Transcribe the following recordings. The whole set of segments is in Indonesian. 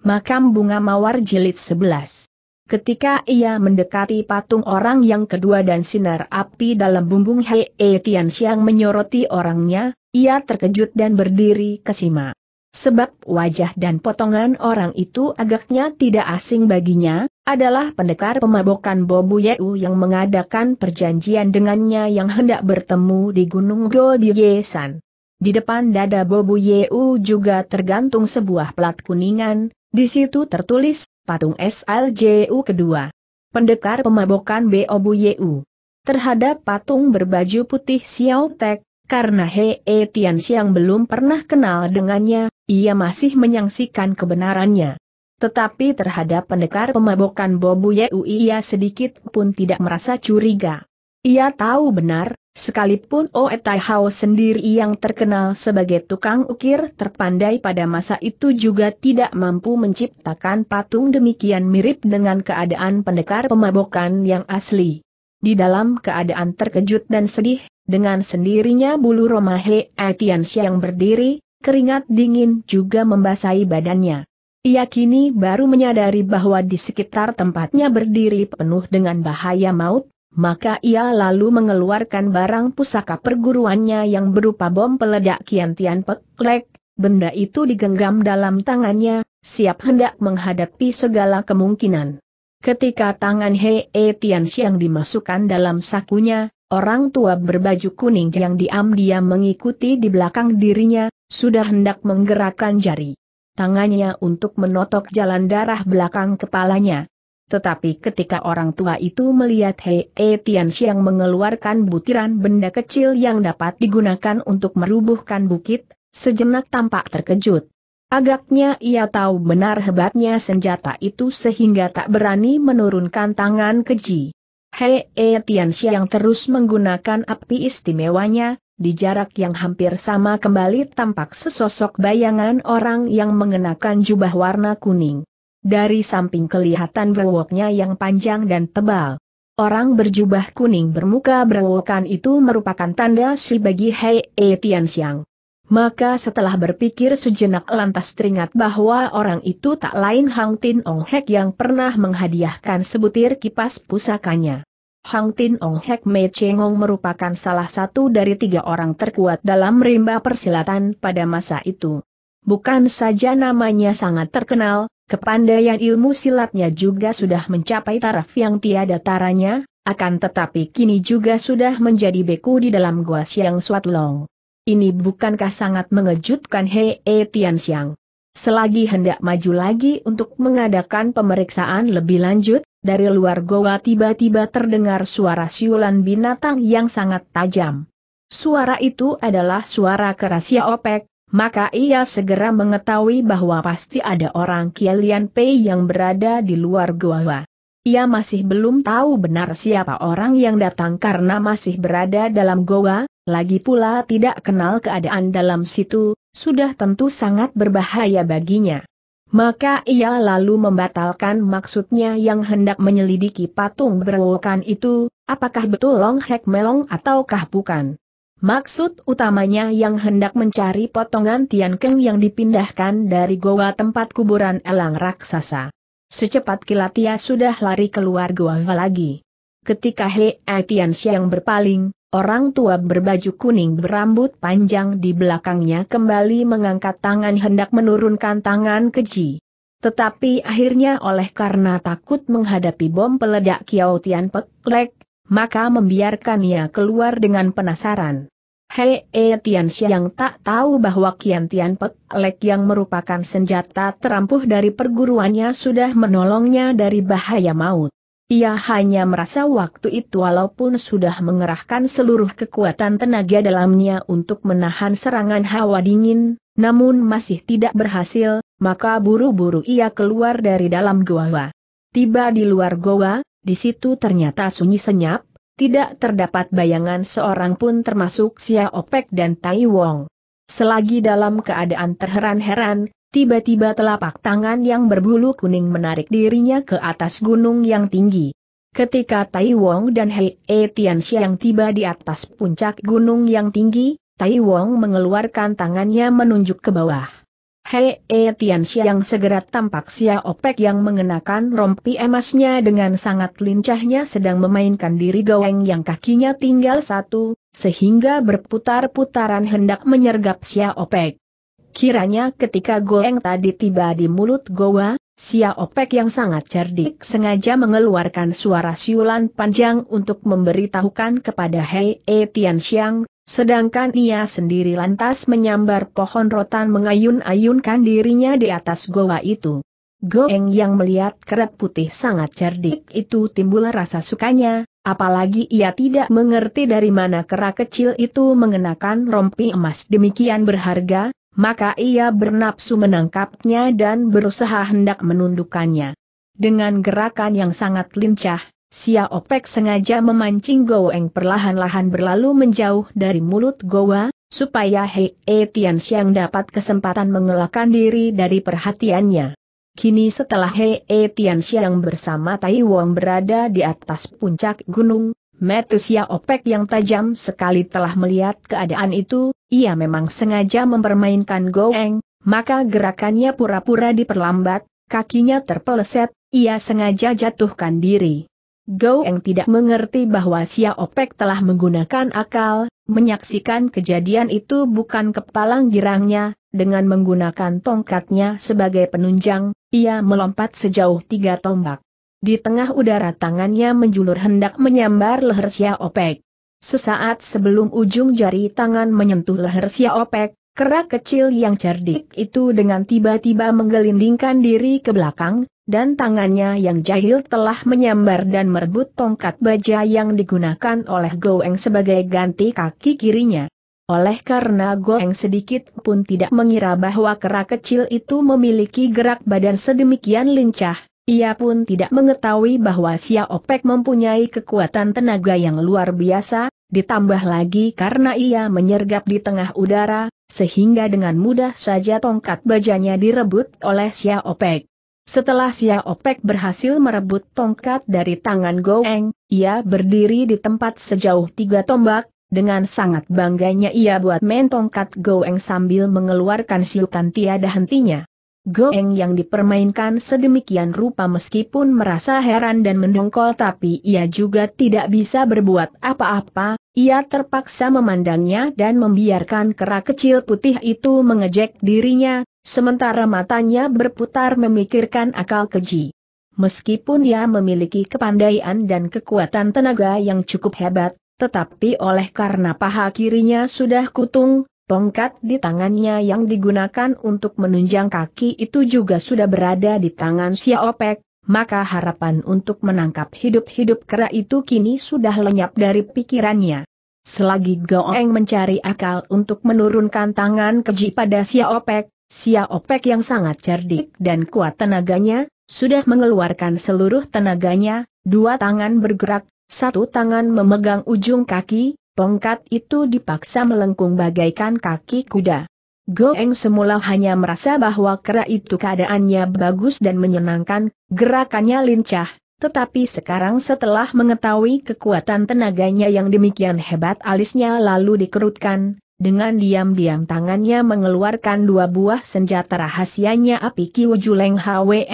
Makam Bunga Mawar Jilid 11 Ketika ia mendekati patung orang yang kedua dan sinar api dalam bumbung Hei -e Tian Xiang menyoroti orangnya, ia terkejut dan berdiri kesima. Sebab wajah dan potongan orang itu agaknya tidak asing baginya, adalah pendekar pemabokan Bobu Yeu yang mengadakan perjanjian dengannya yang hendak bertemu di Gunung Do di Yesan. Di depan dada Bobu Yeu juga tergantung sebuah pelat kuningan, di situ tertulis, patung SLJU kedua. Pendekar pemabokan Bobu Yu. Terhadap patung berbaju putih Xiao Tek, karena Hee e Tian Xiang belum pernah kenal dengannya, ia masih menyaksikan kebenarannya. Tetapi terhadap pendekar pemabokan Bobu Yeu ia sedikit pun tidak merasa curiga. Ia tahu benar, Sekalipun Oe Tai Hao sendiri yang terkenal sebagai tukang ukir terpandai pada masa itu juga tidak mampu menciptakan patung demikian mirip dengan keadaan pendekar pemabokan yang asli. Di dalam keadaan terkejut dan sedih, dengan sendirinya bulu roma He Etiansya yang berdiri, keringat dingin juga membasahi badannya. Ia kini baru menyadari bahwa di sekitar tempatnya berdiri penuh dengan bahaya maut, maka ia lalu mengeluarkan barang pusaka perguruannya yang berupa bom peledak Kian Tian Peklek, benda itu digenggam dalam tangannya, siap hendak menghadapi segala kemungkinan. Ketika tangan He e Tian Xiang dimasukkan dalam sakunya, orang tua berbaju kuning yang diam-diam mengikuti di belakang dirinya, sudah hendak menggerakkan jari tangannya untuk menotok jalan darah belakang kepalanya, tetapi ketika orang tua itu melihat Hei e Tian Xiang mengeluarkan butiran benda kecil yang dapat digunakan untuk merubuhkan bukit, sejenak tampak terkejut. Agaknya ia tahu benar hebatnya senjata itu sehingga tak berani menurunkan tangan keji. Hei e Tian Xiang terus menggunakan api istimewanya, di jarak yang hampir sama kembali tampak sesosok bayangan orang yang mengenakan jubah warna kuning. Dari samping kelihatan brewoknya yang panjang dan tebal. Orang berjubah kuning bermuka brewokan itu merupakan tanda si bagi Hei E Tianxiang. Maka setelah berpikir sejenak lantas teringat bahwa orang itu tak lain Hang Tin Ong Hek yang pernah menghadiahkan sebutir kipas pusakanya. Hang Tin Ong Hek Mei Chengong merupakan salah satu dari tiga orang terkuat dalam rimba persilatan pada masa itu. Bukan saja namanya sangat terkenal, Kepandaian ilmu silatnya juga sudah mencapai taraf yang tiada taranya, akan tetapi kini juga sudah menjadi beku di dalam gua Siang Suat Long. Ini bukankah sangat mengejutkan Hei e Tian Xiang? Selagi hendak maju lagi untuk mengadakan pemeriksaan lebih lanjut, dari luar goa tiba-tiba terdengar suara siulan binatang yang sangat tajam. Suara itu adalah suara kerasia opek, maka ia segera mengetahui bahwa pasti ada orang Kielian Pei yang berada di luar gua. Ia masih belum tahu benar siapa orang yang datang karena masih berada dalam goa, lagi pula tidak kenal keadaan dalam situ, sudah tentu sangat berbahaya baginya. Maka ia lalu membatalkan maksudnya yang hendak menyelidiki patung berwokan itu, apakah betul Long Hek Melong ataukah bukan. Maksud utamanya yang hendak mencari potongan Tian Keng yang dipindahkan dari goa tempat kuburan elang raksasa. Secepat kilat ia sudah lari keluar goa lagi. Ketika He Tian Xiang berpaling, orang tua berbaju kuning berambut panjang di belakangnya kembali mengangkat tangan hendak menurunkan tangan keji. Tetapi akhirnya oleh karena takut menghadapi bom peledak Kiao Tian Pek Lek, maka membiarkan ia keluar dengan penasaran. Hei e Tian Xiang tak tahu bahwa Kian Tian Pek Lek yang merupakan senjata terampuh dari perguruannya sudah menolongnya dari bahaya maut. Ia hanya merasa waktu itu walaupun sudah mengerahkan seluruh kekuatan tenaga dalamnya untuk menahan serangan hawa dingin, namun masih tidak berhasil, maka buru-buru ia keluar dari dalam goa. Tiba di luar goa, di situ ternyata sunyi senyap, tidak terdapat bayangan seorang pun termasuk Xia Opek dan Tai Wong. Selagi dalam keadaan terheran-heran, tiba-tiba telapak tangan yang berbulu kuning menarik dirinya ke atas gunung yang tinggi. Ketika Tai Wong dan Hei E Tian tiba di atas puncak gunung yang tinggi, Tai Wong mengeluarkan tangannya menunjuk ke bawah. Hei E Tian Xiang segera tampak Xia Opek yang mengenakan rompi emasnya dengan sangat lincahnya sedang memainkan diri gaweng yang kakinya tinggal satu, sehingga berputar-putaran hendak menyergap Xia Opek. Kiranya ketika goeng tadi tiba di mulut goa, Xia Opek yang sangat cerdik sengaja mengeluarkan suara siulan panjang untuk memberitahukan kepada Hei E Tian Xiang Sedangkan ia sendiri lantas menyambar pohon rotan mengayun-ayunkan dirinya di atas goa itu. Goeng yang melihat keret putih sangat cerdik itu timbul rasa sukanya, apalagi ia tidak mengerti dari mana kera kecil itu mengenakan rompi emas demikian berharga, maka ia bernapsu menangkapnya dan berusaha hendak menundukkannya. Dengan gerakan yang sangat lincah, Sia Opek sengaja memancing Goeng perlahan-lahan berlalu menjauh dari mulut Gowa supaya Hei e Tian Xiang dapat kesempatan mengelakkan diri dari perhatiannya. Kini setelah Hei e Tian Xiang bersama Tai Wong berada di atas puncak gunung, Sia Opek yang tajam sekali telah melihat keadaan itu, ia memang sengaja mempermainkan Goeng, maka gerakannya pura-pura diperlambat, kakinya terpeleset, ia sengaja jatuhkan diri. Gao yang tidak mengerti bahwa Xia Opek telah menggunakan akal, menyaksikan kejadian itu bukan kepalang girangnya, dengan menggunakan tongkatnya sebagai penunjang, ia melompat sejauh tiga tombak. Di tengah udara tangannya menjulur hendak menyambar leher Xia Opek. Sesaat sebelum ujung jari tangan menyentuh leher Xia Opek, kerak kecil yang cerdik itu dengan tiba-tiba menggelindingkan diri ke belakang, dan tangannya yang jahil telah menyambar dan merebut tongkat baja yang digunakan oleh Goeng sebagai ganti kaki kirinya. Oleh karena Goeng sedikit pun tidak mengira bahwa kera kecil itu memiliki gerak badan sedemikian lincah, ia pun tidak mengetahui bahwa Xiao Opek mempunyai kekuatan tenaga yang luar biasa, ditambah lagi karena ia menyergap di tengah udara, sehingga dengan mudah saja tongkat bajanya direbut oleh Xiao Opek. Setelah Xia Opek berhasil merebut tongkat dari tangan Goeng, ia berdiri di tempat sejauh tiga tombak, dengan sangat bangganya ia buat main tongkat Goeng sambil mengeluarkan siutan tiada hentinya. Goeng yang dipermainkan sedemikian rupa meskipun merasa heran dan mendongkol tapi ia juga tidak bisa berbuat apa-apa, ia terpaksa memandangnya dan membiarkan kera kecil putih itu mengejek dirinya, Sementara matanya berputar memikirkan akal keji. Meskipun dia memiliki kepandaian dan kekuatan tenaga yang cukup hebat, tetapi oleh karena paha kirinya sudah kutung, tongkat di tangannya yang digunakan untuk menunjang kaki itu juga sudah berada di tangan Pei, maka harapan untuk menangkap hidup-hidup kera itu kini sudah lenyap dari pikirannya. Selagi Goeng mencari akal untuk menurunkan tangan keji pada Pei. Sia Opek yang sangat cerdik dan kuat tenaganya, sudah mengeluarkan seluruh tenaganya, dua tangan bergerak, satu tangan memegang ujung kaki, tongkat itu dipaksa melengkung bagaikan kaki kuda. Goeng semula hanya merasa bahwa kera itu keadaannya bagus dan menyenangkan, gerakannya lincah, tetapi sekarang setelah mengetahui kekuatan tenaganya yang demikian hebat alisnya lalu dikerutkan, dengan diam-diam tangannya mengeluarkan dua buah senjata rahasianya api Kiuju Leng Hwe,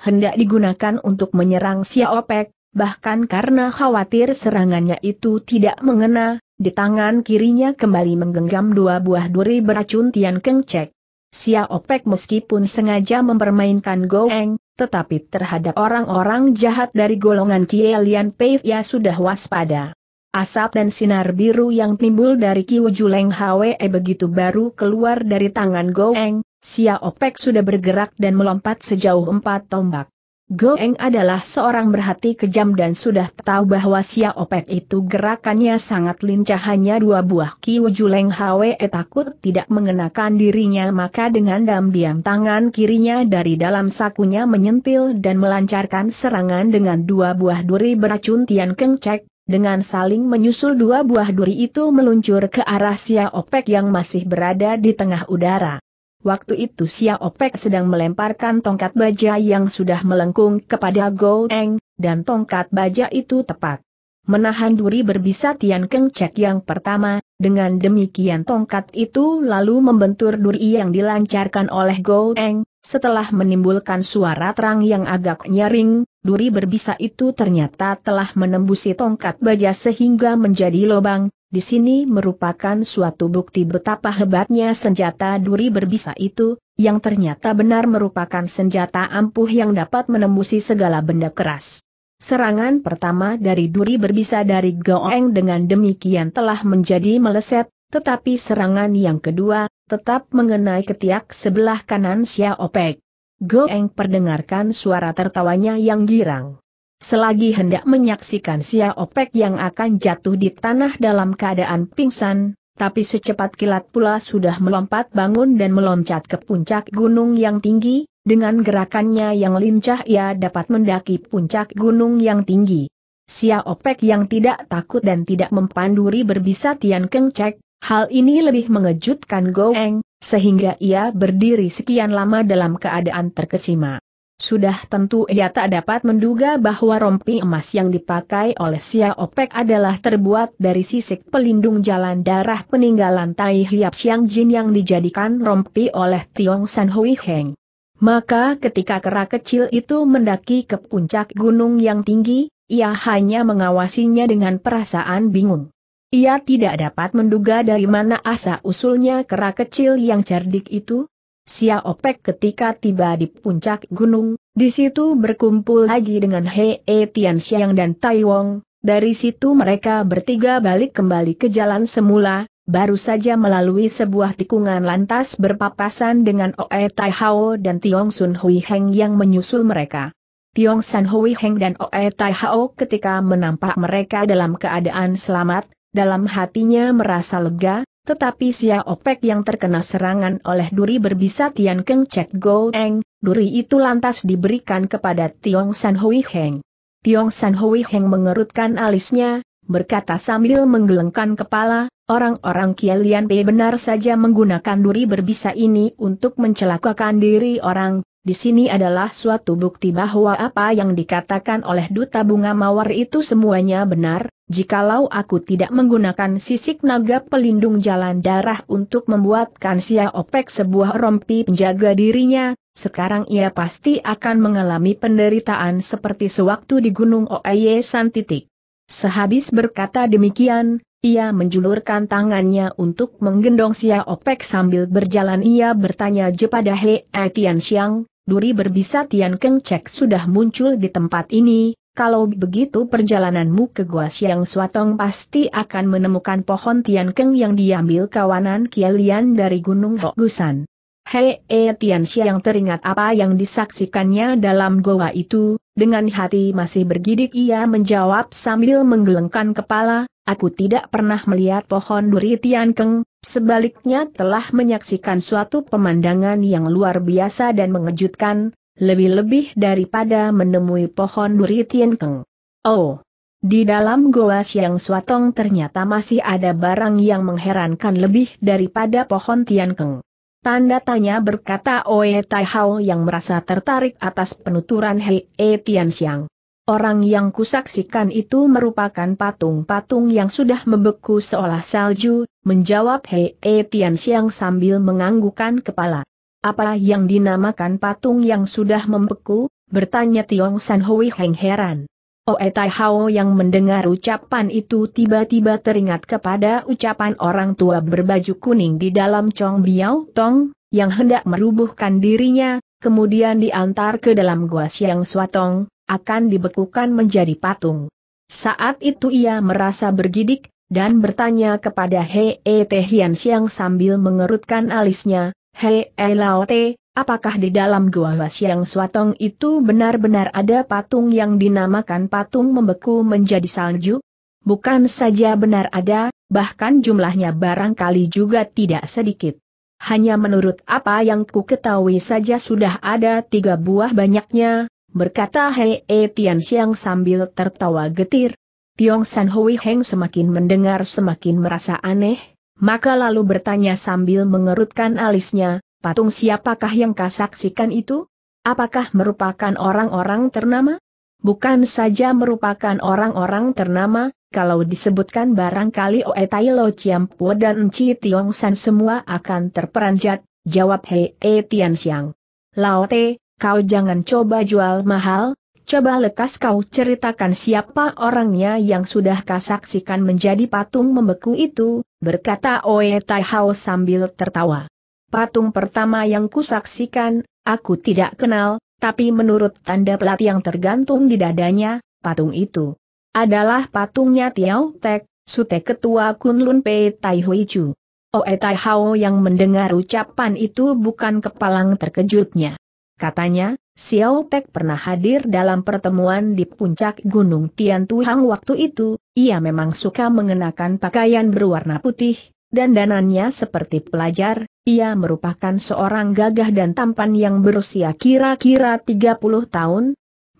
hendak digunakan untuk menyerang Xiaopek, bahkan karena khawatir serangannya itu tidak mengena, di tangan kirinya kembali menggenggam dua buah duri beracun Tian Keng Cek. Xiaopek meskipun sengaja mempermainkan Goeng, tetapi terhadap orang-orang jahat dari golongan Kielian Pei ia sudah waspada. Asap dan sinar biru yang timbul dari Kiwuju Leng Hwe e begitu baru keluar dari tangan Goeng, Sia Opek sudah bergerak dan melompat sejauh empat tombak. Goeng adalah seorang berhati kejam dan sudah tahu bahwa Sia Opek itu gerakannya sangat lincah hanya dua buah Kiwuju Leng Hwe e takut tidak mengenakan dirinya maka dengan diam-diam tangan kirinya dari dalam sakunya menyentil dan melancarkan serangan dengan dua buah duri beracun Tian Keng Cek dengan saling menyusul dua buah duri itu meluncur ke arah Sia Opek yang masih berada di tengah udara. Waktu itu Sia Opek sedang melemparkan tongkat baja yang sudah melengkung kepada Go Eng, dan tongkat baja itu tepat menahan duri berbisa Tian Keng Cek yang pertama, dengan demikian tongkat itu lalu membentur duri yang dilancarkan oleh Go Eng, setelah menimbulkan suara terang yang agak nyaring, duri berbisa itu ternyata telah menembusi tongkat baja sehingga menjadi lobang, di sini merupakan suatu bukti betapa hebatnya senjata duri berbisa itu, yang ternyata benar merupakan senjata ampuh yang dapat menembusi segala benda keras. Serangan pertama dari duri berbisa dari Goeng dengan demikian telah menjadi meleset, tetapi serangan yang kedua, tetap mengenai ketiak sebelah kanan Xiao Pei. Goeng perdengarkan suara tertawanya yang girang. Selagi hendak menyaksikan Sia Opek yang akan jatuh di tanah dalam keadaan pingsan, tapi secepat kilat pula sudah melompat bangun dan meloncat ke puncak gunung yang tinggi, dengan gerakannya yang lincah ia dapat mendaki puncak gunung yang tinggi. Sia Opek yang tidak takut dan tidak mempanduri berbisa Tian Keng Cek, hal ini lebih mengejutkan Goeng, sehingga ia berdiri sekian lama dalam keadaan terkesima. Sudah tentu ia tak dapat menduga bahwa rompi emas yang dipakai oleh Sia Opek adalah terbuat dari sisik pelindung jalan darah peninggalan Tai Hiap Siang Jin yang dijadikan rompi oleh Tiong San Hui Heng. Maka ketika kera kecil itu mendaki ke puncak gunung yang tinggi, ia hanya mengawasinya dengan perasaan bingung. Ia tidak dapat menduga dari mana asa usulnya kera kecil yang cerdik itu. Sia Opek ketika tiba di puncak gunung, di situ berkumpul lagi dengan Hee Tian Xiang dan Tai Wong, dari situ mereka bertiga balik kembali ke jalan semula, baru saja melalui sebuah tikungan lantas berpapasan dengan Oe Tai Hao dan Tiong Sun Hui Heng yang menyusul mereka. Tiong San Hui Heng dan Oe Tai Hao ketika menampak mereka dalam keadaan selamat, dalam hatinya merasa lega, tetapi Xia Opek yang terkena serangan oleh duri berbisa Tian Keng Chek Go Eng, duri itu lantas diberikan kepada Tiong San Hui Heng. Tiong San Hui Heng mengerutkan alisnya, berkata sambil menggelengkan kepala, orang-orang Kielian Pei benar saja menggunakan duri berbisa ini untuk mencelakakan diri orang, di sini adalah suatu bukti bahwa apa yang dikatakan oleh Duta Bunga Mawar itu semuanya benar, jikalau aku tidak menggunakan sisik naga pelindung jalan darah untuk membuatkan Sia Opek sebuah rompi penjaga dirinya, sekarang ia pasti akan mengalami penderitaan seperti sewaktu di Gunung Oeye Santitik. Sehabis berkata demikian, ia menjulurkan tangannya untuk menggendong Sia Opek sambil berjalan ia bertanya kepada He Tian Siang, duri berbisa Tian Keng Cek sudah muncul di tempat ini, kalau begitu perjalananmu ke Gua Siang Suatong pasti akan menemukan pohon Tian Keng yang diambil kawanan Kialian dari Gunung Hokusan. Hei e Tian Siang teringat apa yang disaksikannya dalam goa itu, dengan hati masih bergidik ia menjawab sambil menggelengkan kepala, aku tidak pernah melihat pohon duri Tiankeng, sebaliknya telah menyaksikan suatu pemandangan yang luar biasa dan mengejutkan, lebih-lebih daripada menemui pohon duri Tiankeng. Oh! Di dalam goa Siang Suatong ternyata masih ada barang yang mengherankan lebih daripada pohon Tiankeng. Tanda tanya berkata Oe Tai Hao yang merasa tertarik atas penuturan Hei E Tian Xiang. Orang yang kusaksikan itu merupakan patung-patung yang sudah membeku seolah salju, menjawab Hei e Tian sambil menganggukan kepala. Apa yang dinamakan patung yang sudah membeku? bertanya Tiong San Hui Heng heran. Oe oh, Tai Hao yang mendengar ucapan itu tiba-tiba teringat kepada ucapan orang tua berbaju kuning di dalam Chong Biao Tong, yang hendak merubuhkan dirinya, kemudian diantar ke dalam gua Siang Suatong, akan dibekukan menjadi patung. Saat itu ia merasa bergidik, dan bertanya kepada Hei e Te Hian Siang sambil mengerutkan alisnya, Hei e Lao Te, apakah di dalam gua Wasiang Swatong itu benar-benar ada patung yang dinamakan patung membeku menjadi salju? Bukan saja benar ada, bahkan jumlahnya barangkali juga tidak sedikit. Hanya menurut apa yang ku ketahui saja sudah ada tiga buah banyaknya, berkata Hei e Tian Xiang sambil tertawa getir. Tiong San Hui Heng semakin mendengar semakin merasa aneh, maka lalu bertanya sambil mengerutkan alisnya, patung siapakah yang kau saksikan itu? Apakah merupakan orang-orang ternama? Bukan saja merupakan orang-orang ternama, kalau disebutkan barangkali Oe Tai Lo Chiampu dan Enci Tiong San semua akan terperanjat, jawab Hei e Tian Xiang. Lao Te, kau jangan coba jual mahal, coba lekas kau ceritakan siapa orangnya yang sudah kau saksikan menjadi patung membeku itu, berkata Oe Tai Hao sambil tertawa. Patung pertama yang kusaksikan, aku tidak kenal, tapi menurut tanda pelat yang tergantung di dadanya, patung itu adalah patungnya Tiao Tek, Sute Ketua Kunlun Pei Tai Hui Chu. Oe Tai Hao yang mendengar ucapan itu bukan kepalang terkejutnya. Katanya, Xiao Pek pernah hadir dalam pertemuan di puncak Gunung Tian Tuhang waktu itu, ia memang suka mengenakan pakaian berwarna putih, dan danannya seperti pelajar, ia merupakan seorang gagah dan tampan yang berusia kira-kira 30 tahun.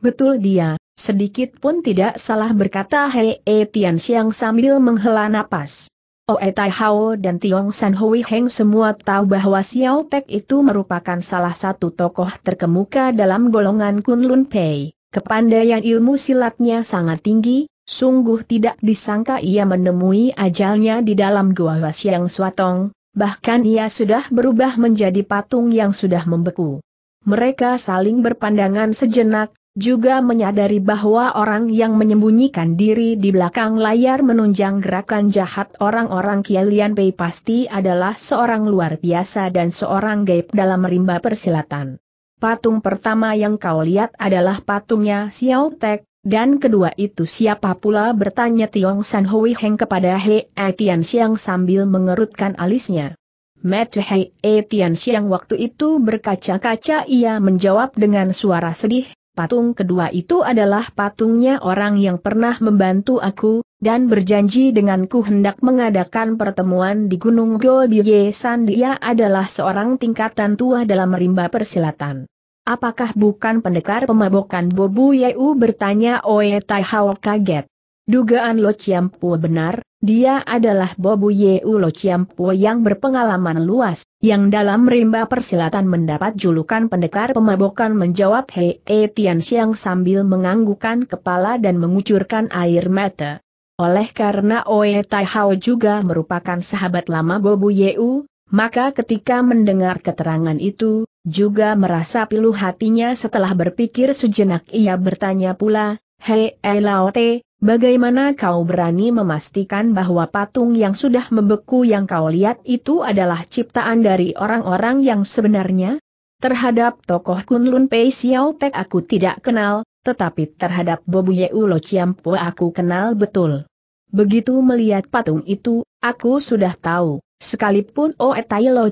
Betul dia, sedikit pun tidak salah berkata Hei e Tian Xiang sambil menghela napas. Oe oh, eh, Tai Hao dan Tiong San Hui Heng semua tahu bahwa Xiao Pek itu merupakan salah satu tokoh terkemuka dalam golongan Kunlun Pei. Kepandaian ilmu silatnya sangat tinggi, sungguh tidak disangka ia menemui ajalnya di dalam Gua Wasiang Suatong, bahkan ia sudah berubah menjadi patung yang sudah membeku. Mereka saling berpandangan sejenak, juga menyadari bahwa orang yang menyembunyikan diri di belakang layar menunjang gerakan jahat orang-orang Kialian Pei pasti adalah seorang luar biasa dan seorang gaib dalam rimba persilatan. Patung pertama yang kau lihat adalah patungnya Xiao Tek, dan kedua itu siapa pula bertanya Tiong San Hui Heng kepada He Etian Xiang sambil mengerutkan alisnya. Mete He Etian Xiang waktu itu berkaca-kaca ia menjawab dengan suara sedih, patung kedua itu adalah patungnya orang yang pernah membantu aku, dan berjanji denganku hendak mengadakan pertemuan di Gunung Goldie San dia adalah seorang tingkatan tua dalam rimba persilatan. Apakah bukan pendekar pemabokan Bobu Yeu bertanya Oe Tai Hao kaget. Dugaan Lo Chiampu benar, dia adalah Bobu Yeulo Ciampo yang berpengalaman luas, yang dalam rimba persilatan mendapat julukan pendekar pemabokan menjawab He e Tian sambil menganggukan kepala dan mengucurkan air mata. Oleh karena Oe Tai Hao juga merupakan sahabat lama Bobu Yeu, maka ketika mendengar keterangan itu, juga merasa pilu hatinya setelah berpikir sejenak ia bertanya pula, Hei e Lao Te, Bagaimana kau berani memastikan bahwa patung yang sudah membeku yang kau lihat itu adalah ciptaan dari orang-orang yang sebenarnya? Terhadap tokoh Kunlun Pei Xiao Tek aku tidak kenal, tetapi terhadap Bobu Yeulo Ciampo aku kenal betul. Begitu melihat patung itu, aku sudah tahu, sekalipun Oe Tai Lo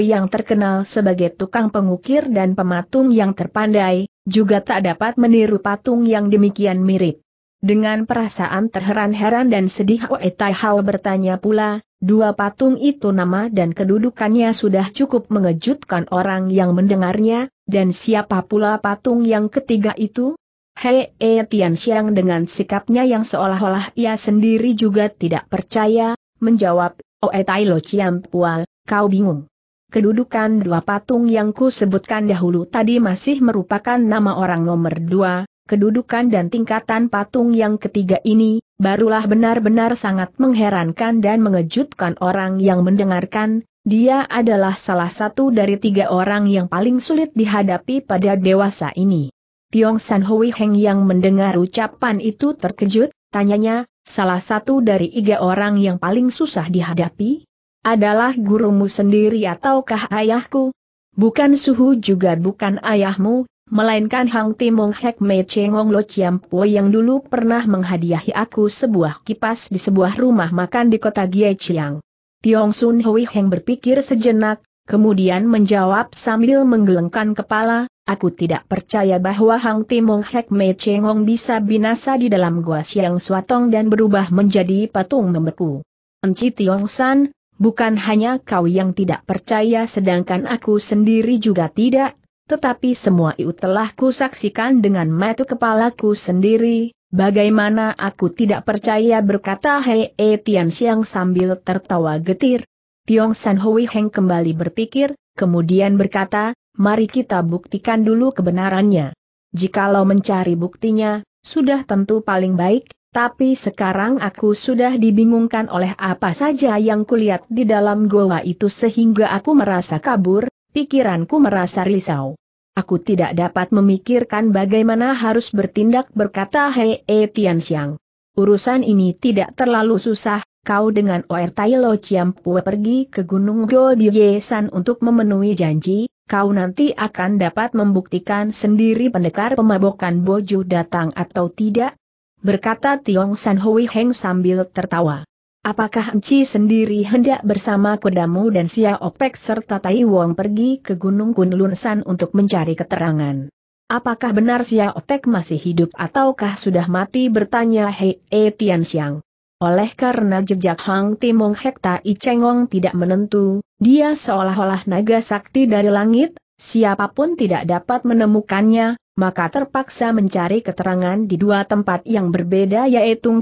yang terkenal sebagai tukang pengukir dan pematung yang terpandai, juga tak dapat meniru patung yang demikian mirip. Dengan perasaan terheran-heran dan sedih Oe Tai Hao bertanya pula, dua patung itu nama dan kedudukannya sudah cukup mengejutkan orang yang mendengarnya, dan siapa pula patung yang ketiga itu? Hei E Tian Xiang dengan sikapnya yang seolah-olah ia sendiri juga tidak percaya, menjawab, Oe Tai Lo Chiam Pua, kau bingung. Kedudukan dua patung yang ku sebutkan dahulu tadi masih merupakan nama orang nomor dua, kedudukan dan tingkatan patung yang ketiga ini, barulah benar-benar sangat mengherankan dan mengejutkan orang yang mendengarkan, dia adalah salah satu dari tiga orang yang paling sulit dihadapi pada dewasa ini. Tiong San Hui Heng yang mendengar ucapan itu terkejut, tanyanya, salah satu dari tiga orang yang paling susah dihadapi? Adalah gurumu sendiri ataukah ayahku? Bukan suhu juga bukan ayahmu, melainkan Hang Timong Hek Mei Chengong Lo Chiam Po yang dulu pernah menghadiahi aku sebuah kipas di sebuah rumah makan di kota Chiang. Tiong Sun Hui Heng berpikir sejenak, kemudian menjawab sambil menggelengkan kepala, aku tidak percaya bahwa Hang Timong Hek Mei Chengong bisa binasa di dalam gua Siang Suatong dan berubah menjadi patung membeku. Enci Tiong San, bukan hanya kau yang tidak percaya sedangkan aku sendiri juga tidak tetapi semua itu telah kusaksikan dengan metu kepalaku sendiri, bagaimana aku tidak percaya berkata Hei e Tian Xiang sambil tertawa getir. Tiong San Hui Heng kembali berpikir, kemudian berkata, mari kita buktikan dulu kebenarannya. Jikalau mencari buktinya, sudah tentu paling baik, tapi sekarang aku sudah dibingungkan oleh apa saja yang kulihat di dalam goa itu sehingga aku merasa kabur, pikiranku merasa risau. Aku tidak dapat memikirkan bagaimana harus bertindak berkata Hei e, Tian Xiang. Urusan ini tidak terlalu susah, kau dengan Oer Tai Lo Pue pergi ke Gunung Go di San untuk memenuhi janji, kau nanti akan dapat membuktikan sendiri pendekar pemabokan Boju datang atau tidak. Berkata Tiong San Hui Heng sambil tertawa. Apakah Enci sendiri hendak bersama kudamu dan Sia Opek serta Tai Wong pergi ke Gunung Kunlun untuk mencari keterangan? Apakah benar Sia Otek masih hidup ataukah sudah mati bertanya Hei E Tian Xiang? Oleh karena jejak Hang Timong Hekta I Chengong tidak menentu, dia seolah-olah naga sakti dari langit, siapapun tidak dapat menemukannya, maka terpaksa mencari keterangan di dua tempat yang berbeda yaitu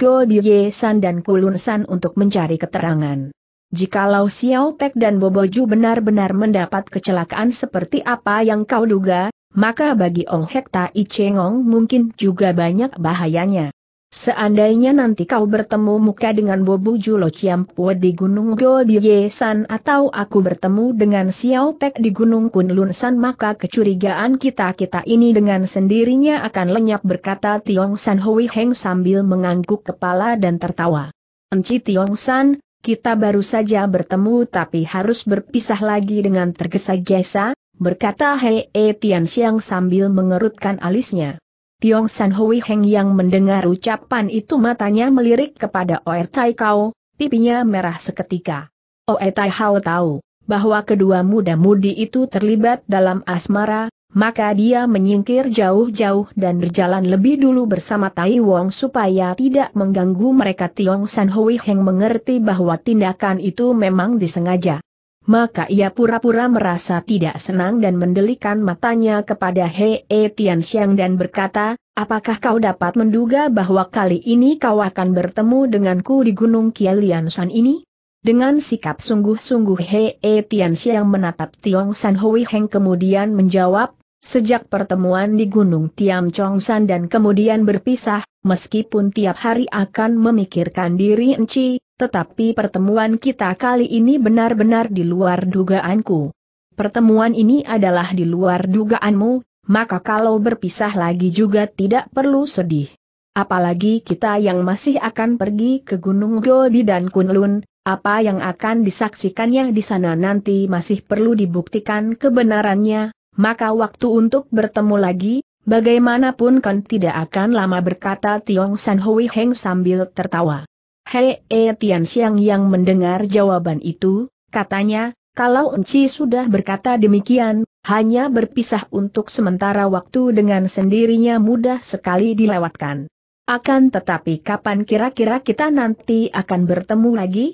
San dan Kulunsan untuk mencari keterangan. Jikalau Xiao Tek dan Boboju benar-benar mendapat kecelakaan seperti apa yang kau duga, maka bagi Ong Hek Tai Chengong mungkin juga banyak bahayanya. Seandainya nanti kau bertemu muka dengan Bobu Julo Ciampue di Gunung Go atau aku bertemu dengan Xiao Pek di Gunung Kunlun San maka kecurigaan kita-kita ini dengan sendirinya akan lenyap berkata Tiong San Hui Heng sambil mengangguk kepala dan tertawa. Enci Tiong San, kita baru saja bertemu tapi harus berpisah lagi dengan tergesa-gesa, berkata Hei e Tian Xiang sambil mengerutkan alisnya. Tiong San Hui Heng yang mendengar ucapan itu matanya melirik kepada Oe Tai Kau, pipinya merah seketika. Oe Tai Hao tahu bahwa kedua muda-mudi itu terlibat dalam asmara, maka dia menyingkir jauh-jauh dan berjalan lebih dulu bersama Tai Wong supaya tidak mengganggu mereka Tiong San Hui Heng mengerti bahwa tindakan itu memang disengaja maka ia pura-pura merasa tidak senang dan mendelikan matanya kepada He e Tian dan berkata, apakah kau dapat menduga bahwa kali ini kau akan bertemu denganku di Gunung Kielian ini? Dengan sikap sungguh-sungguh He e Tian menatap Tiong San Hui Heng kemudian menjawab, Sejak pertemuan di Gunung Tiam Chong San dan kemudian berpisah, meskipun tiap hari akan memikirkan diri Enci, tetapi pertemuan kita kali ini benar-benar di luar dugaanku. Pertemuan ini adalah di luar dugaanmu, maka kalau berpisah lagi juga tidak perlu sedih. Apalagi kita yang masih akan pergi ke Gunung Gobi dan Kunlun, apa yang akan disaksikannya di sana nanti masih perlu dibuktikan kebenarannya, maka waktu untuk bertemu lagi, bagaimanapun kan tidak akan lama berkata Tiong San Hui Heng sambil tertawa. Hei eh, Tian Xiang yang mendengar jawaban itu, katanya, kalau Enci sudah berkata demikian, hanya berpisah untuk sementara waktu dengan sendirinya mudah sekali dilewatkan. Akan tetapi kapan kira-kira kita nanti akan bertemu lagi?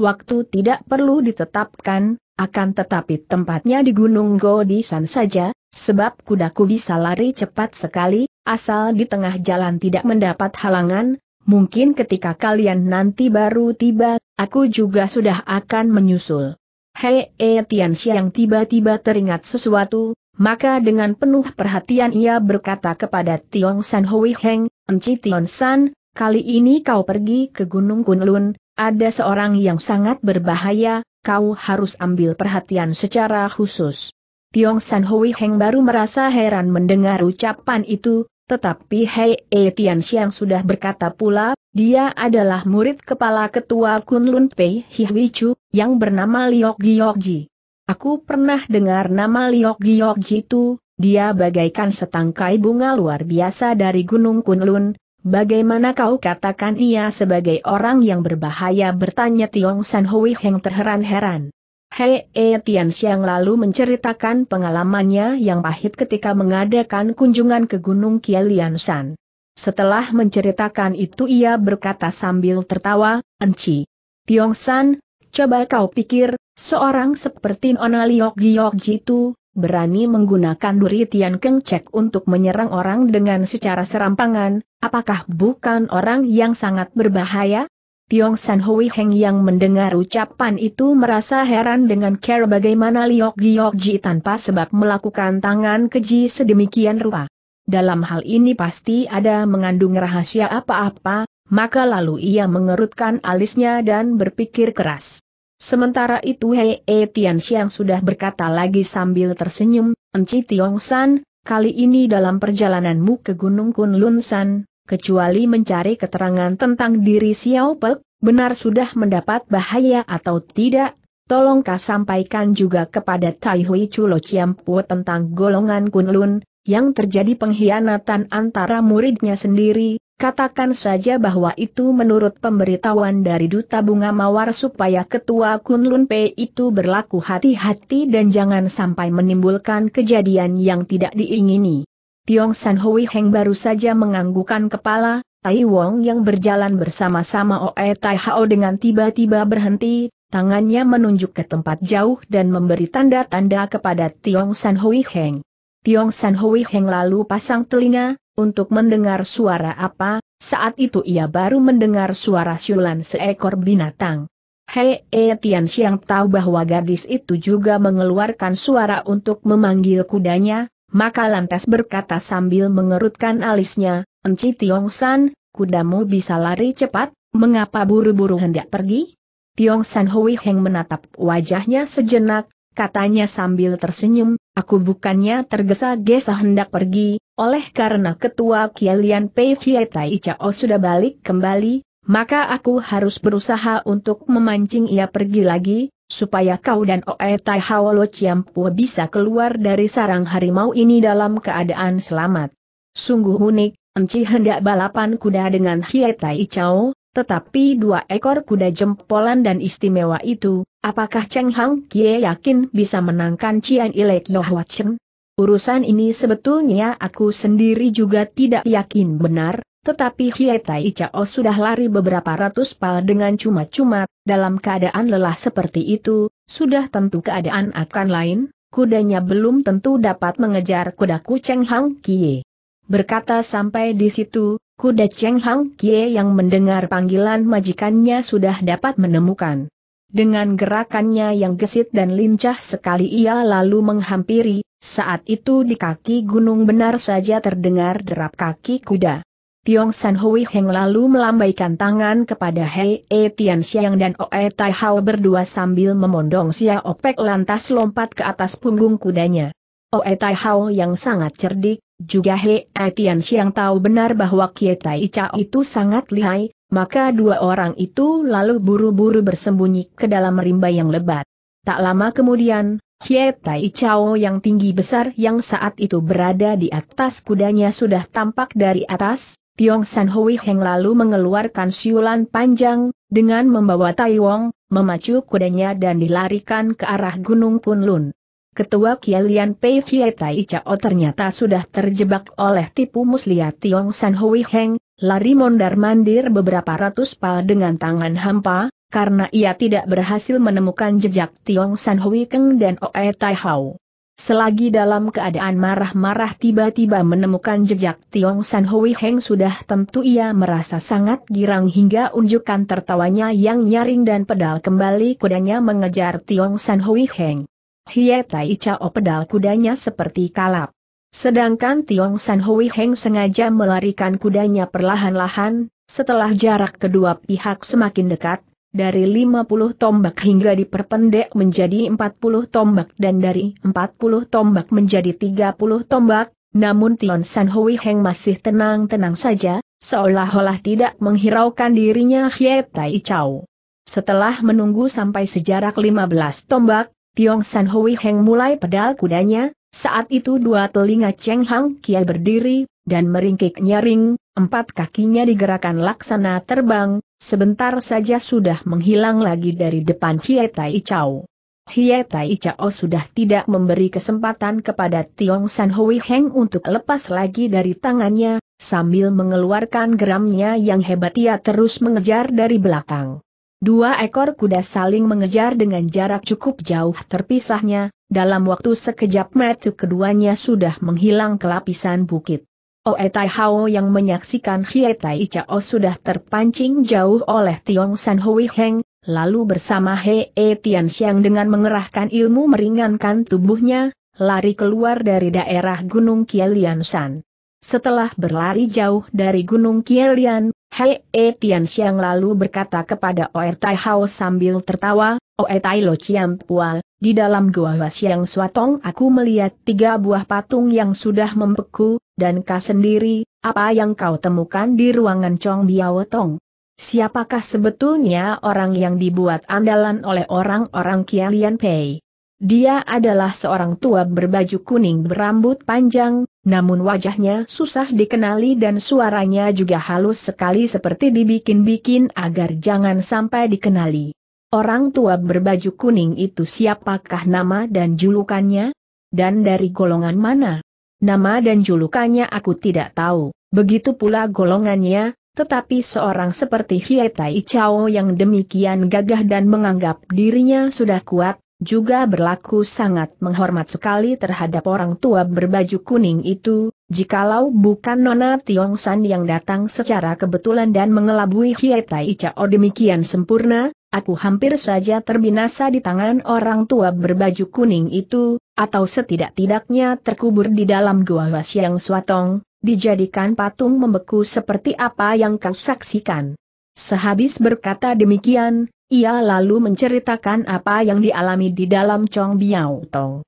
Waktu tidak perlu ditetapkan, akan tetapi tempatnya di Gunung Godisan saja, sebab kudaku bisa lari cepat sekali, asal di tengah jalan tidak mendapat halangan, mungkin ketika kalian nanti baru tiba, aku juga sudah akan menyusul. Hei E Tian Xiang tiba-tiba teringat sesuatu, maka dengan penuh perhatian ia berkata kepada Tiong San Hui Heng, Enci Tiong San, kali ini kau pergi ke Gunung Kunlun, ada seorang yang sangat berbahaya, kau harus ambil perhatian secara khusus. Tiong San Hui Heng baru merasa heran mendengar ucapan itu, tetapi Hei Etian Xiang sudah berkata pula, dia adalah murid kepala ketua Kunlun Pei Chu, yang bernama Liok Ji. Aku pernah dengar nama Liok Ji itu, dia bagaikan setangkai bunga luar biasa dari Gunung Kunlun. Bagaimana kau katakan ia sebagai orang yang berbahaya bertanya Tiong San Hui Heng terheran-heran. Hei, Etians eh, lalu menceritakan pengalamannya yang pahit ketika mengadakan kunjungan ke Gunung Kialiansan. Setelah menceritakan itu ia berkata sambil tertawa, Enci. Tiong San, coba kau pikir, seorang seperti Nona Liok Giok Jitu, berani menggunakan duri Tian Keng Cek untuk menyerang orang dengan secara serampangan, apakah bukan orang yang sangat berbahaya? Tiong San Hui Heng yang mendengar ucapan itu merasa heran dengan cara bagaimana Liok Giok Ji tanpa sebab melakukan tangan keji sedemikian rupa. Dalam hal ini pasti ada mengandung rahasia apa-apa, maka lalu ia mengerutkan alisnya dan berpikir keras. Sementara itu Hei E Tian Xiang sudah berkata lagi sambil tersenyum, Enci Tiong San, kali ini dalam perjalananmu ke Gunung Kunlun San, kecuali mencari keterangan tentang diri Xiao Pek, benar sudah mendapat bahaya atau tidak, tolongkah sampaikan juga kepada Tai Hui Chulo Chiampu tentang golongan Kunlun, yang terjadi pengkhianatan antara muridnya sendiri, katakan saja bahwa itu menurut pemberitahuan dari Duta Bunga Mawar supaya Ketua Kunlun P itu berlaku hati-hati dan jangan sampai menimbulkan kejadian yang tidak diingini. Tiong San Hui Heng baru saja menganggukan kepala, Tai Wong yang berjalan bersama-sama Oe Tai Hao dengan tiba-tiba berhenti, tangannya menunjuk ke tempat jauh dan memberi tanda-tanda kepada Tiong San Hui Heng. Tiong San Hui Heng lalu pasang telinga, untuk mendengar suara apa, saat itu ia baru mendengar suara siulan seekor binatang. Hei E Tian Xiang tahu bahwa gadis itu juga mengeluarkan suara untuk memanggil kudanya, maka lantas berkata sambil mengerutkan alisnya, Enci Tiong San, kudamu bisa lari cepat, mengapa buru-buru hendak pergi? Tiong San Hui Heng menatap wajahnya sejenak, katanya sambil tersenyum, aku bukannya tergesa-gesa hendak pergi, oleh karena ketua Kialian Pei Tai Chao sudah balik kembali, maka aku harus berusaha untuk memancing ia pergi lagi, supaya kau dan Oetai Haolo Ciampu bisa keluar dari sarang harimau ini dalam keadaan selamat. Sungguh unik, Enci hendak balapan kuda dengan Hietai Icao, tetapi dua ekor kuda jempolan dan istimewa itu, apakah Cheng Hang Kie yakin bisa menangkan Cian Ilek Yohwa Cheng? Urusan ini sebetulnya aku sendiri juga tidak yakin benar, tetapi Hietai Chao sudah lari beberapa ratus pal dengan cuma-cuma, dalam keadaan lelah seperti itu, sudah tentu keadaan akan lain, kudanya belum tentu dapat mengejar kuda Cheng Hang Kie. Berkata sampai di situ, kuda Cheng Hang Kie yang mendengar panggilan majikannya sudah dapat menemukan. Dengan gerakannya yang gesit dan lincah sekali ia lalu menghampiri, saat itu di kaki gunung benar saja terdengar derap kaki kuda. Tiong San Hui Heng lalu melambaikan tangan kepada Hei E Tian Xiang dan Oe Tai Hao berdua sambil memondong Xia Opek lantas lompat ke atas punggung kudanya. Oe Tai Hao yang sangat cerdik, juga Hei E Tian Xiang tahu benar bahwa Kie Tai Ica itu sangat lihai, maka dua orang itu lalu buru-buru bersembunyi ke dalam rimba yang lebat. Tak lama kemudian, Kie Tai Chao yang tinggi besar yang saat itu berada di atas kudanya sudah tampak dari atas, Tiong San Hui Heng lalu mengeluarkan siulan panjang, dengan membawa Tai Wong, memacu kudanya dan dilarikan ke arah Gunung Kunlun. Ketua Kialian Pei Hie Tai Chao ternyata sudah terjebak oleh tipu muslihat Tiong San Hui Heng, lari mondar-mandir beberapa ratus pal dengan tangan hampa, karena ia tidak berhasil menemukan jejak Tiong San Hui Keng dan Oe Tai Hao. Selagi dalam keadaan marah-marah tiba-tiba menemukan jejak Tiong San Hui Heng sudah tentu ia merasa sangat girang hingga unjukkan tertawanya yang nyaring dan pedal kembali kudanya mengejar Tiong San Hui Heng. Hie Tai Chao pedal kudanya seperti kalap. Sedangkan Tiong San Hui Heng sengaja melarikan kudanya perlahan-lahan, setelah jarak kedua pihak semakin dekat, dari 50 tombak hingga diperpendek menjadi 40 tombak dan dari 40 tombak menjadi 30 tombak, namun Tion San Hui Heng masih tenang-tenang saja, seolah-olah tidak menghiraukan dirinya Hye Tai Chau. Setelah menunggu sampai sejarak 15 tombak, Tiong San Hui Heng mulai pedal kudanya, saat itu dua telinga Cheng Hang Kia berdiri, dan meringkik nyaring, empat kakinya digerakkan laksana terbang, sebentar saja sudah menghilang lagi dari depan Hietai Chow. Hietai Chow sudah tidak memberi kesempatan kepada Tiong San Hui Heng untuk lepas lagi dari tangannya, sambil mengeluarkan geramnya yang hebat ia terus mengejar dari belakang. Dua ekor kuda saling mengejar dengan jarak cukup jauh terpisahnya, dalam waktu sekejap metu keduanya sudah menghilang ke lapisan bukit. Oe oh, eh, Tai Hao yang menyaksikan Hie Tai Chao sudah terpancing jauh oleh Tiong San Hui Heng, lalu bersama He E Tian Xiang dengan mengerahkan ilmu meringankan tubuhnya, lari keluar dari daerah Gunung Kielian San. Setelah berlari jauh dari Gunung Kielian, He E Tian Xiang lalu berkata kepada Oe Tai Hao sambil tertawa, Oh, eh, tai Lo Pua, di dalam gua Wasiang Swatong aku melihat tiga buah patung yang sudah membeku, dan kau sendiri, apa yang kau temukan di ruangan Chong Biao Tong? Siapakah sebetulnya orang yang dibuat andalan oleh orang-orang Kialian Pei? Dia adalah seorang tua berbaju kuning berambut panjang, namun wajahnya susah dikenali dan suaranya juga halus sekali seperti dibikin-bikin agar jangan sampai dikenali. Orang tua berbaju kuning itu siapakah nama dan julukannya? Dan dari golongan mana? Nama dan julukannya aku tidak tahu, begitu pula golongannya, tetapi seorang seperti Hietai Chao yang demikian gagah dan menganggap dirinya sudah kuat, juga berlaku sangat menghormat sekali terhadap orang tua berbaju kuning itu, jikalau bukan Nona Tiong San yang datang secara kebetulan dan mengelabui Hietai Chao demikian sempurna, aku hampir saja terbinasa di tangan orang tua berbaju kuning itu, atau setidak-tidaknya terkubur di dalam gua yang Swatong, dijadikan patung membeku seperti apa yang kau saksikan. Sehabis berkata demikian, ia lalu menceritakan apa yang dialami di dalam Chong Biao Tong.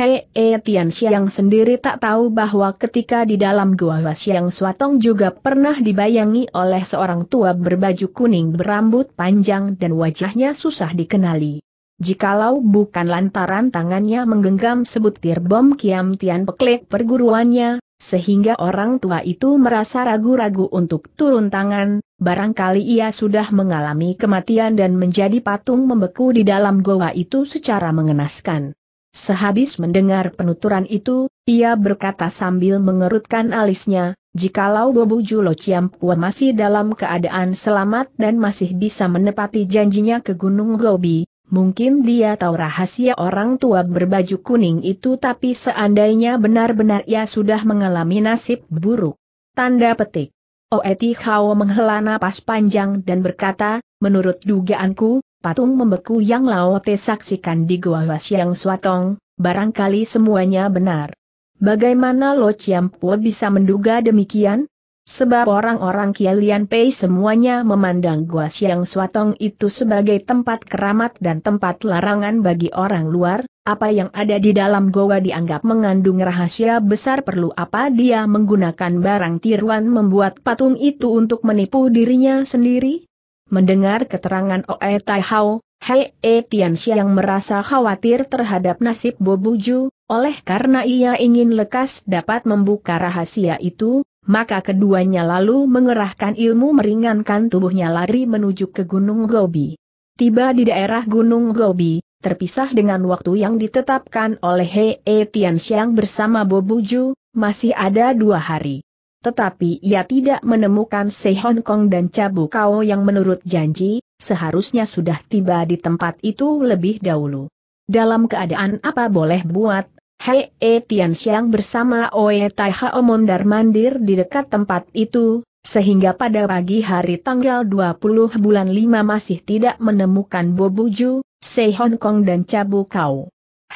Hei E Tian Xiang sendiri tak tahu bahwa ketika di dalam gua Xiang Suatong juga pernah dibayangi oleh seorang tua berbaju kuning berambut panjang dan wajahnya susah dikenali. Jikalau bukan lantaran tangannya menggenggam sebutir bom Kiam Tian Peklek perguruannya, sehingga orang tua itu merasa ragu-ragu untuk turun tangan, barangkali ia sudah mengalami kematian dan menjadi patung membeku di dalam goa itu secara mengenaskan. Sehabis mendengar penuturan itu, ia berkata sambil mengerutkan alisnya, jikalau Bobu Julo Ciampua masih dalam keadaan selamat dan masih bisa menepati janjinya ke Gunung Gobi, mungkin dia tahu rahasia orang tua berbaju kuning itu tapi seandainya benar-benar ia sudah mengalami nasib buruk. Tanda petik. Oeti Hao menghela napas panjang dan berkata, menurut dugaanku, patung membeku yang Lao Te saksikan di gua Wasiang Swatong, barangkali semuanya benar. Bagaimana Lo Chiampua bisa menduga demikian? Sebab orang-orang Kialian Pei semuanya memandang Gua Siang Swatong itu sebagai tempat keramat dan tempat larangan bagi orang luar, apa yang ada di dalam goa dianggap mengandung rahasia besar perlu apa dia menggunakan barang tiruan membuat patung itu untuk menipu dirinya sendiri? Mendengar keterangan Oe Tai Hao, Hei E Tian yang merasa khawatir terhadap nasib Bobuju, oleh karena ia ingin lekas dapat membuka rahasia itu, maka keduanya lalu mengerahkan ilmu meringankan tubuhnya lari menuju ke Gunung Gobi. Tiba di daerah Gunung Gobi, terpisah dengan waktu yang ditetapkan oleh Hei E Tian bersama Bobuju, masih ada dua hari tetapi ia tidak menemukan Se Hong Kong dan Cabu Kao yang menurut janji, seharusnya sudah tiba di tempat itu lebih dahulu. Dalam keadaan apa boleh buat, Hei e Tian Xiang bersama Oe Tai Hao mondar mandir di dekat tempat itu, sehingga pada pagi hari tanggal 20 bulan 5 masih tidak menemukan Bobuju, Se Hong Kong dan Cabu Kau.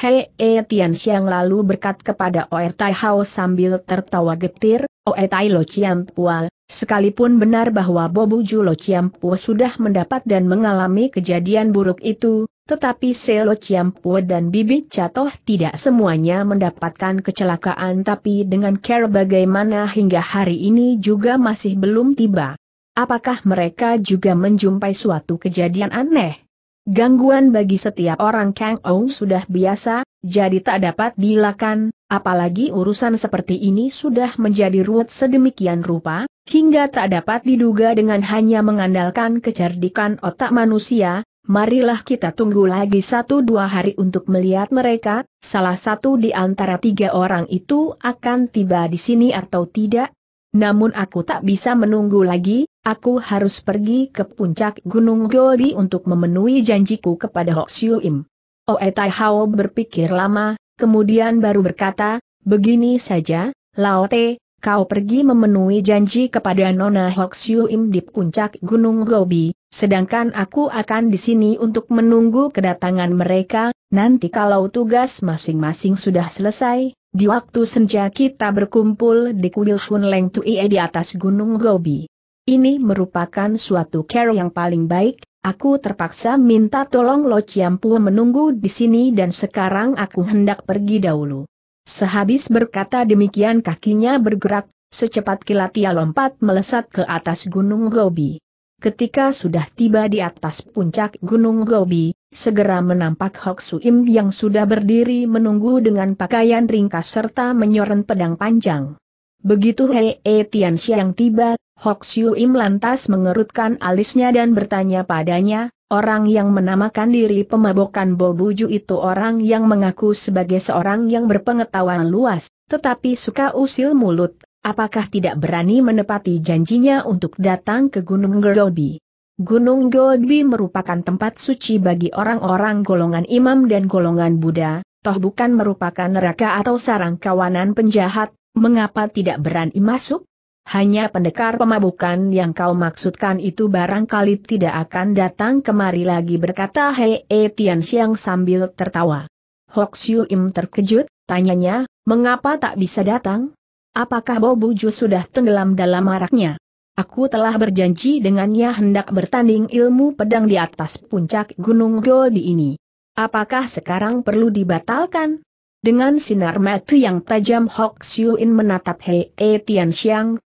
Hei eh, Tian Xiang lalu berkat kepada Oe Tai Hao sambil tertawa getir, Oe Tai Lo Chiam Pua, sekalipun benar bahwa Bobu Ju Lo Chiam Pua sudah mendapat dan mengalami kejadian buruk itu, tetapi Lo Chiam Pua dan Bibi Catoh tidak semuanya mendapatkan kecelakaan tapi dengan care bagaimana hingga hari ini juga masih belum tiba. Apakah mereka juga menjumpai suatu kejadian aneh? Gangguan bagi setiap orang Kang Ou sudah biasa, jadi tak dapat dilakukan. apalagi urusan seperti ini sudah menjadi ruwet sedemikian rupa, hingga tak dapat diduga dengan hanya mengandalkan kecerdikan otak manusia, marilah kita tunggu lagi satu dua hari untuk melihat mereka, salah satu di antara tiga orang itu akan tiba di sini atau tidak, namun aku tak bisa menunggu lagi, aku harus pergi ke puncak Gunung Gobi untuk memenuhi janjiku kepada Hok Siu Im. Oe Tai Hao berpikir lama, kemudian baru berkata, begini saja, Lao Te, kau pergi memenuhi janji kepada Nona Hok Siu Im di puncak Gunung Gobi, sedangkan aku akan di sini untuk menunggu kedatangan mereka, nanti kalau tugas masing-masing sudah selesai, di waktu senja kita berkumpul di kuil Hun Leng Tui e di atas Gunung Gobi. Ini merupakan suatu care yang paling baik, aku terpaksa minta tolong Lo Chiampu menunggu di sini dan sekarang aku hendak pergi dahulu. Sehabis berkata demikian kakinya bergerak, secepat kilat ia lompat melesat ke atas Gunung Gobi. Ketika sudah tiba di atas puncak Gunung Gobi, segera menampak Hok Suim yang sudah berdiri menunggu dengan pakaian ringkas serta menyoren pedang panjang. Begitu Hei e Tian Xiang tiba, Hok Suim lantas mengerutkan alisnya dan bertanya padanya, orang yang menamakan diri pemabokan Bobuju itu orang yang mengaku sebagai seorang yang berpengetahuan luas, tetapi suka usil mulut, apakah tidak berani menepati janjinya untuk datang ke Gunung Gerobi? Gunung Godbi merupakan tempat suci bagi orang-orang golongan imam dan golongan Buddha, toh bukan merupakan neraka atau sarang kawanan penjahat, mengapa tidak berani masuk? Hanya pendekar pemabukan yang kau maksudkan itu barangkali tidak akan datang kemari lagi berkata Hei e Tian Xiang sambil tertawa. Hok Siu Im terkejut, tanyanya, mengapa tak bisa datang? Apakah Bobuju sudah tenggelam dalam maraknya? Aku telah berjanji dengannya hendak bertanding ilmu pedang di atas puncak Gunung Goldi ini. Apakah sekarang perlu dibatalkan? Dengan sinar mata yang tajam Hok Siuin menatap Hei e Tian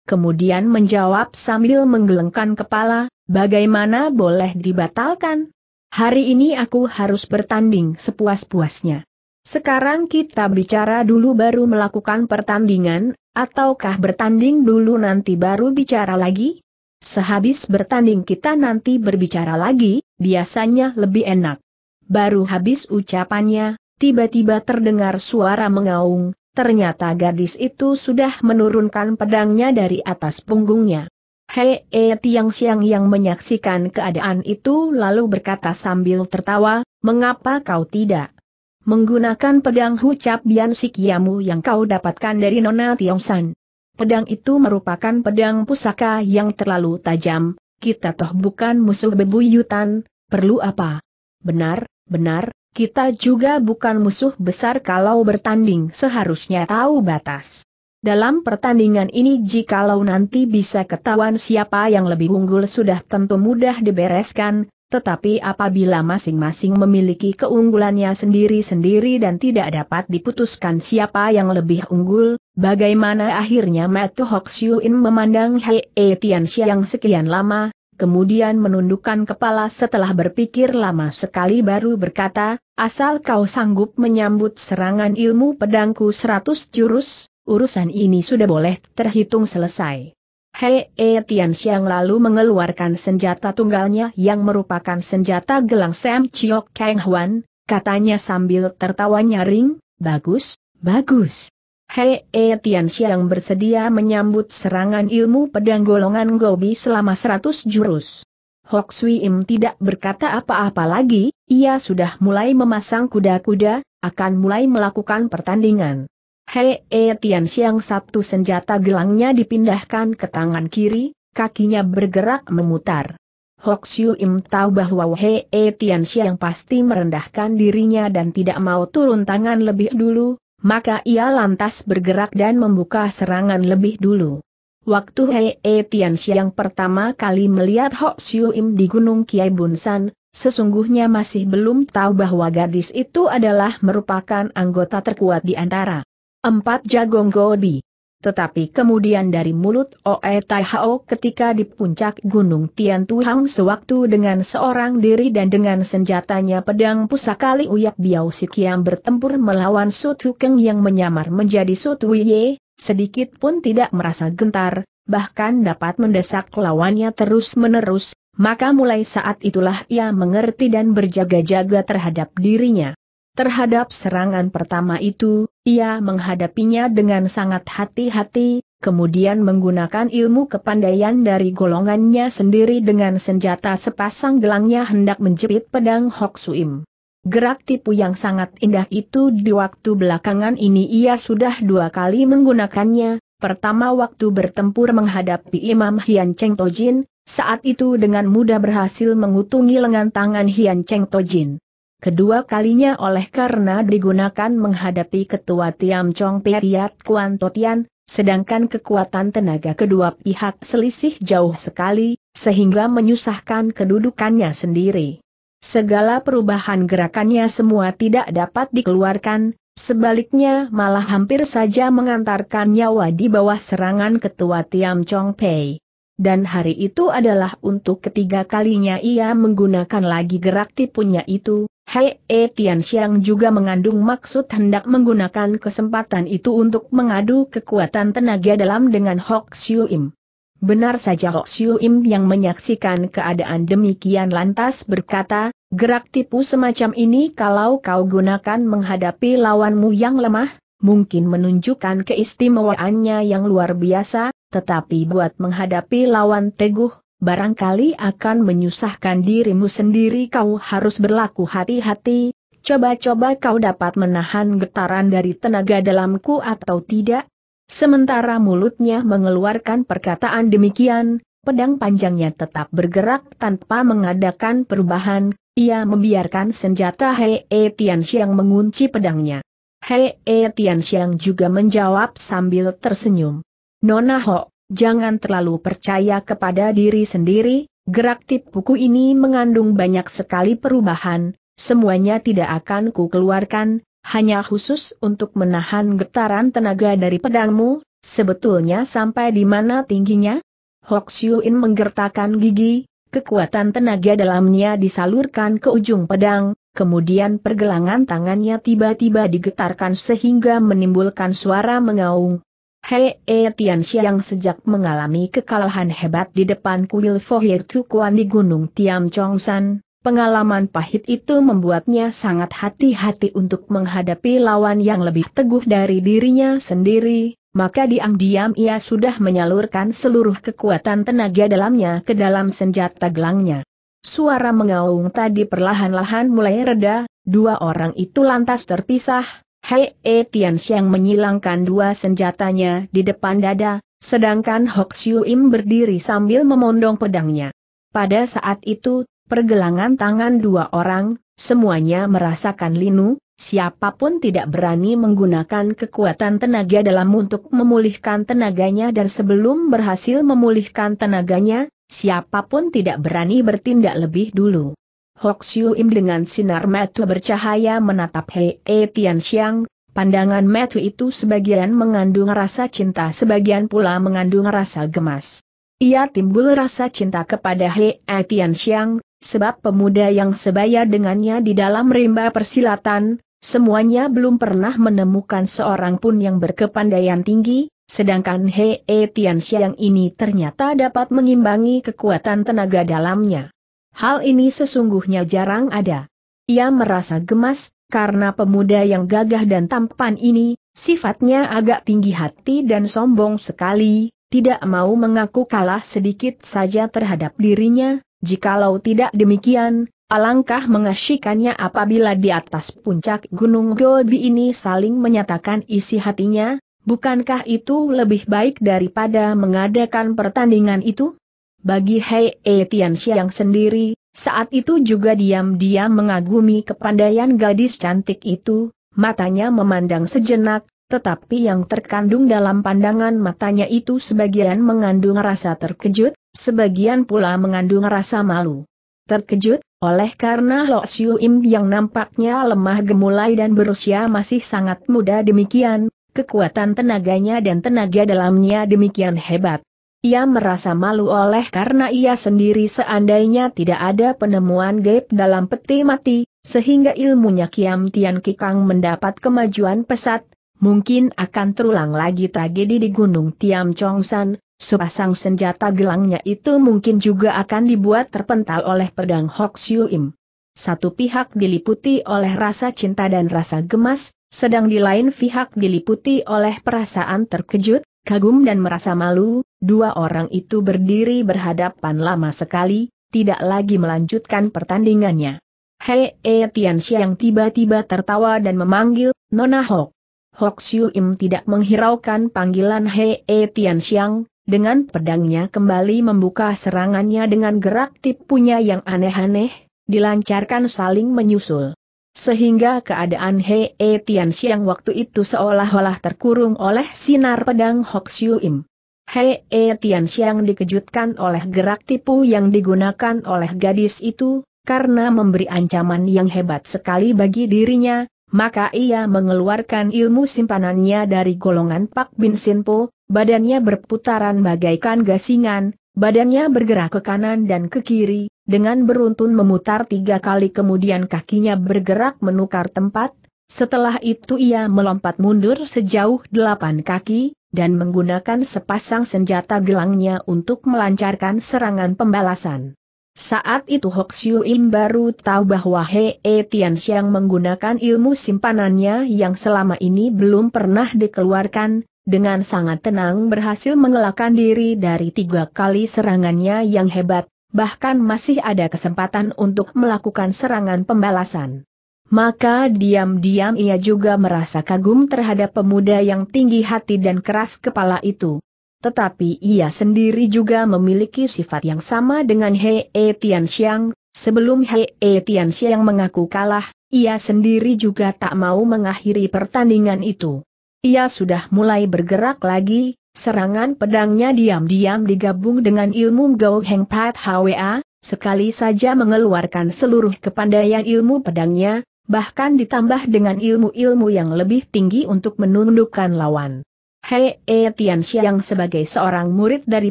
kemudian menjawab sambil menggelengkan kepala, bagaimana boleh dibatalkan? Hari ini aku harus bertanding sepuas-puasnya. Sekarang kita bicara dulu baru melakukan pertandingan, ataukah bertanding dulu nanti baru bicara lagi? Sehabis bertanding kita nanti berbicara lagi, biasanya lebih enak. Baru habis ucapannya, tiba-tiba terdengar suara mengaung, ternyata gadis itu sudah menurunkan pedangnya dari atas punggungnya. Hei, -he eh, Tiang Siang yang menyaksikan keadaan itu lalu berkata sambil tertawa, mengapa kau tidak menggunakan pedang Hucap Bian Sikiamu yang kau dapatkan dari Nona Tiong San. Pedang itu merupakan pedang pusaka yang terlalu tajam, kita toh bukan musuh bebuyutan, perlu apa? Benar, benar, kita juga bukan musuh besar kalau bertanding seharusnya tahu batas. Dalam pertandingan ini jikalau nanti bisa ketahuan siapa yang lebih unggul sudah tentu mudah dibereskan, tetapi apabila masing-masing memiliki keunggulannya sendiri-sendiri dan tidak dapat diputuskan siapa yang lebih unggul, bagaimana akhirnya Matu Siu'in memandang Hei e Tianxia yang sekian lama, kemudian menundukkan kepala setelah berpikir lama sekali baru berkata, asal kau sanggup menyambut serangan ilmu pedangku seratus jurus, urusan ini sudah boleh terhitung selesai. Hei e Tian Xiang lalu mengeluarkan senjata tunggalnya yang merupakan senjata gelang Sam Chiok Kang Huan, katanya sambil tertawa nyaring, bagus, bagus. Hei e Tian Xiang bersedia menyambut serangan ilmu pedang golongan Gobi selama seratus jurus. Hok Sui Im tidak berkata apa-apa lagi, ia sudah mulai memasang kuda-kuda, akan mulai melakukan pertandingan. Hei E Tian Siang Sabtu senjata gelangnya dipindahkan ke tangan kiri, kakinya bergerak memutar. Hok Siu Im tahu bahwa Hei E Tian Siang pasti merendahkan dirinya dan tidak mau turun tangan lebih dulu, maka ia lantas bergerak dan membuka serangan lebih dulu. Waktu Hei E Tian Siang pertama kali melihat Hok Siu Im di Gunung Kiai Bunsan, sesungguhnya masih belum tahu bahwa gadis itu adalah merupakan anggota terkuat di antara Empat jagong Gobi. Tetapi kemudian dari mulut Oe Tai Hao ketika di puncak Gunung Tian Tuhang sewaktu dengan seorang diri dan dengan senjatanya pedang pusaka Li Uyak Biao Sikiam bertempur melawan Su Keng yang menyamar menjadi Su Ye, sedikit pun tidak merasa gentar, bahkan dapat mendesak lawannya terus-menerus, maka mulai saat itulah ia mengerti dan berjaga-jaga terhadap dirinya. Terhadap serangan pertama itu, ia menghadapinya dengan sangat hati-hati, kemudian menggunakan ilmu kepandaian dari golongannya sendiri dengan senjata sepasang gelangnya hendak menjepit pedang Hok Suim. Gerak tipu yang sangat indah itu di waktu belakangan ini ia sudah dua kali menggunakannya, pertama waktu bertempur menghadapi Imam Hian Cheng Tojin, saat itu dengan mudah berhasil mengutungi lengan tangan Hian Cheng Tojin kedua kalinya oleh karena digunakan menghadapi ketua Tiam Chong Periat Kuan Totian, sedangkan kekuatan tenaga kedua pihak selisih jauh sekali, sehingga menyusahkan kedudukannya sendiri. Segala perubahan gerakannya semua tidak dapat dikeluarkan, sebaliknya malah hampir saja mengantarkan nyawa di bawah serangan ketua Tiam Chong Pei dan hari itu adalah untuk ketiga kalinya ia menggunakan lagi gerak tipunya itu, Hei E Tian Xiang juga mengandung maksud hendak menggunakan kesempatan itu untuk mengadu kekuatan tenaga dalam dengan Hok Siu Im. Benar saja Hok Siu Im yang menyaksikan keadaan demikian lantas berkata, gerak tipu semacam ini kalau kau gunakan menghadapi lawanmu yang lemah, mungkin menunjukkan keistimewaannya yang luar biasa, tetapi buat menghadapi lawan teguh, barangkali akan menyusahkan dirimu sendiri kau harus berlaku hati-hati, coba-coba kau dapat menahan getaran dari tenaga dalamku atau tidak? Sementara mulutnya mengeluarkan perkataan demikian, pedang panjangnya tetap bergerak tanpa mengadakan perubahan, ia membiarkan senjata Hei e Tianxiang mengunci pedangnya. Hei e Tianxiang juga menjawab sambil tersenyum. Nona Ho, jangan terlalu percaya kepada diri sendiri, gerak tip buku ini mengandung banyak sekali perubahan, semuanya tidak akan ku keluarkan, hanya khusus untuk menahan getaran tenaga dari pedangmu, sebetulnya sampai di mana tingginya? Hok Siuin menggertakkan gigi, kekuatan tenaga dalamnya disalurkan ke ujung pedang, kemudian pergelangan tangannya tiba-tiba digetarkan sehingga menimbulkan suara mengaung. Hei E eh, yang sejak mengalami kekalahan hebat di depan kuil Fohir Tukuan di Gunung Tiam Chongsan, pengalaman pahit itu membuatnya sangat hati-hati untuk menghadapi lawan yang lebih teguh dari dirinya sendiri, maka diam-diam ia sudah menyalurkan seluruh kekuatan tenaga dalamnya ke dalam senjata gelangnya. Suara mengaung tadi perlahan-lahan mulai reda, dua orang itu lantas terpisah, Hei Etians eh yang menyilangkan dua senjatanya di depan dada, sedangkan Hok Im berdiri sambil memondong pedangnya. Pada saat itu, pergelangan tangan dua orang, semuanya merasakan linu, siapapun tidak berani menggunakan kekuatan tenaga dalam untuk memulihkan tenaganya dan sebelum berhasil memulihkan tenaganya, siapapun tidak berani bertindak lebih dulu. Hok Siu Im dengan sinar metu bercahaya menatap Hei e Tian Xiang, pandangan metu itu sebagian mengandung rasa cinta sebagian pula mengandung rasa gemas. Ia timbul rasa cinta kepada Hei e Tian Xiang, sebab pemuda yang sebaya dengannya di dalam rimba persilatan, semuanya belum pernah menemukan seorang pun yang berkepandaian tinggi, sedangkan Hei e Tian Xiang ini ternyata dapat mengimbangi kekuatan tenaga dalamnya. Hal ini sesungguhnya jarang ada. Ia merasa gemas, karena pemuda yang gagah dan tampan ini, sifatnya agak tinggi hati dan sombong sekali, tidak mau mengaku kalah sedikit saja terhadap dirinya, jikalau tidak demikian, Alangkah mengasyikannya apabila di atas puncak Gunung Gobi ini saling menyatakan isi hatinya, bukankah itu lebih baik daripada mengadakan pertandingan itu? Bagi Hei Etian Siang sendiri, saat itu juga diam-diam mengagumi kepandaian gadis cantik itu, matanya memandang sejenak, tetapi yang terkandung dalam pandangan matanya itu sebagian mengandung rasa terkejut, sebagian pula mengandung rasa malu. Terkejut, oleh karena Lo Siu Im yang nampaknya lemah gemulai dan berusia masih sangat muda demikian, kekuatan tenaganya dan tenaga dalamnya demikian hebat. Ia merasa malu oleh karena ia sendiri seandainya tidak ada penemuan gaib dalam peti mati, sehingga ilmunya Kiam Tian Kikang mendapat kemajuan pesat, mungkin akan terulang lagi tragedi di Gunung Tiam Chongsan, sepasang senjata gelangnya itu mungkin juga akan dibuat terpental oleh pedang Hok Siu Im. Satu pihak diliputi oleh rasa cinta dan rasa gemas, sedang di lain pihak diliputi oleh perasaan terkejut, kagum dan merasa malu, Dua orang itu berdiri berhadapan lama sekali, tidak lagi melanjutkan pertandingannya. Hei E Tianxiang yang tiba-tiba tertawa dan memanggil, Nona Hok. Hok Siu Im tidak menghiraukan panggilan Hei E Tianxiang, dengan pedangnya kembali membuka serangannya dengan gerak tipunya yang aneh-aneh, dilancarkan saling menyusul. Sehingga keadaan Hei e, Tian Xiang waktu itu seolah-olah terkurung oleh sinar pedang Hok Siu Im. Hei E Tian Xiang dikejutkan oleh gerak tipu yang digunakan oleh gadis itu, karena memberi ancaman yang hebat sekali bagi dirinya, maka ia mengeluarkan ilmu simpanannya dari golongan Pak Bin Sinpo, badannya berputaran bagaikan gasingan, badannya bergerak ke kanan dan ke kiri, dengan beruntun memutar tiga kali kemudian kakinya bergerak menukar tempat, setelah itu ia melompat mundur sejauh delapan kaki, dan menggunakan sepasang senjata gelangnya untuk melancarkan serangan pembalasan. Saat itu Hok Im baru tahu bahwa He E Tian Xiang menggunakan ilmu simpanannya yang selama ini belum pernah dikeluarkan, dengan sangat tenang berhasil mengelakkan diri dari tiga kali serangannya yang hebat, bahkan masih ada kesempatan untuk melakukan serangan pembalasan. Maka diam-diam ia juga merasa kagum terhadap pemuda yang tinggi hati dan keras kepala itu. Tetapi ia sendiri juga memiliki sifat yang sama dengan He e Tianxiang, sebelum He e Tianxiang mengaku kalah, ia sendiri juga tak mau mengakhiri pertandingan itu. Ia sudah mulai bergerak lagi, serangan pedangnya diam-diam digabung dengan ilmu Gao Heng Pat Hwa, sekali saja mengeluarkan seluruh kepandaian ilmu pedangnya, bahkan ditambah dengan ilmu-ilmu yang lebih tinggi untuk menundukkan lawan. Hei E Tian sebagai seorang murid dari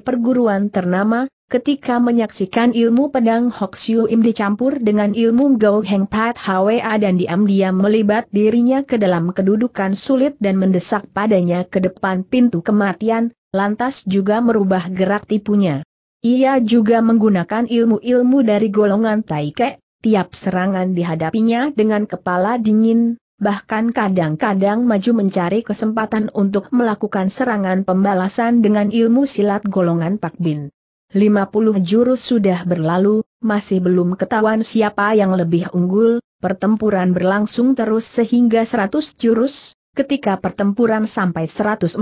perguruan ternama, ketika menyaksikan ilmu pedang Hok Siu Im dicampur dengan ilmu Gao Heng Pat Hwa dan diam-diam melibat dirinya ke dalam kedudukan sulit dan mendesak padanya ke depan pintu kematian, lantas juga merubah gerak tipunya. Ia juga menggunakan ilmu-ilmu dari golongan Taike, tiap serangan dihadapinya dengan kepala dingin, bahkan kadang-kadang maju mencari kesempatan untuk melakukan serangan pembalasan dengan ilmu silat golongan Pak Lima 50 jurus sudah berlalu, masih belum ketahuan siapa yang lebih unggul, pertempuran berlangsung terus sehingga 100 jurus, ketika pertempuran sampai 160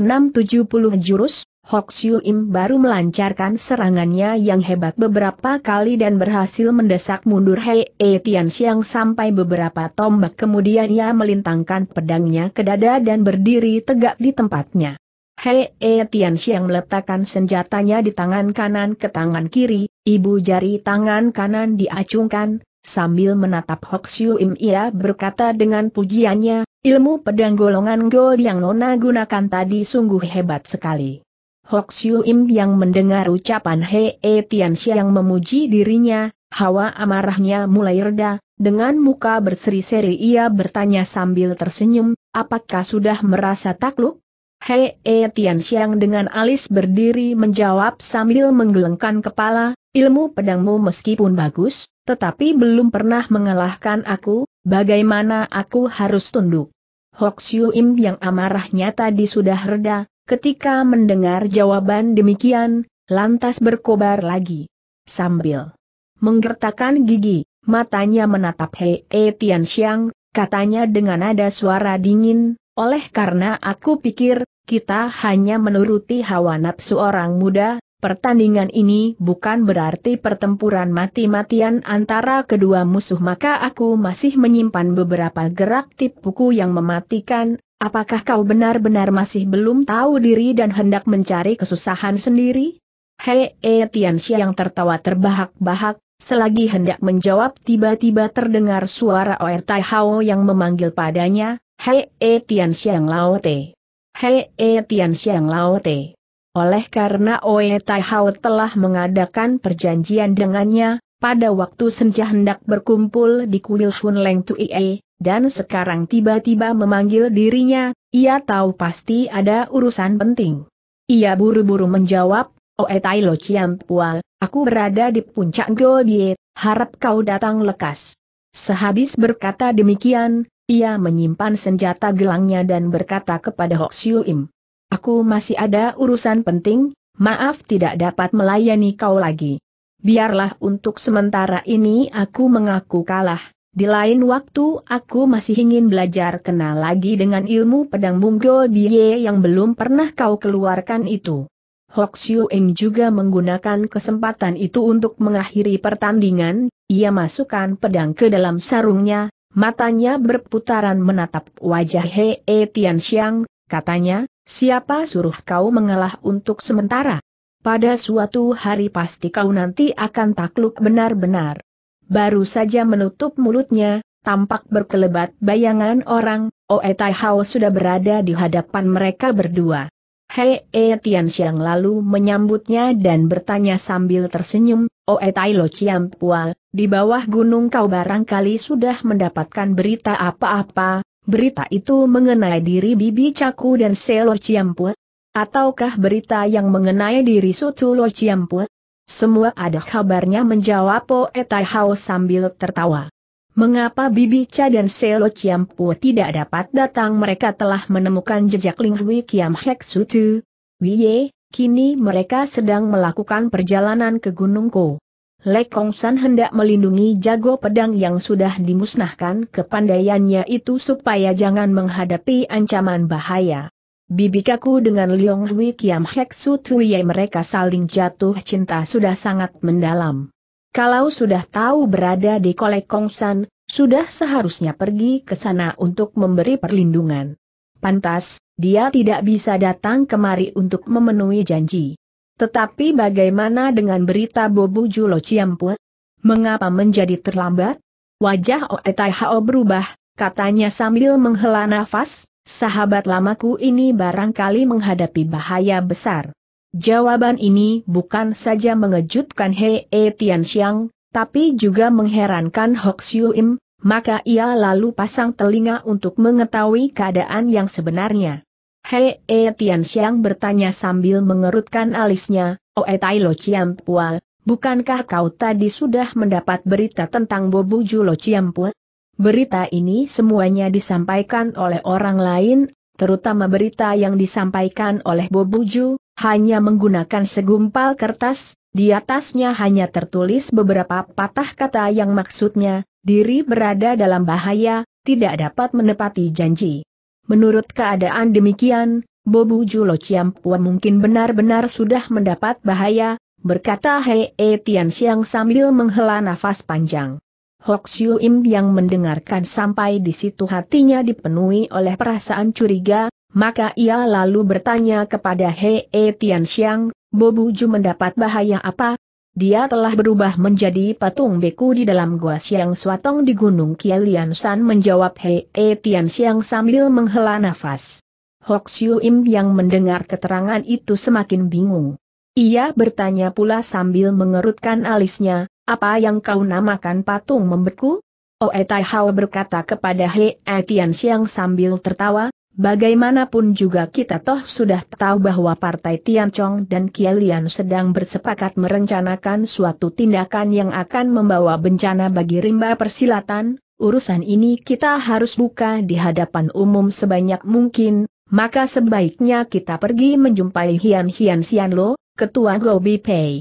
jurus, Hok Siu Im baru melancarkan serangannya yang hebat beberapa kali dan berhasil mendesak mundur Hei E Tian Xiang sampai beberapa tombak kemudian ia melintangkan pedangnya ke dada dan berdiri tegak di tempatnya. Hei E Tian Xiang meletakkan senjatanya di tangan kanan ke tangan kiri, ibu jari tangan kanan diacungkan, sambil menatap Hok Siu Im ia berkata dengan pujiannya, ilmu pedang golongan gol yang Nona gunakan tadi sungguh hebat sekali. Hok Siu Im yang mendengar ucapan Hei e Tian yang memuji dirinya, hawa amarahnya mulai reda, dengan muka berseri-seri ia bertanya sambil tersenyum, apakah sudah merasa takluk? Hei e Tianxiang dengan alis berdiri menjawab sambil menggelengkan kepala, ilmu pedangmu meskipun bagus, tetapi belum pernah mengalahkan aku, bagaimana aku harus tunduk? Hok Siu Im yang amarahnya tadi sudah reda, Ketika mendengar jawaban demikian, lantas berkobar lagi. Sambil menggertakkan gigi, matanya menatap Hei e Tianxiang, katanya dengan nada suara dingin, oleh karena aku pikir, kita hanya menuruti hawa nafsu orang muda, pertandingan ini bukan berarti pertempuran mati-matian antara kedua musuh maka aku masih menyimpan beberapa gerak tipuku yang mematikan, Apakah kau benar-benar masih belum tahu diri dan hendak mencari kesusahan sendiri? Hei, e, Tianxia yang tertawa terbahak-bahak, selagi hendak menjawab tiba-tiba terdengar suara Oer Tai Hao yang memanggil padanya, Hei, e, Tianxia yang lao te. Hei, e, Tianxia yang lao te. Oleh karena Oer Tai Hao telah mengadakan perjanjian dengannya, pada waktu senja hendak berkumpul di kuil Hun Leng Tui, e, dan sekarang tiba-tiba memanggil dirinya, ia tahu pasti ada urusan penting. Ia buru-buru menjawab, Oe Tai Lo Pual, aku berada di puncak Goldie, harap kau datang lekas. Sehabis berkata demikian, ia menyimpan senjata gelangnya dan berkata kepada Hok Siu Im. Aku masih ada urusan penting, maaf tidak dapat melayani kau lagi. Biarlah untuk sementara ini aku mengaku kalah, di lain waktu aku masih ingin belajar kenal lagi dengan ilmu pedang Munggo Biye yang belum pernah kau keluarkan itu. Siu Eng juga menggunakan kesempatan itu untuk mengakhiri pertandingan, ia masukkan pedang ke dalam sarungnya, matanya berputaran menatap wajah He E Xiang, katanya, siapa suruh kau mengalah untuk sementara? Pada suatu hari pasti kau nanti akan takluk benar-benar. Baru saja menutup mulutnya, tampak berkelebat bayangan orang, Oe oh Tai Hao sudah berada di hadapan mereka berdua. Hei E Tian Xiang lalu menyambutnya dan bertanya sambil tersenyum, Oe oh Tai Lo Chiam Pua, di bawah gunung kau barangkali sudah mendapatkan berita apa-apa, berita itu mengenai diri Bibi Caku dan Selo Ciampua? Ataukah berita yang mengenai diri Sutu Lo Ciampua? Semua ada kabarnya menjawab Po Etai Hao sambil tertawa. Mengapa Bibi Cha dan Selo Chiampu tidak dapat datang mereka telah menemukan jejak Ling Hui Kiam Hek Sutu? Wiye, kini mereka sedang melakukan perjalanan ke Gunung Ko. Lek San hendak melindungi jago pedang yang sudah dimusnahkan kepandaiannya itu supaya jangan menghadapi ancaman bahaya bibikaku dengan Leong Hui Kiam Hek Su Tuye mereka saling jatuh cinta sudah sangat mendalam. Kalau sudah tahu berada di Kolek Kongsan, sudah seharusnya pergi ke sana untuk memberi perlindungan. Pantas, dia tidak bisa datang kemari untuk memenuhi janji. Tetapi bagaimana dengan berita Bobu Julo Ciampue? Mengapa menjadi terlambat? Wajah Oetai Hao berubah, katanya sambil menghela nafas, sahabat lamaku ini barangkali menghadapi bahaya besar. Jawaban ini bukan saja mengejutkan Hei e Tianxiang, tapi juga mengherankan Hok Im, maka ia lalu pasang telinga untuk mengetahui keadaan yang sebenarnya. Hei e Tianxiang bertanya sambil mengerutkan alisnya, Oe Tai Lo Chiampua, bukankah kau tadi sudah mendapat berita tentang Bobu Ju Lo Chiampua? Berita ini semuanya disampaikan oleh orang lain, terutama berita yang disampaikan oleh Bobuju, hanya menggunakan segumpal kertas, di atasnya hanya tertulis beberapa patah kata yang maksudnya, diri berada dalam bahaya, tidak dapat menepati janji. Menurut keadaan demikian, Bobuju Julo Ciampua mungkin benar-benar sudah mendapat bahaya, berkata Hei Tian Xiang sambil menghela nafas panjang. Hok Siu Im yang mendengarkan sampai di situ hatinya dipenuhi oleh perasaan curiga, maka ia lalu bertanya kepada He e Tian Xiang, Bobuju mendapat bahaya apa? Dia telah berubah menjadi patung beku di dalam gua Siang suatong di Gunung Kialian San menjawab He e Tian Xiang sambil menghela nafas. Hok Siu Im yang mendengar keterangan itu semakin bingung. Ia bertanya pula sambil mengerutkan alisnya, apa yang kau namakan patung membeku? Oe oh, Tai Hao berkata kepada He Tian Xiang sambil tertawa, bagaimanapun juga kita toh sudah tahu bahwa Partai Tian Chong dan Kielian sedang bersepakat merencanakan suatu tindakan yang akan membawa bencana bagi rimba persilatan, urusan ini kita harus buka di hadapan umum sebanyak mungkin, maka sebaiknya kita pergi menjumpai Hian Hian Xianlo, Ketua Gobi Pei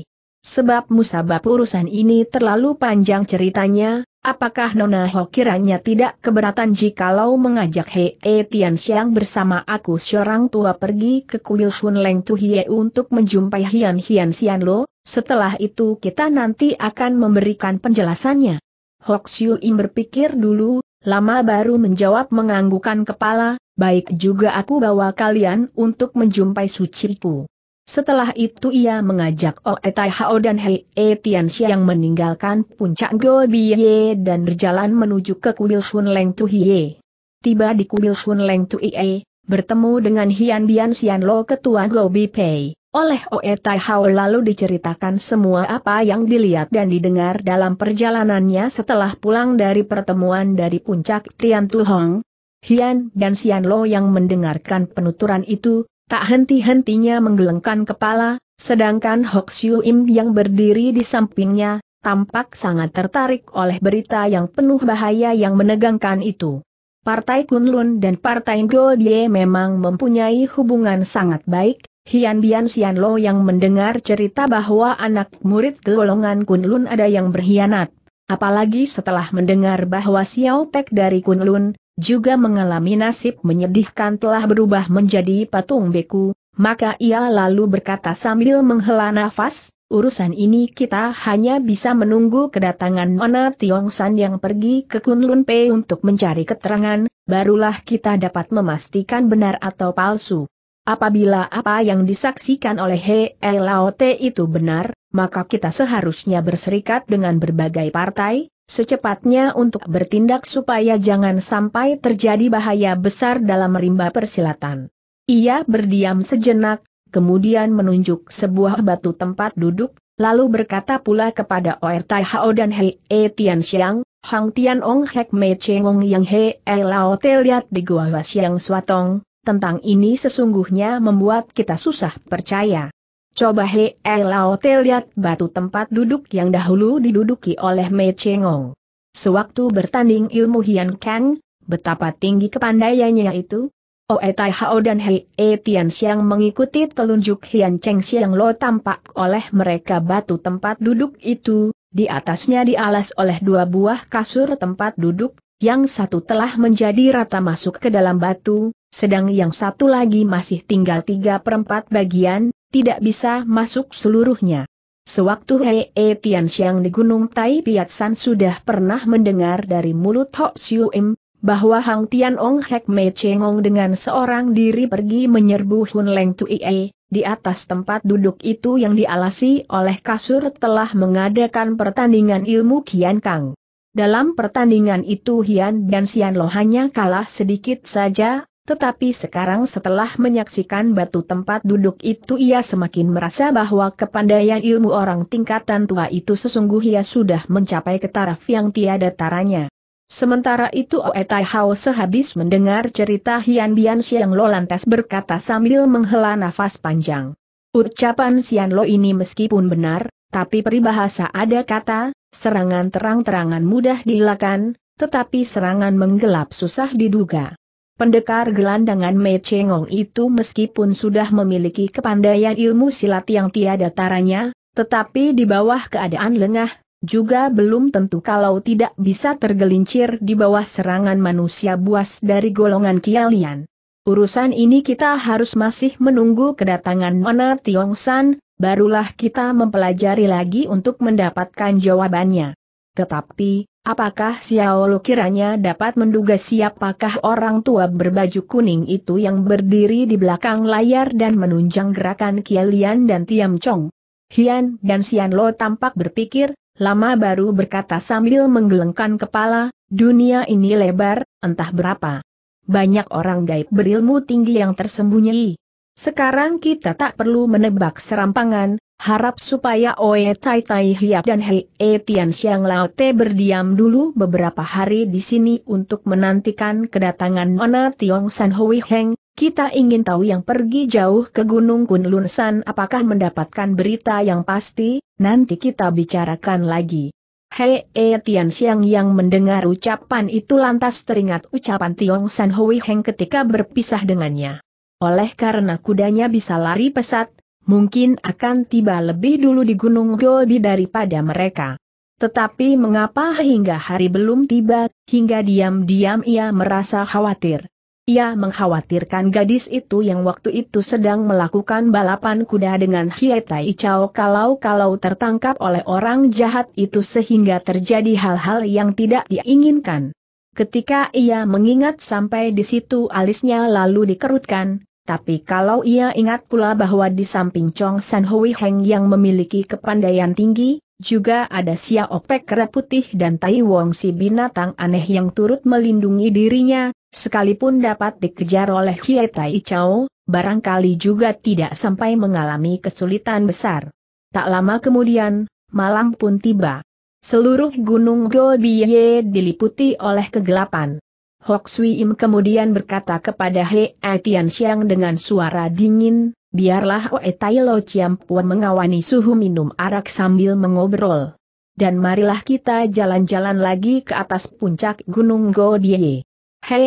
sebab musabab urusan ini terlalu panjang ceritanya, apakah Nona Ho kiranya tidak keberatan jikalau mengajak Hei e Tian Xiang bersama aku seorang tua pergi ke kuil Hun Leng Hie untuk menjumpai Hian Hian Xian Lo, setelah itu kita nanti akan memberikan penjelasannya. Hok Xiu Im berpikir dulu, lama baru menjawab menganggukan kepala, baik juga aku bawa kalian untuk menjumpai Sucipu. Setelah itu ia mengajak Oe oh Tai Hao oh dan Hei E Tianxia yang meninggalkan puncak Ye dan berjalan menuju ke kuil Sun Leng Ye. Tiba di kuil Sun Leng Ye, bertemu dengan Hian Bian Xian Lo ketua Gobi Pei. Oleh Oe oh Tai Hao lalu diceritakan semua apa yang dilihat dan didengar dalam perjalanannya setelah pulang dari pertemuan dari puncak Tian Tu Hong. Hian dan Xian Lo yang mendengarkan penuturan itu, tak henti-hentinya menggelengkan kepala, sedangkan Hok Siu Im yang berdiri di sampingnya, tampak sangat tertarik oleh berita yang penuh bahaya yang menegangkan itu. Partai Kunlun dan Partai Goldie memang mempunyai hubungan sangat baik, Hian Bian Xian Lo yang mendengar cerita bahwa anak murid golongan Kunlun ada yang berkhianat. Apalagi setelah mendengar bahwa Xiao Pek dari Kunlun, juga mengalami nasib menyedihkan telah berubah menjadi patung beku, maka ia lalu berkata sambil menghela nafas, urusan ini kita hanya bisa menunggu kedatangan Nona San yang pergi ke Kunlun Pei untuk mencari keterangan, barulah kita dapat memastikan benar atau palsu. Apabila apa yang disaksikan oleh He Elaote itu benar, maka kita seharusnya berserikat dengan berbagai partai, Secepatnya untuk bertindak supaya jangan sampai terjadi bahaya besar dalam rimba persilatan. Ia berdiam sejenak, kemudian menunjuk sebuah batu tempat duduk, lalu berkata pula kepada Oer Tai Hao dan Hei E Tian Xiang, Hang Tian Ong Hek Me Chengong Yang He E Lao Te Liat di Gua Wasiang Swatong, tentang ini sesungguhnya membuat kita susah percaya. Coba He eh, Lao lihat batu tempat duduk yang dahulu diduduki oleh Mei Chengong. Sewaktu bertanding ilmu Hian Kang, betapa tinggi kepandaiannya itu. Oe oh, eh, Tai Hao dan Hei E eh, Tian Xiang mengikuti telunjuk Hian Cheng Xiang Lo tampak oleh mereka batu tempat duduk itu, di atasnya dialas oleh dua buah kasur tempat duduk, yang satu telah menjadi rata masuk ke dalam batu, sedang yang satu lagi masih tinggal tiga perempat bagian, tidak bisa masuk seluruhnya. Sewaktu Hei e Tian Xiang di Gunung Tai Piat San sudah pernah mendengar dari mulut Hok Siu Im, bahwa Hang Tian Ong Hek Mei Chengong dengan seorang diri pergi menyerbu Hun Leng Tui E, di atas tempat duduk itu yang dialasi oleh kasur telah mengadakan pertandingan ilmu Kian Kang. Dalam pertandingan itu Hian dan Xian Lo hanya kalah sedikit saja, tetapi sekarang setelah menyaksikan batu tempat duduk itu ia semakin merasa bahwa kepandaian ilmu orang tingkatan tua itu sesungguhnya sudah mencapai ke taraf yang tiada taranya. Sementara itu Oe Tai Hao sehabis mendengar cerita Hian Bian Xiang Lo lantas berkata sambil menghela nafas panjang. Ucapan Xian Lo ini meskipun benar, tapi peribahasa ada kata, serangan terang-terangan mudah dilakukan, tetapi serangan menggelap susah diduga. Pendekar gelandangan Mei Chengong itu meskipun sudah memiliki kepandaian ilmu silat yang tiada taranya, tetapi di bawah keadaan lengah, juga belum tentu kalau tidak bisa tergelincir di bawah serangan manusia buas dari golongan Kialian. Urusan ini kita harus masih menunggu kedatangan Nona San, barulah kita mempelajari lagi untuk mendapatkan jawabannya. Tetapi, Apakah Xiao Lu kiranya dapat menduga siapakah orang tua berbaju kuning itu yang berdiri di belakang layar dan menunjang gerakan Kialian dan Tiam Chong? Hian dan Xian Lo tampak berpikir, lama baru berkata sambil menggelengkan kepala, dunia ini lebar, entah berapa. Banyak orang gaib berilmu tinggi yang tersembunyi. Sekarang kita tak perlu menebak serampangan, Harap supaya Oe Tai Tai Hiap dan Hei E Tian Xiang Lao berdiam dulu beberapa hari di sini untuk menantikan kedatangan Nona Tiong San Hui Heng. Kita ingin tahu yang pergi jauh ke Gunung Kunlun San apakah mendapatkan berita yang pasti, nanti kita bicarakan lagi. Hei E Tian Xiang yang mendengar ucapan itu lantas teringat ucapan Tiong San Hui Heng ketika berpisah dengannya. Oleh karena kudanya bisa lari pesat, mungkin akan tiba lebih dulu di Gunung Gobi daripada mereka. Tetapi mengapa hingga hari belum tiba, hingga diam-diam ia merasa khawatir. Ia mengkhawatirkan gadis itu yang waktu itu sedang melakukan balapan kuda dengan Hietai Chao kalau-kalau tertangkap oleh orang jahat itu sehingga terjadi hal-hal yang tidak diinginkan. Ketika ia mengingat sampai di situ alisnya lalu dikerutkan, tapi kalau ia ingat pula bahwa di samping Chong San Hui Heng yang memiliki kepandaian tinggi, juga ada Xia Opek Kera Putih dan Tai Wong si binatang aneh yang turut melindungi dirinya, sekalipun dapat dikejar oleh Hie Tai Chao, barangkali juga tidak sampai mengalami kesulitan besar. Tak lama kemudian, malam pun tiba. Seluruh gunung Gobiye diliputi oleh kegelapan. Hok Sui Im kemudian berkata kepada He Tian Xiang dengan suara dingin, biarlah Oe Tai Lo Chiam Puan mengawani suhu minum arak sambil mengobrol. Dan marilah kita jalan-jalan lagi ke atas puncak Gunung Godie. He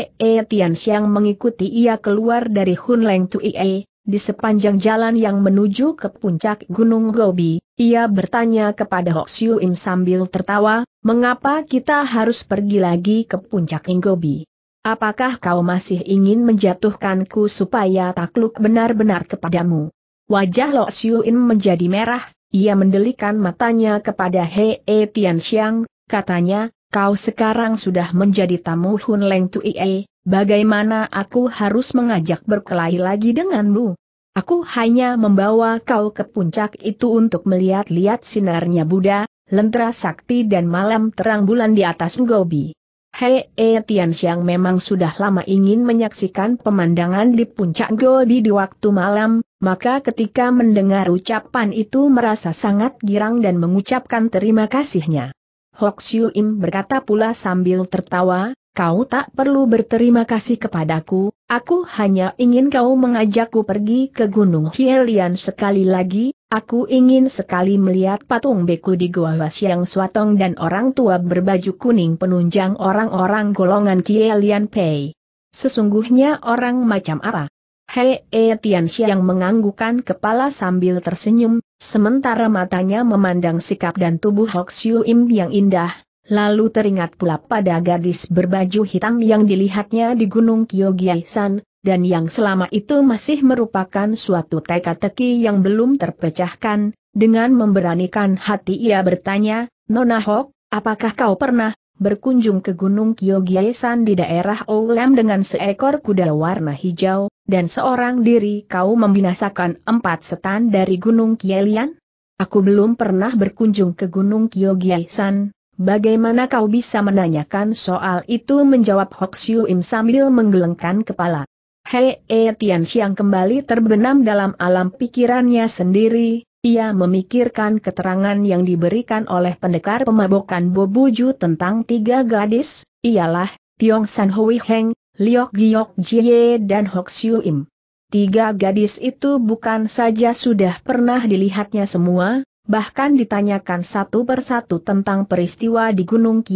Tian Xiang mengikuti ia keluar dari Hun Leng e. di sepanjang jalan yang menuju ke puncak Gunung Gobi, ia bertanya kepada Hok Siu Im sambil tertawa, mengapa kita harus pergi lagi ke puncak Ingobi? Apakah kau masih ingin menjatuhkanku supaya takluk benar-benar kepadamu? Wajah Lo Xiuin menjadi merah, ia mendelikan matanya kepada He E Tian Xiang, katanya, kau sekarang sudah menjadi tamu Hun Leng Tu E, bagaimana aku harus mengajak berkelahi lagi denganmu? Aku hanya membawa kau ke puncak itu untuk melihat-lihat sinarnya Buddha, lentera sakti dan malam terang bulan di atas Gobi. Hei E eh, Tianxiang memang sudah lama ingin menyaksikan pemandangan di puncak Godi di waktu malam, maka ketika mendengar ucapan itu merasa sangat girang dan mengucapkan terima kasihnya. Hok Siu Im berkata pula sambil tertawa, kau tak perlu berterima kasih kepadaku, aku hanya ingin kau mengajakku pergi ke Gunung Hielian sekali lagi, Aku ingin sekali melihat patung beku di Goa Wasiang suatong dan orang tua berbaju kuning penunjang orang-orang golongan Kielian Pei. Sesungguhnya orang macam apa? Hei E Tian Xiang menganggukan kepala sambil tersenyum, sementara matanya memandang sikap dan tubuh Hok Siu Im yang indah, lalu teringat pula pada gadis berbaju hitam yang dilihatnya di Gunung Kyogiaisan, dan yang selama itu masih merupakan suatu teka-teki yang belum terpecahkan, dengan memberanikan hati ia bertanya, Nona Hok, apakah kau pernah berkunjung ke Gunung Kyogyesan di daerah Olem dengan seekor kuda warna hijau, dan seorang diri kau membinasakan empat setan dari Gunung Kyelian? Aku belum pernah berkunjung ke Gunung Kyogyesan. bagaimana kau bisa menanyakan soal itu menjawab Hoxiu Im sambil menggelengkan kepala. Hei E Tian Xiang kembali terbenam dalam alam pikirannya sendiri, ia memikirkan keterangan yang diberikan oleh pendekar pemabokan Bobuju tentang tiga gadis, ialah Tiong San Hui Heng, Liok Giok Jie dan Hok Siu Im. Tiga gadis itu bukan saja sudah pernah dilihatnya semua, bahkan ditanyakan satu persatu tentang peristiwa di Gunung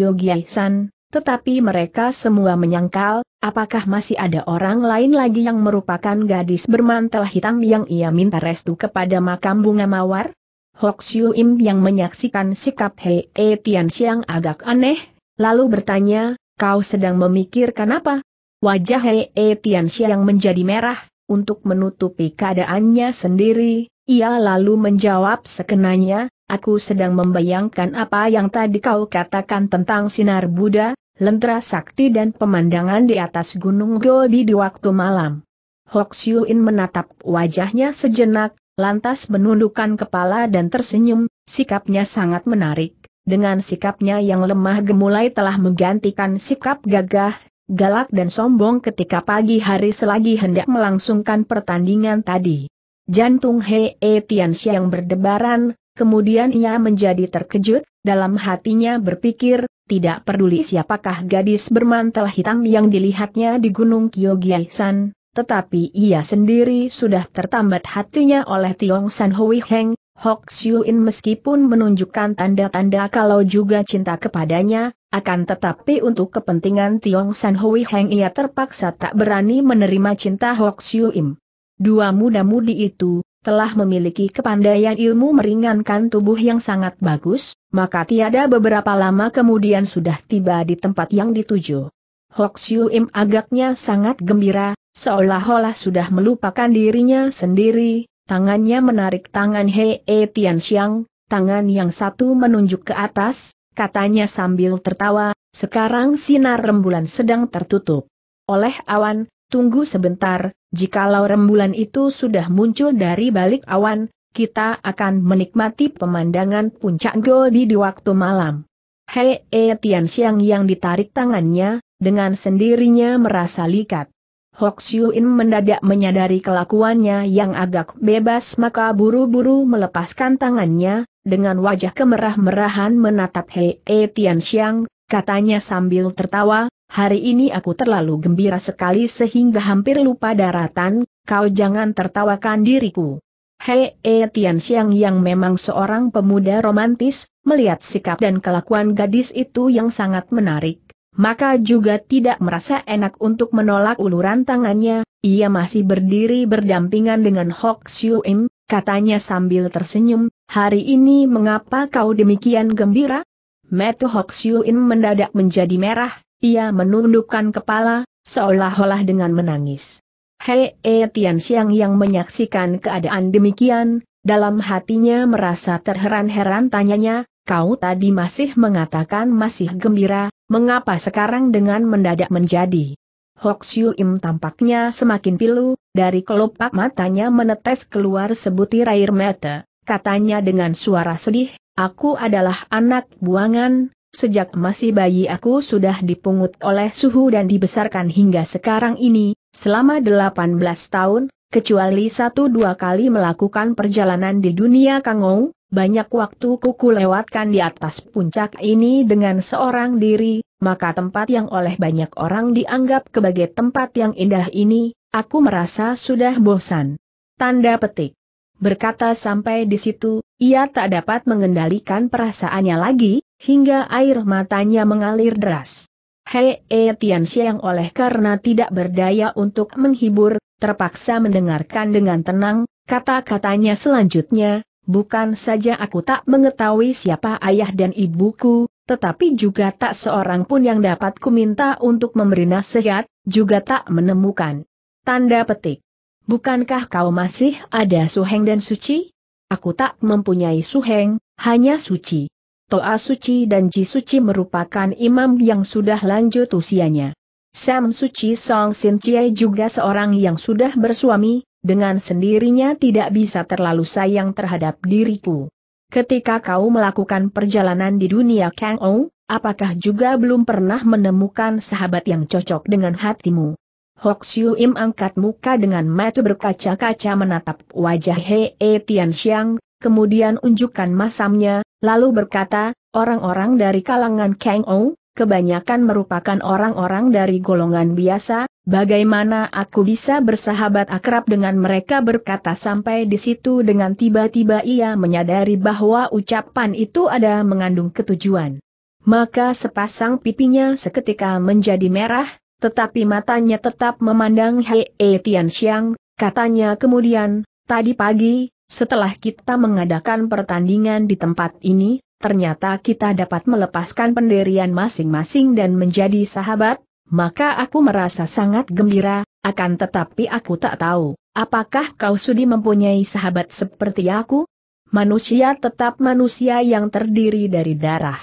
San, tetapi mereka semua menyangkal, apakah masih ada orang lain lagi yang merupakan gadis bermantel hitam yang ia minta restu kepada makam bunga mawar? Hok Siu Im yang menyaksikan sikap Hei E Tian Xiang agak aneh, lalu bertanya, kau sedang memikirkan apa? Wajah Hei E Tian Xiang menjadi merah, untuk menutupi keadaannya sendiri, ia lalu menjawab sekenanya, Aku sedang membayangkan apa yang tadi kau katakan tentang sinar Buddha, lentera sakti dan pemandangan di atas Gunung Gobi di waktu malam. Hok Siuin menatap wajahnya sejenak, lantas menundukkan kepala dan tersenyum, sikapnya sangat menarik. Dengan sikapnya yang lemah gemulai telah menggantikan sikap gagah, galak dan sombong ketika pagi hari selagi hendak melangsungkan pertandingan tadi. Jantung Hee Tianxia yang berdebaran, kemudian ia menjadi terkejut, dalam hatinya berpikir, tidak peduli siapakah gadis bermantel hitam yang dilihatnya di Gunung Kyogiaisan, tetapi ia sendiri sudah tertambat hatinya oleh Tiong San Hui Heng, Hok In meskipun menunjukkan tanda-tanda kalau juga cinta kepadanya, akan tetapi untuk kepentingan Tiong San Hui Heng ia terpaksa tak berani menerima cinta Hok Im. Dua muda-mudi itu, telah memiliki kepandaian ilmu meringankan tubuh yang sangat bagus, maka tiada beberapa lama kemudian sudah tiba di tempat yang dituju. Hok Siu Im agaknya sangat gembira, seolah-olah sudah melupakan dirinya sendiri, tangannya menarik tangan He e Tian Xiang, tangan yang satu menunjuk ke atas, katanya sambil tertawa, sekarang sinar rembulan sedang tertutup. Oleh awan, tunggu sebentar, jikalau rembulan itu sudah muncul dari balik awan, kita akan menikmati pemandangan puncak Gobi di waktu malam. Hei, e Tian Xiang yang ditarik tangannya, dengan sendirinya merasa likat. Hok mendadak menyadari kelakuannya yang agak bebas maka buru-buru melepaskan tangannya, dengan wajah kemerah-merahan menatap Hei e Tian Xiang, katanya sambil tertawa, hari ini aku terlalu gembira sekali sehingga hampir lupa daratan, kau jangan tertawakan diriku. Hei E Tian Xiang yang memang seorang pemuda romantis, melihat sikap dan kelakuan gadis itu yang sangat menarik, maka juga tidak merasa enak untuk menolak uluran tangannya, ia masih berdiri berdampingan dengan Hok Siu Im, katanya sambil tersenyum, hari ini mengapa kau demikian gembira? Metu Hok Siu Im mendadak menjadi merah, ia menundukkan kepala, seolah-olah dengan menangis. Hei e Tian Xiang yang menyaksikan keadaan demikian, dalam hatinya merasa terheran-heran tanyanya, kau tadi masih mengatakan masih gembira, mengapa sekarang dengan mendadak menjadi? Hok Siu Im tampaknya semakin pilu, dari kelopak matanya menetes keluar sebutir air mata, katanya dengan suara sedih, aku adalah anak buangan, Sejak masih bayi aku sudah dipungut oleh suhu dan dibesarkan hingga sekarang ini, selama 18 tahun, kecuali satu dua kali melakukan perjalanan di dunia kangou, banyak waktu kuku lewatkan di atas puncak ini dengan seorang diri, maka tempat yang oleh banyak orang dianggap sebagai tempat yang indah ini, aku merasa sudah bosan. Tanda petik. Berkata sampai di situ, ia tak dapat mengendalikan perasaannya lagi, hingga air matanya mengalir deras. Hei E eh, yang oleh karena tidak berdaya untuk menghibur, terpaksa mendengarkan dengan tenang, kata-katanya selanjutnya, bukan saja aku tak mengetahui siapa ayah dan ibuku, tetapi juga tak seorang pun yang dapat kuminta untuk memberi nasihat, juga tak menemukan. Tanda petik. Bukankah kau masih ada suheng dan suci? Aku tak mempunyai suheng, hanya suci. Toa Suci dan Ji Suci merupakan imam yang sudah lanjut usianya. Sam Suci Song Sin Chie juga seorang yang sudah bersuami, dengan sendirinya tidak bisa terlalu sayang terhadap diriku. Ketika kau melakukan perjalanan di dunia Kang Ou, apakah juga belum pernah menemukan sahabat yang cocok dengan hatimu? Hok Siu Im angkat muka dengan mata berkaca-kaca menatap wajah Hei e Tian Xiang, kemudian unjukkan masamnya, Lalu berkata, orang-orang dari kalangan Kang Ou, kebanyakan merupakan orang-orang dari golongan biasa, bagaimana aku bisa bersahabat akrab dengan mereka berkata sampai di situ dengan tiba-tiba ia menyadari bahwa ucapan itu ada mengandung ketujuan. Maka sepasang pipinya seketika menjadi merah, tetapi matanya tetap memandang Hei Tian Xiang, katanya kemudian, tadi pagi, setelah kita mengadakan pertandingan di tempat ini, ternyata kita dapat melepaskan pendirian masing-masing dan menjadi sahabat, maka aku merasa sangat gembira, akan tetapi aku tak tahu, apakah kau sudi mempunyai sahabat seperti aku? Manusia tetap manusia yang terdiri dari darah.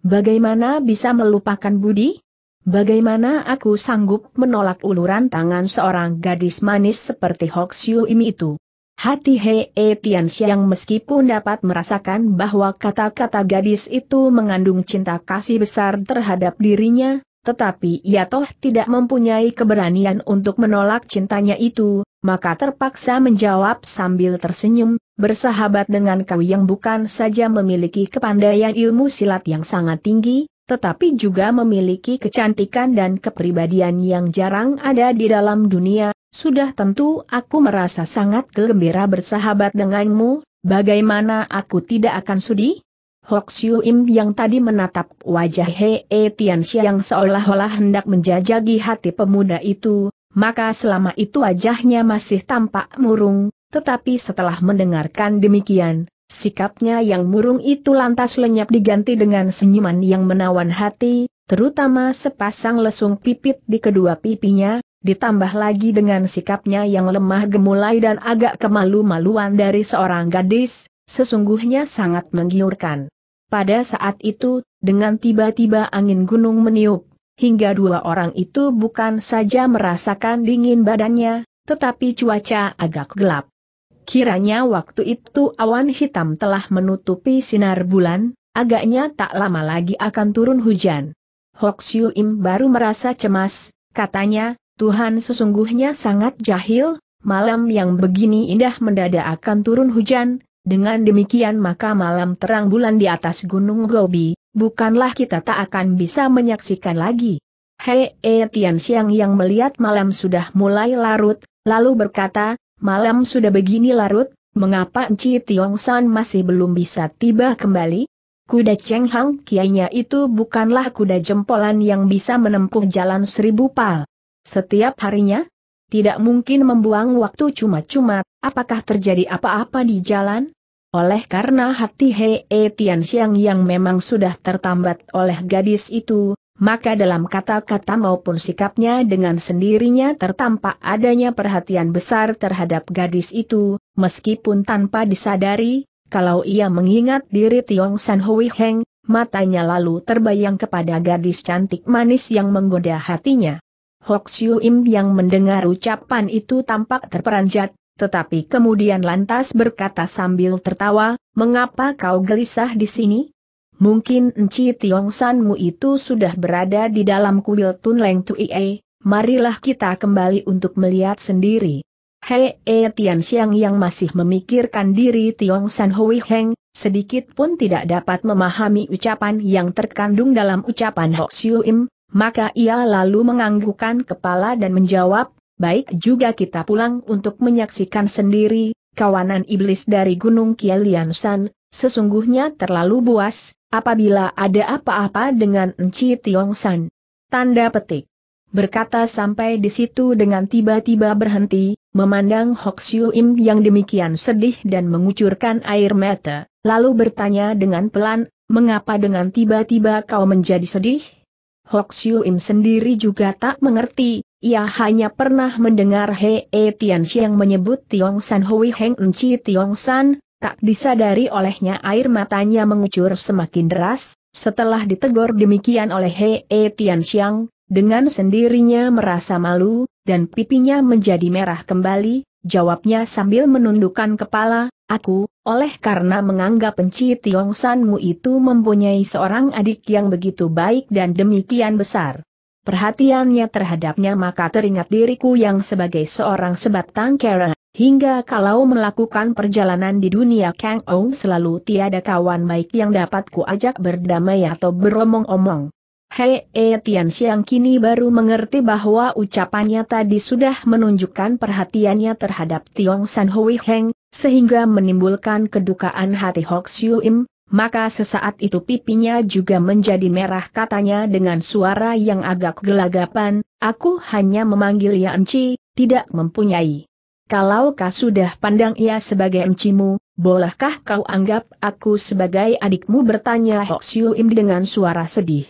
Bagaimana bisa melupakan budi? Bagaimana aku sanggup menolak uluran tangan seorang gadis manis seperti Hoxiu ini itu? Hati Hei e Tian Xiang meskipun dapat merasakan bahwa kata-kata gadis itu mengandung cinta kasih besar terhadap dirinya, tetapi ia toh tidak mempunyai keberanian untuk menolak cintanya itu, maka terpaksa menjawab sambil tersenyum, bersahabat dengan kau yang bukan saja memiliki kepandaian ilmu silat yang sangat tinggi, tetapi juga memiliki kecantikan dan kepribadian yang jarang ada di dalam dunia, sudah tentu aku merasa sangat gembira bersahabat denganmu, bagaimana aku tidak akan sudi? Hok Siu Im yang tadi menatap wajah He e Tianxia yang seolah-olah hendak menjajagi hati pemuda itu, maka selama itu wajahnya masih tampak murung, tetapi setelah mendengarkan demikian, sikapnya yang murung itu lantas lenyap diganti dengan senyuman yang menawan hati, terutama sepasang lesung pipit di kedua pipinya, ditambah lagi dengan sikapnya yang lemah gemulai dan agak kemalu-maluan dari seorang gadis, sesungguhnya sangat menggiurkan. Pada saat itu, dengan tiba-tiba angin gunung meniup, hingga dua orang itu bukan saja merasakan dingin badannya, tetapi cuaca agak gelap. Kiranya waktu itu awan hitam telah menutupi sinar bulan, agaknya tak lama lagi akan turun hujan. Hok Im baru merasa cemas, katanya, Tuhan sesungguhnya sangat jahil, malam yang begini indah mendadak akan turun hujan, dengan demikian maka malam terang bulan di atas gunung Gobi, bukanlah kita tak akan bisa menyaksikan lagi. Hei e, Tian Siang yang melihat malam sudah mulai larut, lalu berkata, malam sudah begini larut, mengapa Enci Tiong San masih belum bisa tiba kembali? Kuda Cheng Hang kiainya itu bukanlah kuda jempolan yang bisa menempuh jalan seribu pal. Setiap harinya? Tidak mungkin membuang waktu cuma-cuma, apakah terjadi apa-apa di jalan? Oleh karena hati Hei e Tian Xiang yang memang sudah tertambat oleh gadis itu, maka dalam kata-kata maupun sikapnya dengan sendirinya tertampak adanya perhatian besar terhadap gadis itu, meskipun tanpa disadari, kalau ia mengingat diri Tiong San Hui Heng, matanya lalu terbayang kepada gadis cantik manis yang menggoda hatinya. Hok Siu Im yang mendengar ucapan itu tampak terperanjat, tetapi kemudian lantas berkata sambil tertawa, mengapa kau gelisah di sini? Mungkin Enci Tiong Sanmu itu sudah berada di dalam kuil Tun Tunleng Tuie, marilah kita kembali untuk melihat sendiri. Hei E Tian Xiang yang masih memikirkan diri Tiong San Hui Heng, sedikit pun tidak dapat memahami ucapan yang terkandung dalam ucapan Hok Siu Im, maka ia lalu menganggukkan kepala dan menjawab, baik juga kita pulang untuk menyaksikan sendiri, kawanan iblis dari Gunung Kielian sesungguhnya terlalu buas, apabila ada apa-apa dengan Enci Tiong San. Tanda petik. Berkata sampai di situ dengan tiba-tiba berhenti, memandang Hok Siu Im yang demikian sedih dan mengucurkan air mata, lalu bertanya dengan pelan, mengapa dengan tiba-tiba kau menjadi sedih? Hok Siu Im sendiri juga tak mengerti, ia hanya pernah mendengar Hei e Tian Xiang menyebut Tiong San Hui Heng Enci Tiong San, tak disadari olehnya air matanya mengucur semakin deras, setelah ditegur demikian oleh Hei e Tian Xiang, dengan sendirinya merasa malu, dan pipinya menjadi merah kembali, jawabnya sambil menundukkan kepala, aku, oleh karena menganggap Penci Tiong Sanmu itu mempunyai seorang adik yang begitu baik dan demikian besar perhatiannya terhadapnya maka teringat diriku yang sebagai seorang sebatang kera, hingga kalau melakukan perjalanan di dunia Kang Ong selalu tiada kawan baik yang dapat kuajak berdamai atau beromong-omong. Hei E Tian Xiang kini baru mengerti bahwa ucapannya tadi sudah menunjukkan perhatiannya terhadap Tiong San Hui Heng, sehingga menimbulkan kedukaan hati Hok Im, maka sesaat itu pipinya juga menjadi merah katanya dengan suara yang agak gelagapan, aku hanya memanggil ya Enci, tidak mempunyai. Kalau kau sudah pandang ia sebagai encimu, bolehkah kau anggap aku sebagai adikmu bertanya Hok Im dengan suara sedih.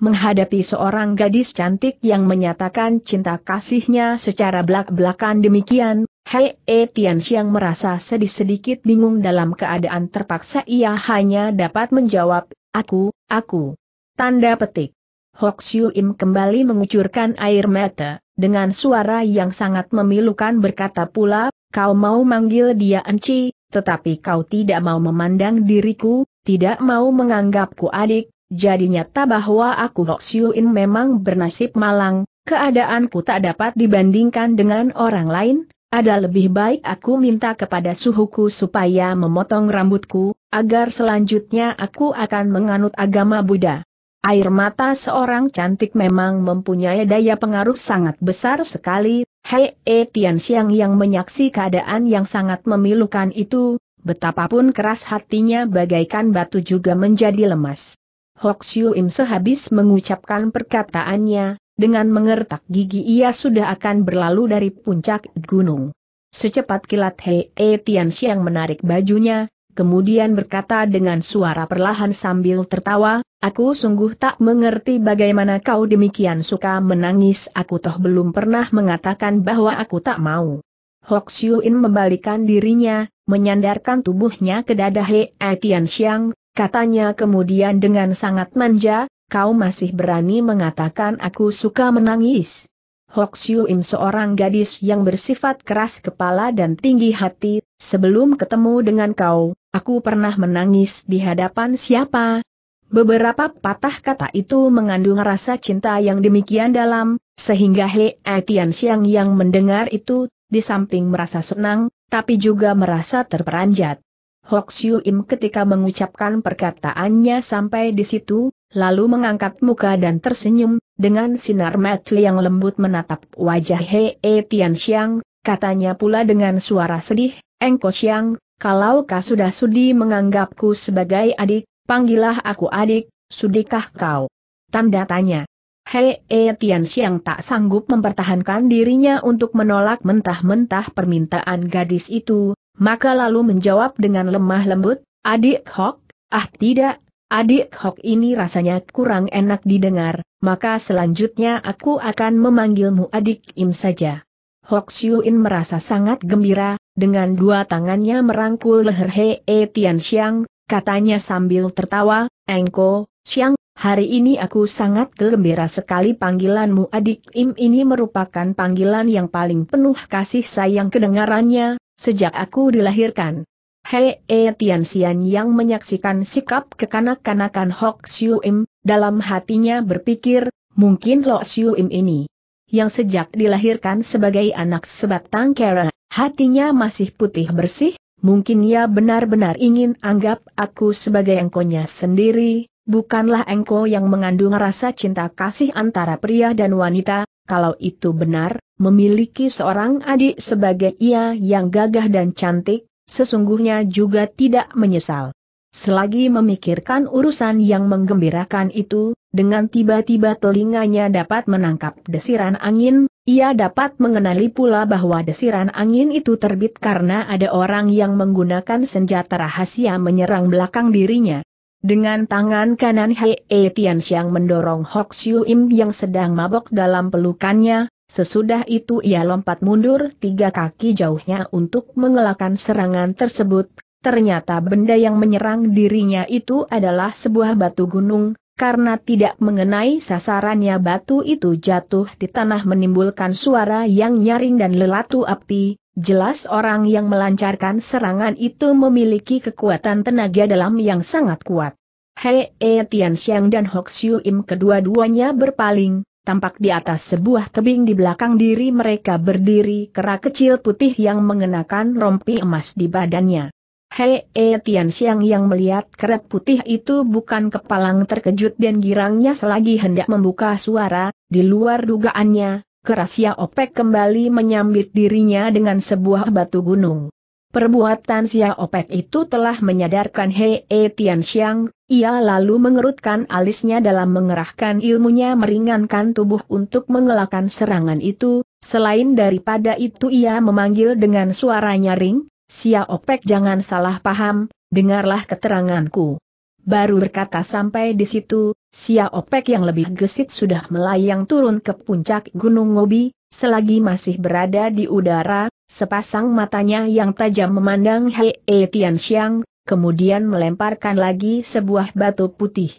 Menghadapi seorang gadis cantik yang menyatakan cinta kasihnya secara belak-belakan demikian, Hei E Xiang merasa sedih sedikit bingung dalam keadaan terpaksa ia hanya dapat menjawab, aku, aku. Tanda petik. Hok Siu Im kembali mengucurkan air mata, dengan suara yang sangat memilukan berkata pula, kau mau manggil dia Enci, tetapi kau tidak mau memandang diriku, tidak mau menganggapku adik, jadi nyata bahwa aku Hok Siu Im memang bernasib malang, keadaanku tak dapat dibandingkan dengan orang lain, ada lebih baik aku minta kepada suhuku supaya memotong rambutku, agar selanjutnya aku akan menganut agama Buddha. Air mata seorang cantik memang mempunyai daya pengaruh sangat besar sekali, Hei E Tian Xiang yang menyaksi keadaan yang sangat memilukan itu, betapapun keras hatinya bagaikan batu juga menjadi lemas. Hok Siu Im sehabis mengucapkan perkataannya, dengan mengertak gigi ia sudah akan berlalu dari puncak gunung. Secepat kilat Hei e Tian Xiang menarik bajunya, kemudian berkata dengan suara perlahan sambil tertawa, Aku sungguh tak mengerti bagaimana kau demikian suka menangis aku toh belum pernah mengatakan bahwa aku tak mau. Hok In membalikan dirinya, menyandarkan tubuhnya ke dada Hei e Tian katanya kemudian dengan sangat manja, kau masih berani mengatakan aku suka menangis. Hok Siu Im seorang gadis yang bersifat keras kepala dan tinggi hati, sebelum ketemu dengan kau, aku pernah menangis di hadapan siapa? Beberapa patah kata itu mengandung rasa cinta yang demikian dalam, sehingga He Etian Siang yang mendengar itu, di samping merasa senang, tapi juga merasa terperanjat. Hok Siu Im ketika mengucapkan perkataannya sampai di situ, lalu mengangkat muka dan tersenyum, dengan sinar mata yang lembut menatap wajah Hei e Tian Xiang, katanya pula dengan suara sedih, Engko Xiang, kalau kau sudah sudi menganggapku sebagai adik, panggillah aku adik, sudikah kau? Tanda tanya. Hei e Tian Xiang tak sanggup mempertahankan dirinya untuk menolak mentah-mentah permintaan gadis itu, maka lalu menjawab dengan lemah lembut, adik Hok, ah tidak, Adik Hok ini rasanya kurang enak didengar, maka selanjutnya aku akan memanggilmu adik Im saja. Hok In merasa sangat gembira, dengan dua tangannya merangkul leher He e Tian Xiang, katanya sambil tertawa, Engko, Xiang, hari ini aku sangat gembira sekali panggilanmu adik Im ini merupakan panggilan yang paling penuh kasih sayang kedengarannya, sejak aku dilahirkan. Hei E Tianxian yang menyaksikan sikap kekanak-kanakan Hok Siu Im, dalam hatinya berpikir, mungkin Lo Siu Im ini, yang sejak dilahirkan sebagai anak sebatang kera, hatinya masih putih bersih, mungkin ia benar-benar ingin anggap aku sebagai engkonya sendiri, bukanlah engko yang mengandung rasa cinta kasih antara pria dan wanita, kalau itu benar, memiliki seorang adik sebagai ia yang gagah dan cantik, sesungguhnya juga tidak menyesal. Selagi memikirkan urusan yang menggembirakan itu, dengan tiba-tiba telinganya dapat menangkap desiran angin, ia dapat mengenali pula bahwa desiran angin itu terbit karena ada orang yang menggunakan senjata rahasia menyerang belakang dirinya. Dengan tangan kanan Hei Tianxiang mendorong Hok Siu Im yang sedang mabok dalam pelukannya, Sesudah itu ia lompat mundur tiga kaki jauhnya untuk mengelakkan serangan tersebut, ternyata benda yang menyerang dirinya itu adalah sebuah batu gunung, karena tidak mengenai sasarannya batu itu jatuh di tanah menimbulkan suara yang nyaring dan lelatu api, jelas orang yang melancarkan serangan itu memiliki kekuatan tenaga dalam yang sangat kuat. Hei, Tian Xiang dan Hok Im kedua-duanya berpaling, tampak di atas sebuah tebing di belakang diri mereka berdiri kera kecil putih yang mengenakan rompi emas di badannya. Hei e Tian Xiang yang melihat kera putih itu bukan kepalang terkejut dan girangnya selagi hendak membuka suara, di luar dugaannya, kerasia opek kembali menyambit dirinya dengan sebuah batu gunung. Perbuatan Xia itu telah menyadarkan Hei e Tian Xiang, ia lalu mengerutkan alisnya dalam mengerahkan ilmunya meringankan tubuh untuk mengelakkan serangan itu, selain daripada itu ia memanggil dengan suara nyaring, Xia jangan salah paham, dengarlah keteranganku. Baru berkata sampai di situ, Sia yang lebih gesit sudah melayang turun ke puncak Gunung Ngobi, selagi masih berada di udara, Sepasang matanya yang tajam memandang Hei e Tian kemudian melemparkan lagi sebuah batu putih.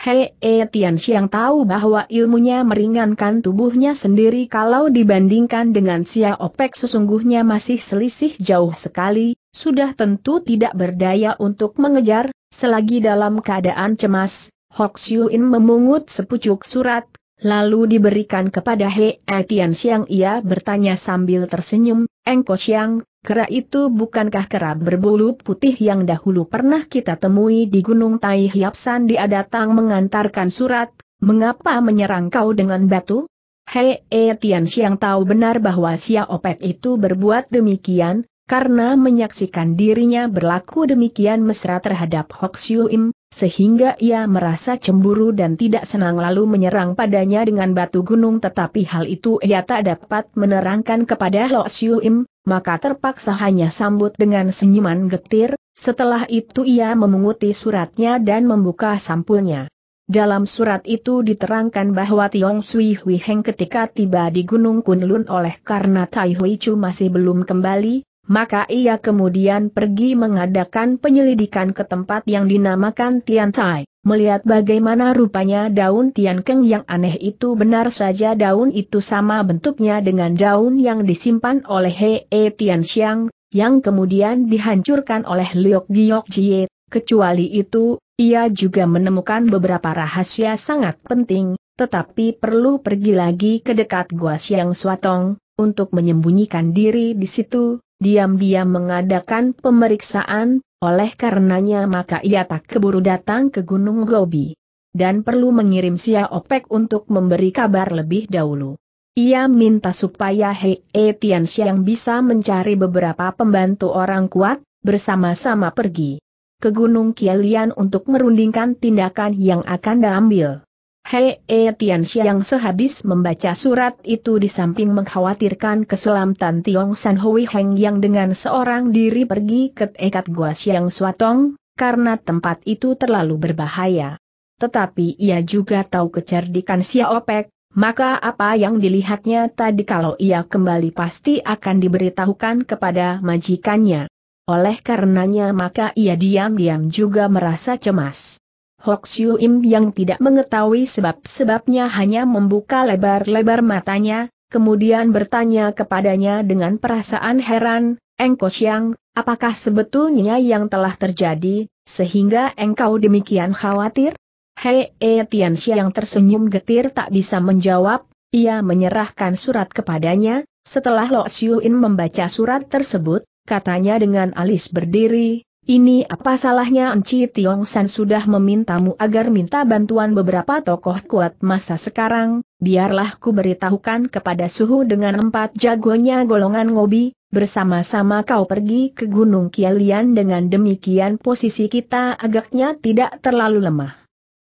Hei e Tian tahu bahwa ilmunya meringankan tubuhnya sendiri kalau dibandingkan dengan Xiao Opek sesungguhnya masih selisih jauh sekali, sudah tentu tidak berdaya untuk mengejar, selagi dalam keadaan cemas, Hok Siu In memungut sepucuk surat, lalu diberikan kepada He Etian Siang ia bertanya sambil tersenyum, Engko Siang, kera itu bukankah kera berbulu putih yang dahulu pernah kita temui di Gunung Tai Hiapsan dia datang mengantarkan surat, mengapa menyerang kau dengan batu? He Etian Siang tahu benar bahwa Sia itu berbuat demikian, karena menyaksikan dirinya berlaku demikian mesra terhadap Hok Im, sehingga ia merasa cemburu dan tidak senang lalu menyerang padanya dengan batu gunung tetapi hal itu ia tak dapat menerangkan kepada Lo Im, maka terpaksa hanya sambut dengan senyuman getir, setelah itu ia memunguti suratnya dan membuka sampulnya. Dalam surat itu diterangkan bahwa Tiong Sui Hui Heng ketika tiba di Gunung Kunlun oleh karena Tai Hui Chu masih belum kembali, maka ia kemudian pergi mengadakan penyelidikan ke tempat yang dinamakan Tian melihat bagaimana rupanya daun Tian Keng yang aneh itu benar saja daun itu sama bentuknya dengan daun yang disimpan oleh Hei e Tian Xiang, yang kemudian dihancurkan oleh Liok Giok Jie, kecuali itu, ia juga menemukan beberapa rahasia sangat penting, tetapi perlu pergi lagi ke dekat Gua Xiang Swatong, untuk menyembunyikan diri di situ, diam-diam mengadakan pemeriksaan, oleh karenanya maka ia tak keburu datang ke Gunung Gobi. Dan perlu mengirim Sia Opek untuk memberi kabar lebih dahulu. Ia minta supaya Hei e Tian bisa mencari beberapa pembantu orang kuat, bersama-sama pergi ke Gunung Kielian untuk merundingkan tindakan yang akan diambil. Hei e, Tian Xiang sehabis membaca surat itu di samping mengkhawatirkan keselamatan Tiong San Hui Heng yang dengan seorang diri pergi ke Ekat Gua Xiang Suatong, karena tempat itu terlalu berbahaya. Tetapi ia juga tahu kecerdikan Xiao Xiaopek, maka apa yang dilihatnya tadi kalau ia kembali pasti akan diberitahukan kepada majikannya. Oleh karenanya maka ia diam-diam juga merasa cemas. Hok Siu Im yang tidak mengetahui sebab-sebabnya hanya membuka lebar-lebar matanya, kemudian bertanya kepadanya dengan perasaan heran, Engko Siang, apakah sebetulnya yang telah terjadi, sehingga engkau demikian khawatir? Hei e eh, Tian yang tersenyum getir tak bisa menjawab, ia menyerahkan surat kepadanya, setelah Lok Siu In membaca surat tersebut, katanya dengan alis berdiri, ini apa salahnya Enci Tiong San sudah memintamu agar minta bantuan beberapa tokoh kuat masa sekarang, biarlah ku beritahukan kepada Suhu dengan empat jagonya golongan ngobi, bersama-sama kau pergi ke Gunung Kialian dengan demikian posisi kita agaknya tidak terlalu lemah.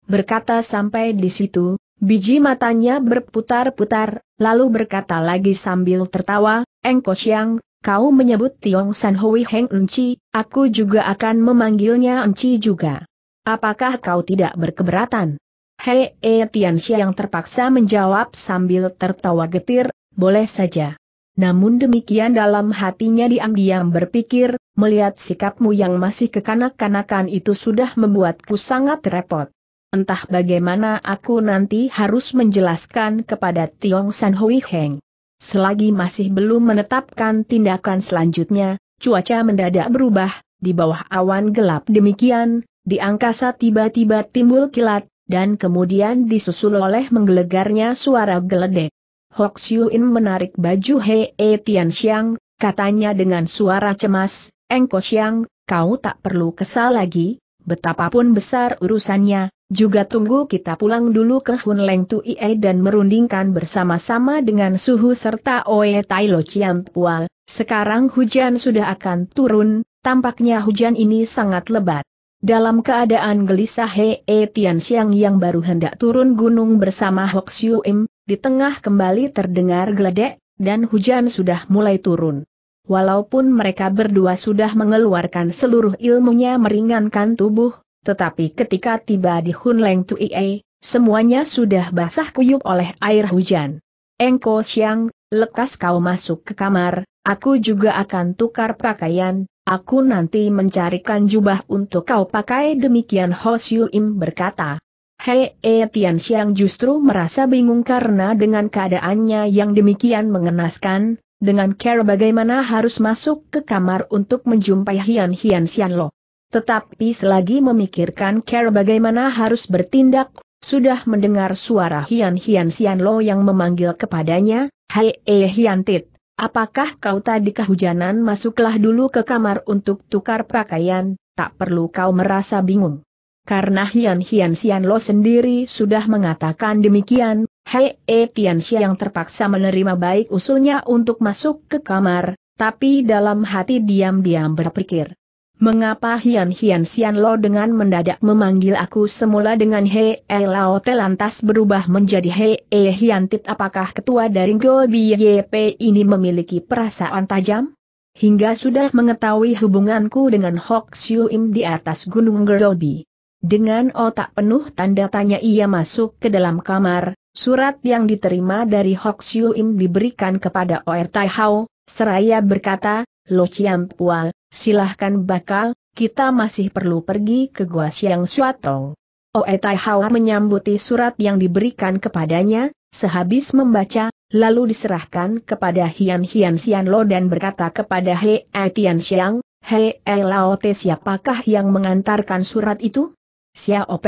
Berkata sampai di situ, biji matanya berputar-putar, lalu berkata lagi sambil tertawa, Engko Siang, kau menyebut Tiong San Hui Heng Enci, aku juga akan memanggilnya Enci juga. Apakah kau tidak berkeberatan? Hei E Tian yang terpaksa menjawab sambil tertawa getir, boleh saja. Namun demikian dalam hatinya diam-diam berpikir, melihat sikapmu yang masih kekanak-kanakan itu sudah membuatku sangat repot. Entah bagaimana aku nanti harus menjelaskan kepada Tiong San Hui Heng. Selagi masih belum menetapkan tindakan selanjutnya, cuaca mendadak berubah, di bawah awan gelap demikian, di angkasa tiba-tiba timbul kilat, dan kemudian disusul oleh menggelegarnya suara geledek. Hok In menarik baju Hei e Tian Xiang, katanya dengan suara cemas, Engko Xiang, kau tak perlu kesal lagi, Betapapun besar urusannya, juga tunggu kita pulang dulu ke Hun Leng Tuie dan merundingkan bersama-sama dengan suhu serta Oe Tai Lo Chiam Pual. Sekarang hujan sudah akan turun, tampaknya hujan ini sangat lebat. Dalam keadaan gelisah He e Tian Xiang yang baru hendak turun gunung bersama Hok Siu Im, di tengah kembali terdengar geledek, dan hujan sudah mulai turun. Walaupun mereka berdua sudah mengeluarkan seluruh ilmunya meringankan tubuh, tetapi ketika tiba di Hunleng Tuie, semuanya sudah basah kuyup oleh air hujan. Engko Xiang, lekas kau masuk ke kamar, aku juga akan tukar pakaian, aku nanti mencarikan jubah untuk kau pakai demikian Ho Siu Im berkata. Hei E Tian Xiang justru merasa bingung karena dengan keadaannya yang demikian mengenaskan, dengan cara bagaimana harus masuk ke kamar untuk menjumpai Hian Hian Lo. Tetapi selagi memikirkan cara bagaimana harus bertindak, sudah mendengar suara Hian Hian Lo yang memanggil kepadanya, Hai eh Hian Tit, apakah kau tadi kehujanan masuklah dulu ke kamar untuk tukar pakaian, tak perlu kau merasa bingung. Karena Hian Hian Lo sendiri sudah mengatakan demikian, Hei E eh, Tianxia yang terpaksa menerima baik usulnya untuk masuk ke kamar, tapi dalam hati diam-diam berpikir. Mengapa Hian Hian Xian Lo dengan mendadak memanggil aku semula dengan He E Lao Te lantas berubah menjadi He E Hian Tit apakah ketua dari Go BYP ini memiliki perasaan tajam? Hingga sudah mengetahui hubunganku dengan Hok Siu Im di atas Gunung Gerobi. Dengan otak penuh tanda tanya ia masuk ke dalam kamar, Surat yang diterima dari Hok Siu Im diberikan kepada Oer Tai Hao, seraya berkata, Lo Chiam Pua, silahkan bakal, kita masih perlu pergi ke Gua Siang Suatong. Oer Tai Hao menyambuti surat yang diberikan kepadanya, sehabis membaca, lalu diserahkan kepada Hian Hian Xian Lo dan berkata kepada He E Tian Xiang, He E Lao Te siapakah yang mengantarkan surat itu? Xiao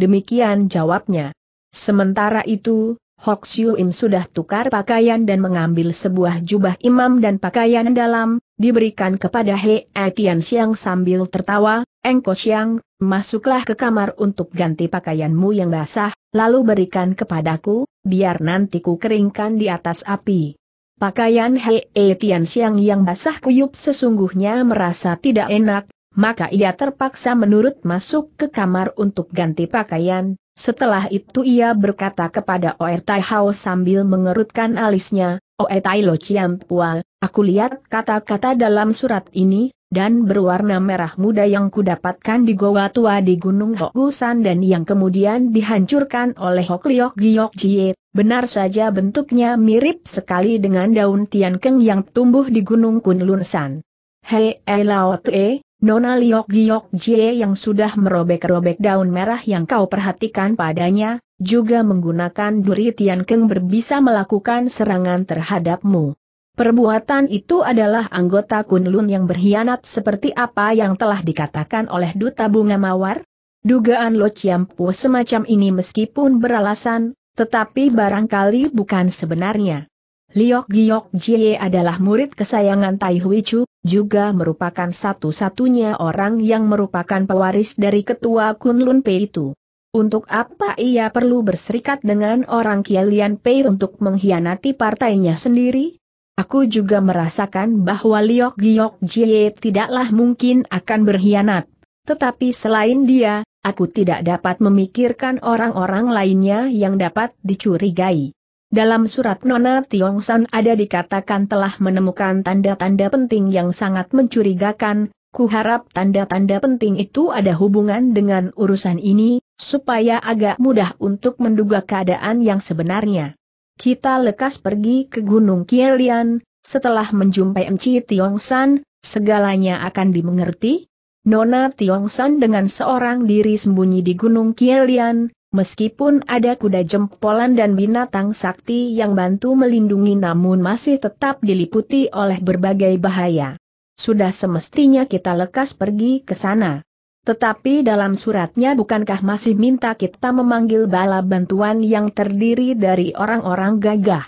Demikian jawabnya. Sementara itu, Hok Im sudah tukar pakaian dan mengambil sebuah jubah imam dan pakaian dalam, diberikan kepada He Tian Siang sambil tertawa, Engko Siang, masuklah ke kamar untuk ganti pakaianmu yang basah, lalu berikan kepadaku, biar nanti ku keringkan di atas api. Pakaian He Tian Siang yang basah kuyup sesungguhnya merasa tidak enak, maka ia terpaksa menurut masuk ke kamar untuk ganti pakaian, setelah itu ia berkata kepada Oe Tai Hao sambil mengerutkan alisnya, Oe Tai Lo Chiam Pua, aku lihat kata-kata dalam surat ini, dan berwarna merah muda yang kudapatkan di goa tua di Gunung Hokusan dan yang kemudian dihancurkan oleh Hok Liok Giok Jie, benar saja bentuknya mirip sekali dengan daun tiankeng yang tumbuh di Gunung Kunlunsan. Hei Elao Tue, Nona Liok Giok Jie yang sudah merobek-robek daun merah yang kau perhatikan padanya, juga menggunakan duri Tian Keng berbisa melakukan serangan terhadapmu. Perbuatan itu adalah anggota Kunlun yang berkhianat seperti apa yang telah dikatakan oleh Duta Bunga Mawar? Dugaan Lo Chiampu semacam ini meskipun beralasan, tetapi barangkali bukan sebenarnya. Liok Giok Jie adalah murid kesayangan Tai Hui Chu, juga merupakan satu-satunya orang yang merupakan pewaris dari ketua Kunlun Pei itu. Untuk apa ia perlu berserikat dengan orang Kialian Pei untuk mengkhianati partainya sendiri? Aku juga merasakan bahwa Liok Giok Jie tidaklah mungkin akan berkhianat. Tetapi selain dia, aku tidak dapat memikirkan orang-orang lainnya yang dapat dicurigai. Dalam surat Nona Tiong San ada dikatakan telah menemukan tanda-tanda penting yang sangat mencurigakan, kuharap tanda-tanda penting itu ada hubungan dengan urusan ini, supaya agak mudah untuk menduga keadaan yang sebenarnya. Kita lekas pergi ke Gunung Kielian, setelah menjumpai Enci San, segalanya akan dimengerti? Nona Tiong San dengan seorang diri sembunyi di Gunung Kielian, Meskipun ada kuda jempolan dan binatang sakti yang bantu melindungi namun masih tetap diliputi oleh berbagai bahaya. Sudah semestinya kita lekas pergi ke sana. Tetapi dalam suratnya bukankah masih minta kita memanggil bala bantuan yang terdiri dari orang-orang gagah?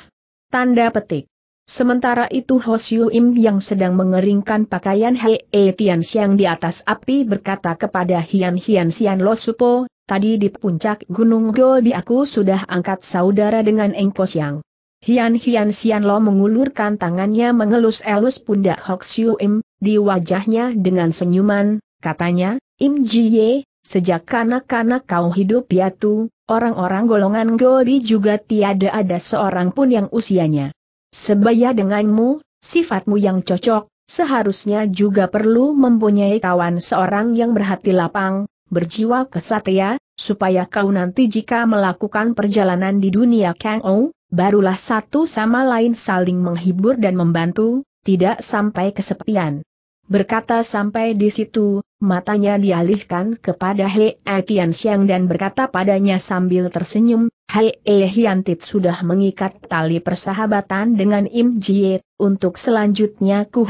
Tanda petik. Sementara itu Hosyu Im yang sedang mengeringkan pakaian Hei Tian Xiang di atas api berkata kepada Hian Hian Xian Lo Supo, Tadi di puncak Gunung Gobi aku sudah angkat saudara dengan engkos yang. Hian Hian Sian Lo mengulurkan tangannya mengelus-elus pundak Hok Siu Im, di wajahnya dengan senyuman, katanya, Im Ji Ye, sejak kanak-kanak kau hidup yatu, orang-orang golongan Gobi juga tiada ada seorang pun yang usianya. Sebaya denganmu, sifatmu yang cocok, seharusnya juga perlu mempunyai kawan seorang yang berhati lapang, berjiwa kesatria, supaya kau nanti jika melakukan perjalanan di dunia Kang Ou, barulah satu sama lain saling menghibur dan membantu, tidak sampai kesepian. Berkata sampai di situ, matanya dialihkan kepada Hei Tian Xiang dan berkata padanya sambil tersenyum, Hei Hian Tit sudah mengikat tali persahabatan dengan Im Jie, untuk selanjutnya ku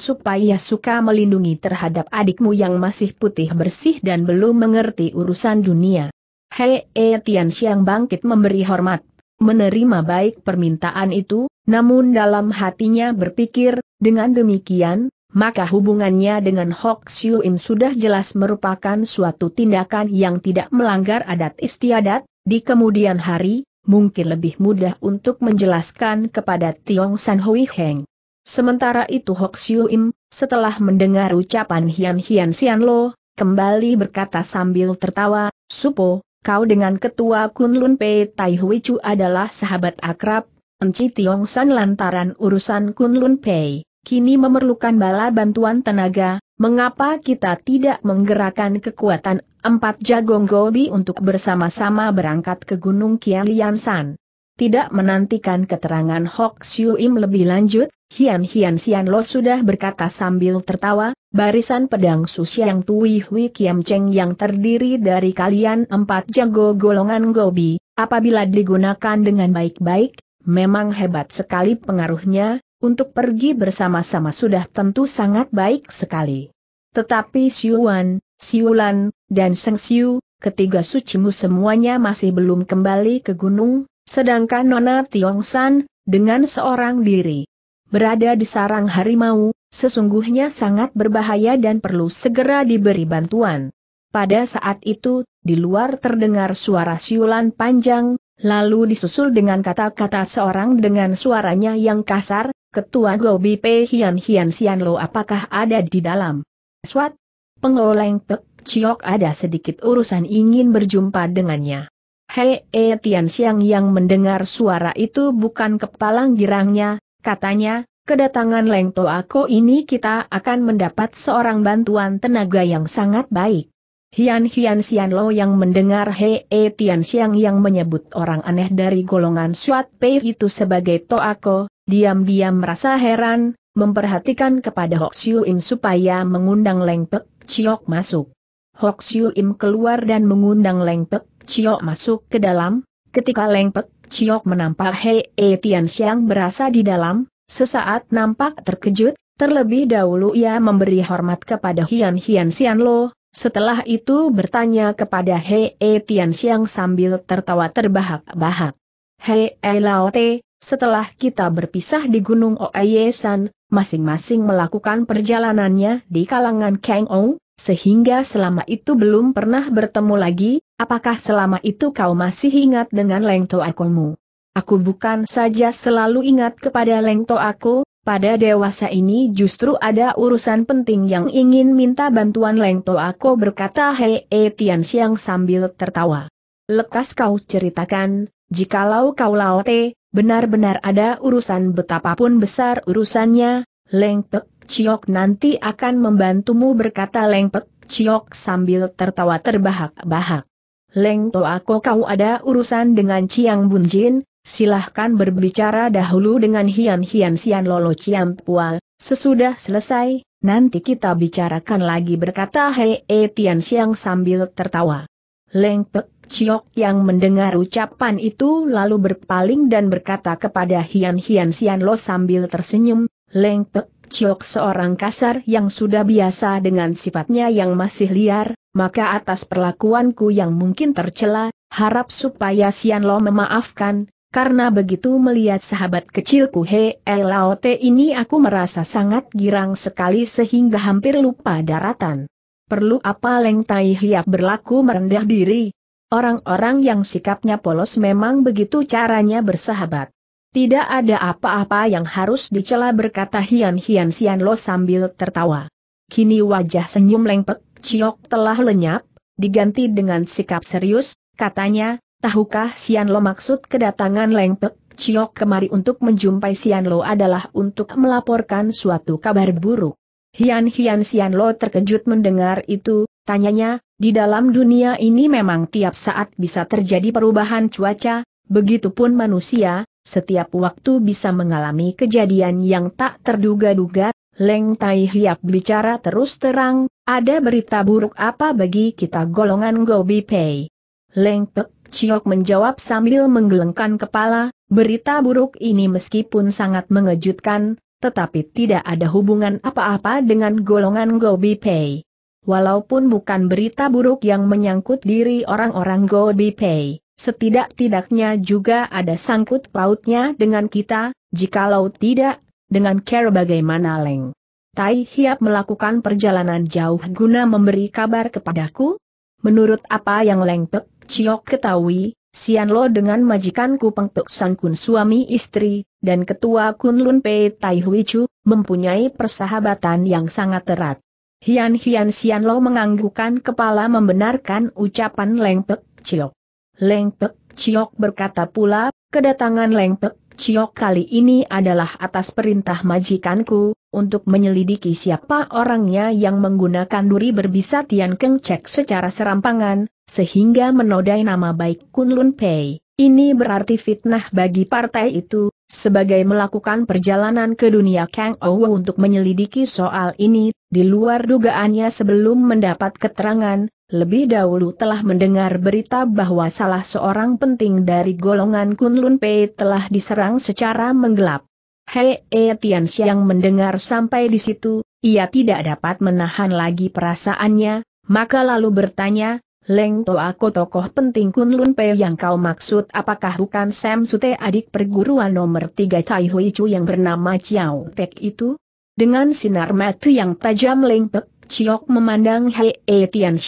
supaya suka melindungi terhadap adikmu yang masih putih bersih dan belum mengerti urusan dunia. Hei Tian Xiang bangkit memberi hormat, menerima baik permintaan itu, namun dalam hatinya berpikir, dengan demikian, maka hubungannya dengan Hok Siu Im sudah jelas merupakan suatu tindakan yang tidak melanggar adat istiadat, di kemudian hari, mungkin lebih mudah untuk menjelaskan kepada Tiong San Hui Heng. Sementara itu Hok Siu Im, setelah mendengar ucapan Hian Hian Sian Lo, kembali berkata sambil tertawa, Supo, kau dengan ketua Kun Lun Pei Tai Hui Chu adalah sahabat akrab, Enci Tiong San lantaran urusan Kun Lun Pei kini memerlukan bala bantuan tenaga, mengapa kita tidak menggerakkan kekuatan empat jagong gobi untuk bersama-sama berangkat ke Gunung Kialian San? Tidak menantikan keterangan Hok Im lebih lanjut, Hian Hian Sian Lo sudah berkata sambil tertawa, barisan pedang susi yang Tui Hui Kiam Cheng yang terdiri dari kalian empat jago golongan gobi, apabila digunakan dengan baik-baik, memang hebat sekali pengaruhnya, untuk pergi bersama-sama sudah tentu sangat baik sekali. Tetapi Siuan, Siulan, dan Seng Siu, ketiga sucimu semuanya masih belum kembali ke gunung, sedangkan Nona Tiongsan, dengan seorang diri. Berada di sarang harimau, sesungguhnya sangat berbahaya dan perlu segera diberi bantuan. Pada saat itu, di luar terdengar suara siulan panjang, lalu disusul dengan kata-kata seorang dengan suaranya yang kasar, Ketua Gobi Pe Hian Hian Sian Lo apakah ada di dalam? Swat? Pengoleng Pek Ciok ada sedikit urusan ingin berjumpa dengannya. Hei E Tian Siang yang mendengar suara itu bukan kepalang girangnya, katanya, kedatangan Leng Toako ini kita akan mendapat seorang bantuan tenaga yang sangat baik. Hian Hian Sian Lo yang mendengar Hei E Tian Siang yang menyebut orang aneh dari golongan Swat Pei itu sebagai Toako, diam-diam merasa heran, memperhatikan kepada Hok Siu Im supaya mengundang Leng Pek Chiok masuk. Hok Siu Im keluar dan mengundang Leng Pek Chiok masuk ke dalam, ketika Leng Pek Chiok menampak Hei E Tian Xiang berasa di dalam, sesaat nampak terkejut, terlebih dahulu ia memberi hormat kepada Hian Hian Xian Lo, setelah itu bertanya kepada Hei E Tian Xiang sambil tertawa terbahak-bahak. Hei E Lao Te, setelah kita berpisah di Gunung Oayesan, masing-masing melakukan perjalanannya di kalangan Kang Ou, sehingga selama itu belum pernah bertemu lagi, apakah selama itu kau masih ingat dengan Leng To Aku bukan saja selalu ingat kepada Leng To aku, pada dewasa ini justru ada urusan penting yang ingin minta bantuan Leng To Ako berkata Hei E Tian Xiang sambil tertawa. Lekas kau ceritakan, jikalau kau laote, Benar-benar ada urusan betapapun besar urusannya, Leng Ciok nanti akan membantumu berkata Leng Ciok sambil tertawa terbahak-bahak. Leng To Ako kau ada urusan dengan Ciang Bunjin, silahkan berbicara dahulu dengan Hian Hian Sian Lolo ciang Pua, sesudah selesai, nanti kita bicarakan lagi berkata Hei e Tian Siang sambil tertawa. Leng Pek Ciok yang mendengar ucapan itu lalu berpaling dan berkata kepada Hian Hian Sian Lo sambil tersenyum, Leng Pek Ciok seorang kasar yang sudah biasa dengan sifatnya yang masih liar, maka atas perlakuanku yang mungkin tercela, harap supaya Sian Lo memaafkan, karena begitu melihat sahabat kecilku He Laote ini aku merasa sangat girang sekali sehingga hampir lupa daratan. Perlu apa Leng Tai Hiap berlaku merendah diri, Orang-orang yang sikapnya polos memang begitu caranya bersahabat. Tidak ada apa-apa yang harus dicela berkata Hian Hian Sian Lo sambil tertawa. Kini wajah senyum lengpek, Ciok telah lenyap, diganti dengan sikap serius, katanya, tahukah Sian Lo maksud kedatangan lengpek Ciok kemari untuk menjumpai Sian Lo adalah untuk melaporkan suatu kabar buruk. Hian Hian Sian Lo terkejut mendengar itu, tanyanya, di dalam dunia ini memang tiap saat bisa terjadi perubahan cuaca, begitupun manusia, setiap waktu bisa mengalami kejadian yang tak terduga-duga, Leng Tai Hiap bicara terus terang, ada berita buruk apa bagi kita golongan Gobi Pei? Leng Pek Chiok menjawab sambil menggelengkan kepala, berita buruk ini meskipun sangat mengejutkan, tetapi tidak ada hubungan apa-apa dengan golongan Gobi Pei. Walaupun bukan berita buruk yang menyangkut diri orang-orang Gobi Pei, setidak-tidaknya juga ada sangkut pautnya dengan kita, jikalau tidak, dengan care bagaimana Leng. Tai Hiap melakukan perjalanan jauh guna memberi kabar kepadaku? Menurut apa yang Leng Pek Chiok ketahui, Sian Lo dengan majikanku Pengpek Sangkun suami istri, dan ketua Kunlun Pei Tai Hui Chu, mempunyai persahabatan yang sangat erat. Hian Hian Sian Lo menganggukan kepala membenarkan ucapan Leng Pek Chiok. Leng Pek Chiok berkata pula, kedatangan Leng Pek Chiok kali ini adalah atas perintah majikanku, untuk menyelidiki siapa orangnya yang menggunakan duri berbisa Tian Keng Cek secara serampangan, sehingga menodai nama baik Kunlun Pei. Ini berarti fitnah bagi partai itu, sebagai melakukan perjalanan ke dunia Kang Ouw untuk menyelidiki soal ini, di luar dugaannya sebelum mendapat keterangan, lebih dahulu telah mendengar berita bahwa salah seorang penting dari golongan Kunlun Pei telah diserang secara menggelap. Hei e Tian mendengar sampai di situ, ia tidak dapat menahan lagi perasaannya, maka lalu bertanya, Leng To aku tokoh penting Lun Pei yang kau maksud apakah bukan Sam Sute adik perguruan nomor tiga Tai Hui Chu yang bernama Chiao Tek itu? Dengan sinar mata yang tajam Leng Pek Chiok memandang Hei E Tian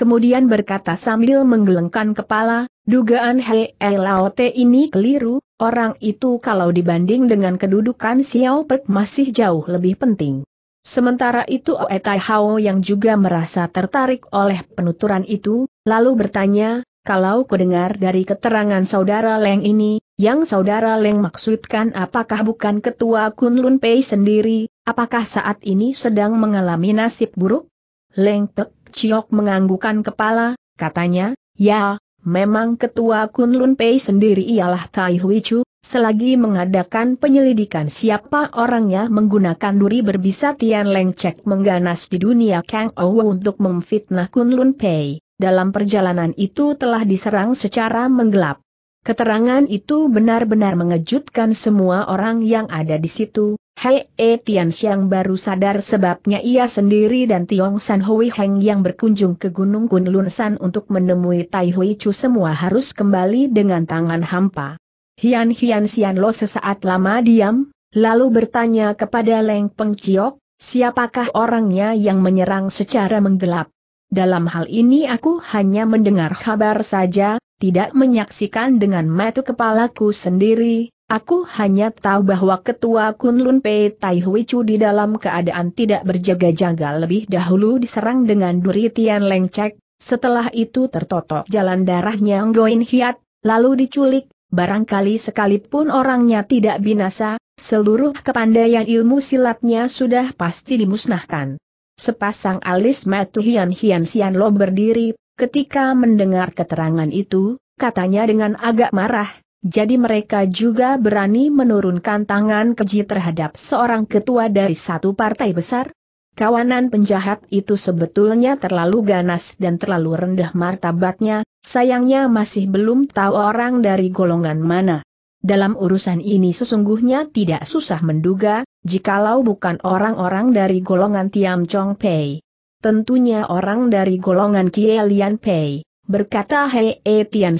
kemudian berkata sambil menggelengkan kepala, dugaan Hei E Lao Te ini keliru, Orang itu kalau dibanding dengan kedudukan Xiao Pek masih jauh lebih penting. Sementara itu Oe Tai Hao yang juga merasa tertarik oleh penuturan itu, lalu bertanya, kalau kudengar dari keterangan saudara Leng ini, yang saudara Leng maksudkan apakah bukan ketua Kunlun Pei sendiri, apakah saat ini sedang mengalami nasib buruk? Leng Pek Ciok menganggukan kepala, katanya, ya, Memang ketua Kunlun Pei sendiri ialah Tai Hui Chu, selagi mengadakan penyelidikan siapa orangnya menggunakan duri berbisa Tian Leng Cek mengganas di dunia Kang Ouwe untuk memfitnah Kunlun Pei. Dalam perjalanan itu telah diserang secara menggelap. Keterangan itu benar-benar mengejutkan semua orang yang ada di situ. Hei e Tian Xiang baru sadar sebabnya ia sendiri dan Tiong San Hui Heng yang berkunjung ke Gunung Kunlun San untuk menemui Tai Hui Chu semua harus kembali dengan tangan hampa. Hian Hian Xian Lo sesaat lama diam, lalu bertanya kepada Leng Peng Chiok, siapakah orangnya yang menyerang secara menggelap. Dalam hal ini aku hanya mendengar kabar saja, tidak menyaksikan dengan mata kepalaku sendiri, Aku hanya tahu bahwa ketua Kunlun Pei Tai Hui Chu di dalam keadaan tidak berjaga-jaga lebih dahulu diserang dengan duri Tian Lengcek, setelah itu tertotok jalan darahnya Ngoin Hiat, lalu diculik, barangkali sekalipun orangnya tidak binasa, seluruh kepandaian ilmu silatnya sudah pasti dimusnahkan. Sepasang alis matu Hian Hian Sian Lo berdiri Ketika mendengar keterangan itu, katanya dengan agak marah, jadi mereka juga berani menurunkan tangan keji terhadap seorang ketua dari satu partai besar? Kawanan penjahat itu sebetulnya terlalu ganas dan terlalu rendah martabatnya, sayangnya masih belum tahu orang dari golongan mana. Dalam urusan ini sesungguhnya tidak susah menduga, jikalau bukan orang-orang dari golongan Tiam Chong Pei. Tentunya orang dari golongan Kie Lian Pei, berkata Hei e Tian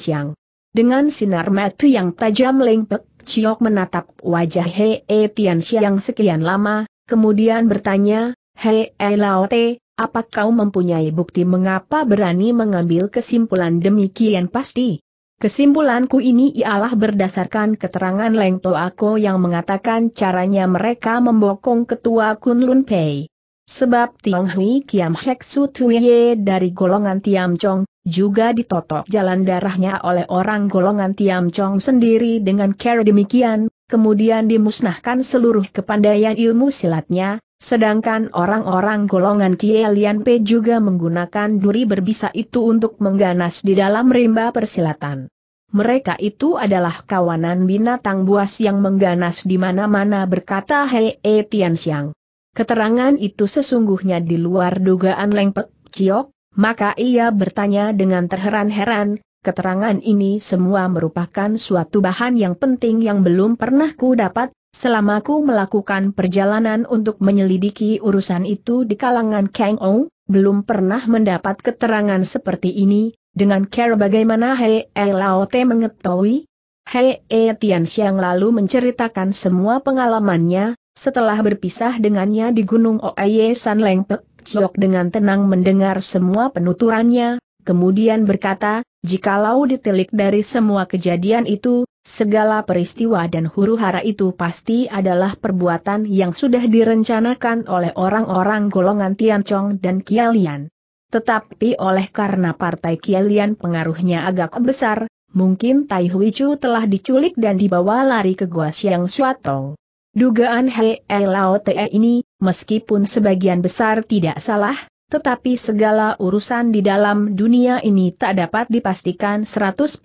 Dengan sinar mata yang tajam lengpek, Ciok menatap wajah Hei e Tian sekian lama, kemudian bertanya, Hei e Lao Te, apa kau mempunyai bukti mengapa berani mengambil kesimpulan demikian pasti? Kesimpulanku ini ialah berdasarkan keterangan Leng Toa Ko yang mengatakan caranya mereka membokong ketua Kunlun Pei. Sebab Tiang Hui Kiam Hek Su Tuye dari golongan Tiam Chong, juga ditotok jalan darahnya oleh orang golongan Tiam Chong sendiri dengan cara demikian, kemudian dimusnahkan seluruh kepandaian ilmu silatnya, sedangkan orang-orang golongan Kielian P juga menggunakan duri berbisa itu untuk mengganas di dalam rimba persilatan. Mereka itu adalah kawanan binatang buas yang mengganas di mana-mana berkata Hei e Tian Xiang. Keterangan itu sesungguhnya di luar dugaan Leng Pek Ciok, maka ia bertanya dengan terheran-heran, keterangan ini semua merupakan suatu bahan yang penting yang belum pernah ku dapat, selama ku melakukan perjalanan untuk menyelidiki urusan itu di kalangan Kang Ong, belum pernah mendapat keterangan seperti ini, dengan cara bagaimana Hei e Lao Te mengetahui, Hei E Tian Xiang lalu menceritakan semua pengalamannya, setelah berpisah dengannya di Gunung Oye San Leng Pek, Chok dengan tenang mendengar semua penuturannya, kemudian berkata, jikalau ditelik dari semua kejadian itu, segala peristiwa dan huru-hara itu pasti adalah perbuatan yang sudah direncanakan oleh orang-orang golongan Chong dan Kialian. Tetapi oleh karena partai Kialian pengaruhnya agak besar, mungkin Tai Hui telah diculik dan dibawa lari ke Gua Siang Suatong. Dugaan Hei Lao Te ini, meskipun sebagian besar tidak salah, tetapi segala urusan di dalam dunia ini tak dapat dipastikan 100%,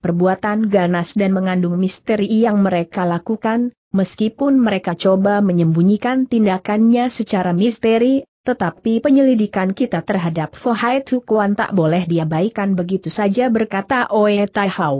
perbuatan ganas dan mengandung misteri yang mereka lakukan, meskipun mereka coba menyembunyikan tindakannya secara misteri, tetapi penyelidikan kita terhadap Fohai Tukuan tak boleh diabaikan begitu saja berkata Oe Tai Hao.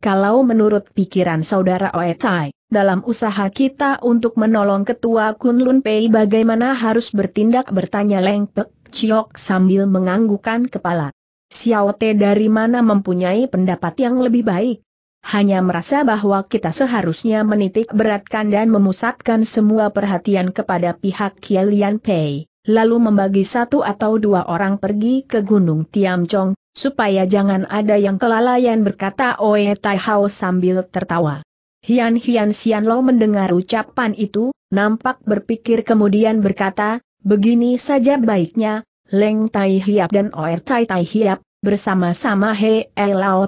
Kalau menurut pikiran saudara Oe Tai, dalam usaha kita untuk menolong ketua Kunlun Pei bagaimana harus bertindak bertanya Leng Pek Chiok sambil menganggukkan kepala. Xiao Te dari mana mempunyai pendapat yang lebih baik? Hanya merasa bahwa kita seharusnya menitik beratkan dan memusatkan semua perhatian kepada pihak Kielian Pei, lalu membagi satu atau dua orang pergi ke Gunung Tiamcong, supaya jangan ada yang kelalaian berkata Oe Tai Hao sambil tertawa. Hian Hian lo mendengar ucapan itu, nampak berpikir kemudian berkata, begini saja baiknya, Leng Tai Hiap dan Oer Tai Tai Hiap, bersama-sama He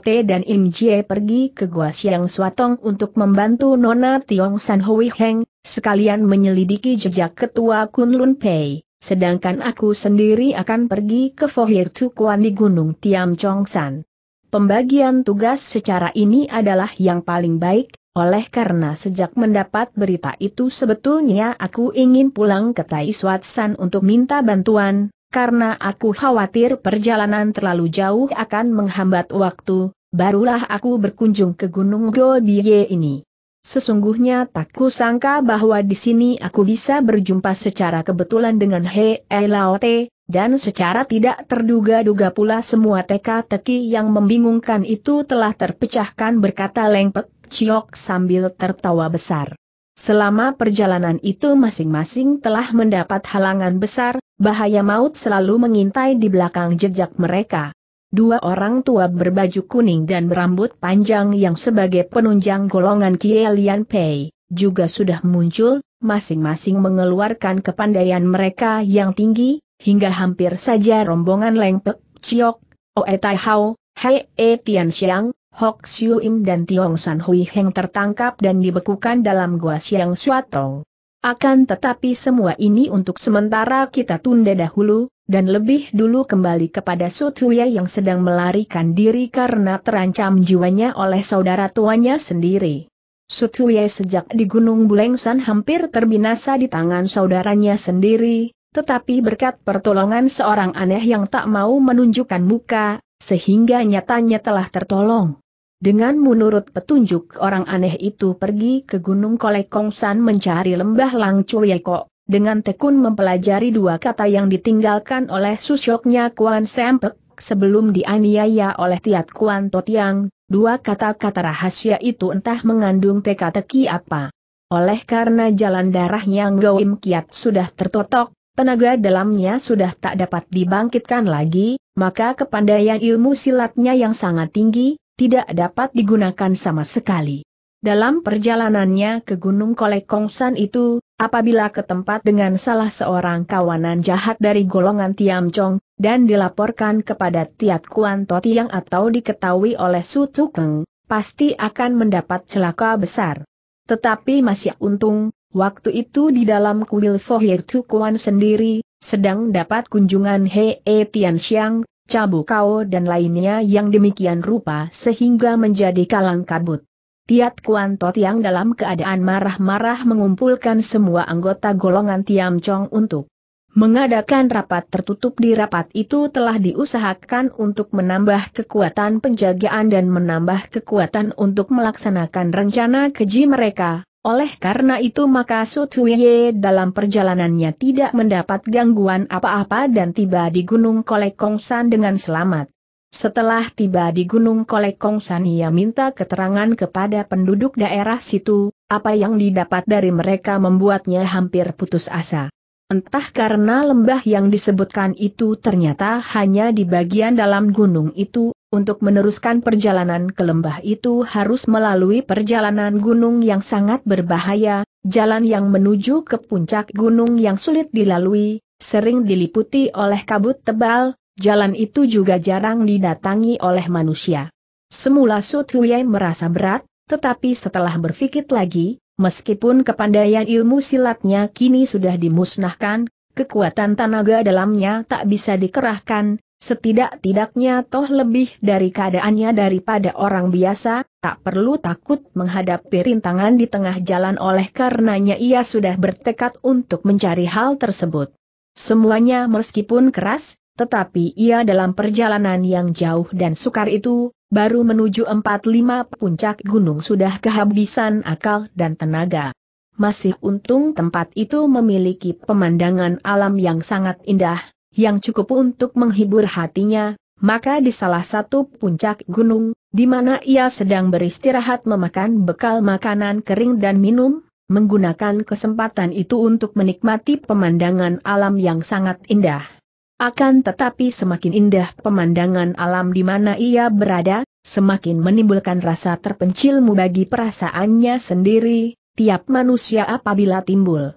te dan Im Jie pergi ke Gua Siang Suatong untuk membantu Nona Tiong San Hui Heng, sekalian menyelidiki jejak ketua kun lun Pei. Sedangkan aku sendiri akan pergi ke Fohir Tukuan di Gunung Tiam Chong San. Pembagian tugas secara ini adalah yang paling baik, oleh karena sejak mendapat berita itu sebetulnya aku ingin pulang ke Tai San untuk minta bantuan, karena aku khawatir perjalanan terlalu jauh akan menghambat waktu, barulah aku berkunjung ke Gunung Gobiye ini. Sesungguhnya tak kusangka bahwa di sini aku bisa berjumpa secara kebetulan dengan He Laote, dan secara tidak terduga-duga pula semua teka-teki yang membingungkan itu telah terpecahkan berkata lengpek Ciok sambil tertawa besar. Selama perjalanan itu masing-masing telah mendapat halangan besar, bahaya maut selalu mengintai di belakang jejak mereka. Dua orang tua berbaju kuning dan berambut panjang yang sebagai penunjang golongan Kielian Pei, juga sudah muncul, masing-masing mengeluarkan kepandaian mereka yang tinggi, hingga hampir saja rombongan Lengpek, Ciok, Oe Tai Hao, Hei E Tian Xiang, Hok Siu Im dan Tiong San Hui Heng tertangkap dan dibekukan dalam Gua Siang Suatong. Akan tetapi semua ini untuk sementara kita tunda dahulu, dan lebih dulu kembali kepada Sutuya yang sedang melarikan diri karena terancam jiwanya oleh saudara tuanya sendiri. Sutuya sejak di Gunung Bulengsan hampir terbinasa di tangan saudaranya sendiri, tetapi berkat pertolongan seorang aneh yang tak mau menunjukkan muka, sehingga nyatanya telah tertolong. Dengan menurut petunjuk orang aneh itu pergi ke Gunung Kolekongsan mencari lembah Lang Chuyeko, dengan tekun mempelajari dua kata yang ditinggalkan oleh susyoknya Kuan Sempek sebelum dianiaya oleh Tiat Kuan Totiang, dua kata-kata rahasia itu entah mengandung teka-teki apa. Oleh karena jalan darahnya Ngoim Kiat sudah tertotok, tenaga dalamnya sudah tak dapat dibangkitkan lagi, maka kepandaian ilmu silatnya yang sangat tinggi, tidak dapat digunakan sama sekali. Dalam perjalanannya ke Gunung Kolek Kongsan itu, apabila ke tempat dengan salah seorang kawanan jahat dari golongan Tiam Chong, dan dilaporkan kepada Tiat Kuan yang atau diketahui oleh Su Cukeng, pasti akan mendapat celaka besar. Tetapi masih untung, waktu itu di dalam kuil Fohir Tukuan sendiri, sedang dapat kunjungan Hei e Tian Xiang, cabuk kau dan lainnya yang demikian rupa sehingga menjadi kalang kabut. Tiat Kuan Tot yang dalam keadaan marah-marah mengumpulkan semua anggota golongan Tiam Chong untuk mengadakan rapat tertutup di rapat itu telah diusahakan untuk menambah kekuatan penjagaan dan menambah kekuatan untuk melaksanakan rencana keji mereka, oleh karena itu maka Sutuye dalam perjalanannya tidak mendapat gangguan apa-apa dan tiba di Gunung Kolekongsan dengan selamat. Setelah tiba di Gunung Kolekongsan ia minta keterangan kepada penduduk daerah situ, apa yang didapat dari mereka membuatnya hampir putus asa. Entah karena lembah yang disebutkan itu ternyata hanya di bagian dalam gunung itu untuk meneruskan perjalanan ke lembah itu harus melalui perjalanan gunung yang sangat berbahaya, jalan yang menuju ke puncak gunung yang sulit dilalui, sering diliputi oleh kabut tebal, jalan itu juga jarang didatangi oleh manusia. Semula Sutuye merasa berat, tetapi setelah berpikir lagi, meskipun kepandaian ilmu silatnya kini sudah dimusnahkan, kekuatan tenaga dalamnya tak bisa dikerahkan, Setidak-tidaknya toh lebih dari keadaannya daripada orang biasa, tak perlu takut menghadapi rintangan di tengah jalan oleh karenanya ia sudah bertekad untuk mencari hal tersebut. Semuanya meskipun keras, tetapi ia dalam perjalanan yang jauh dan sukar itu, baru menuju empat lima puncak gunung sudah kehabisan akal dan tenaga. Masih untung tempat itu memiliki pemandangan alam yang sangat indah, yang cukup untuk menghibur hatinya, maka di salah satu puncak gunung, di mana ia sedang beristirahat memakan bekal makanan kering dan minum, menggunakan kesempatan itu untuk menikmati pemandangan alam yang sangat indah. Akan tetapi semakin indah pemandangan alam di mana ia berada, semakin menimbulkan rasa terpencilmu bagi perasaannya sendiri, tiap manusia apabila timbul.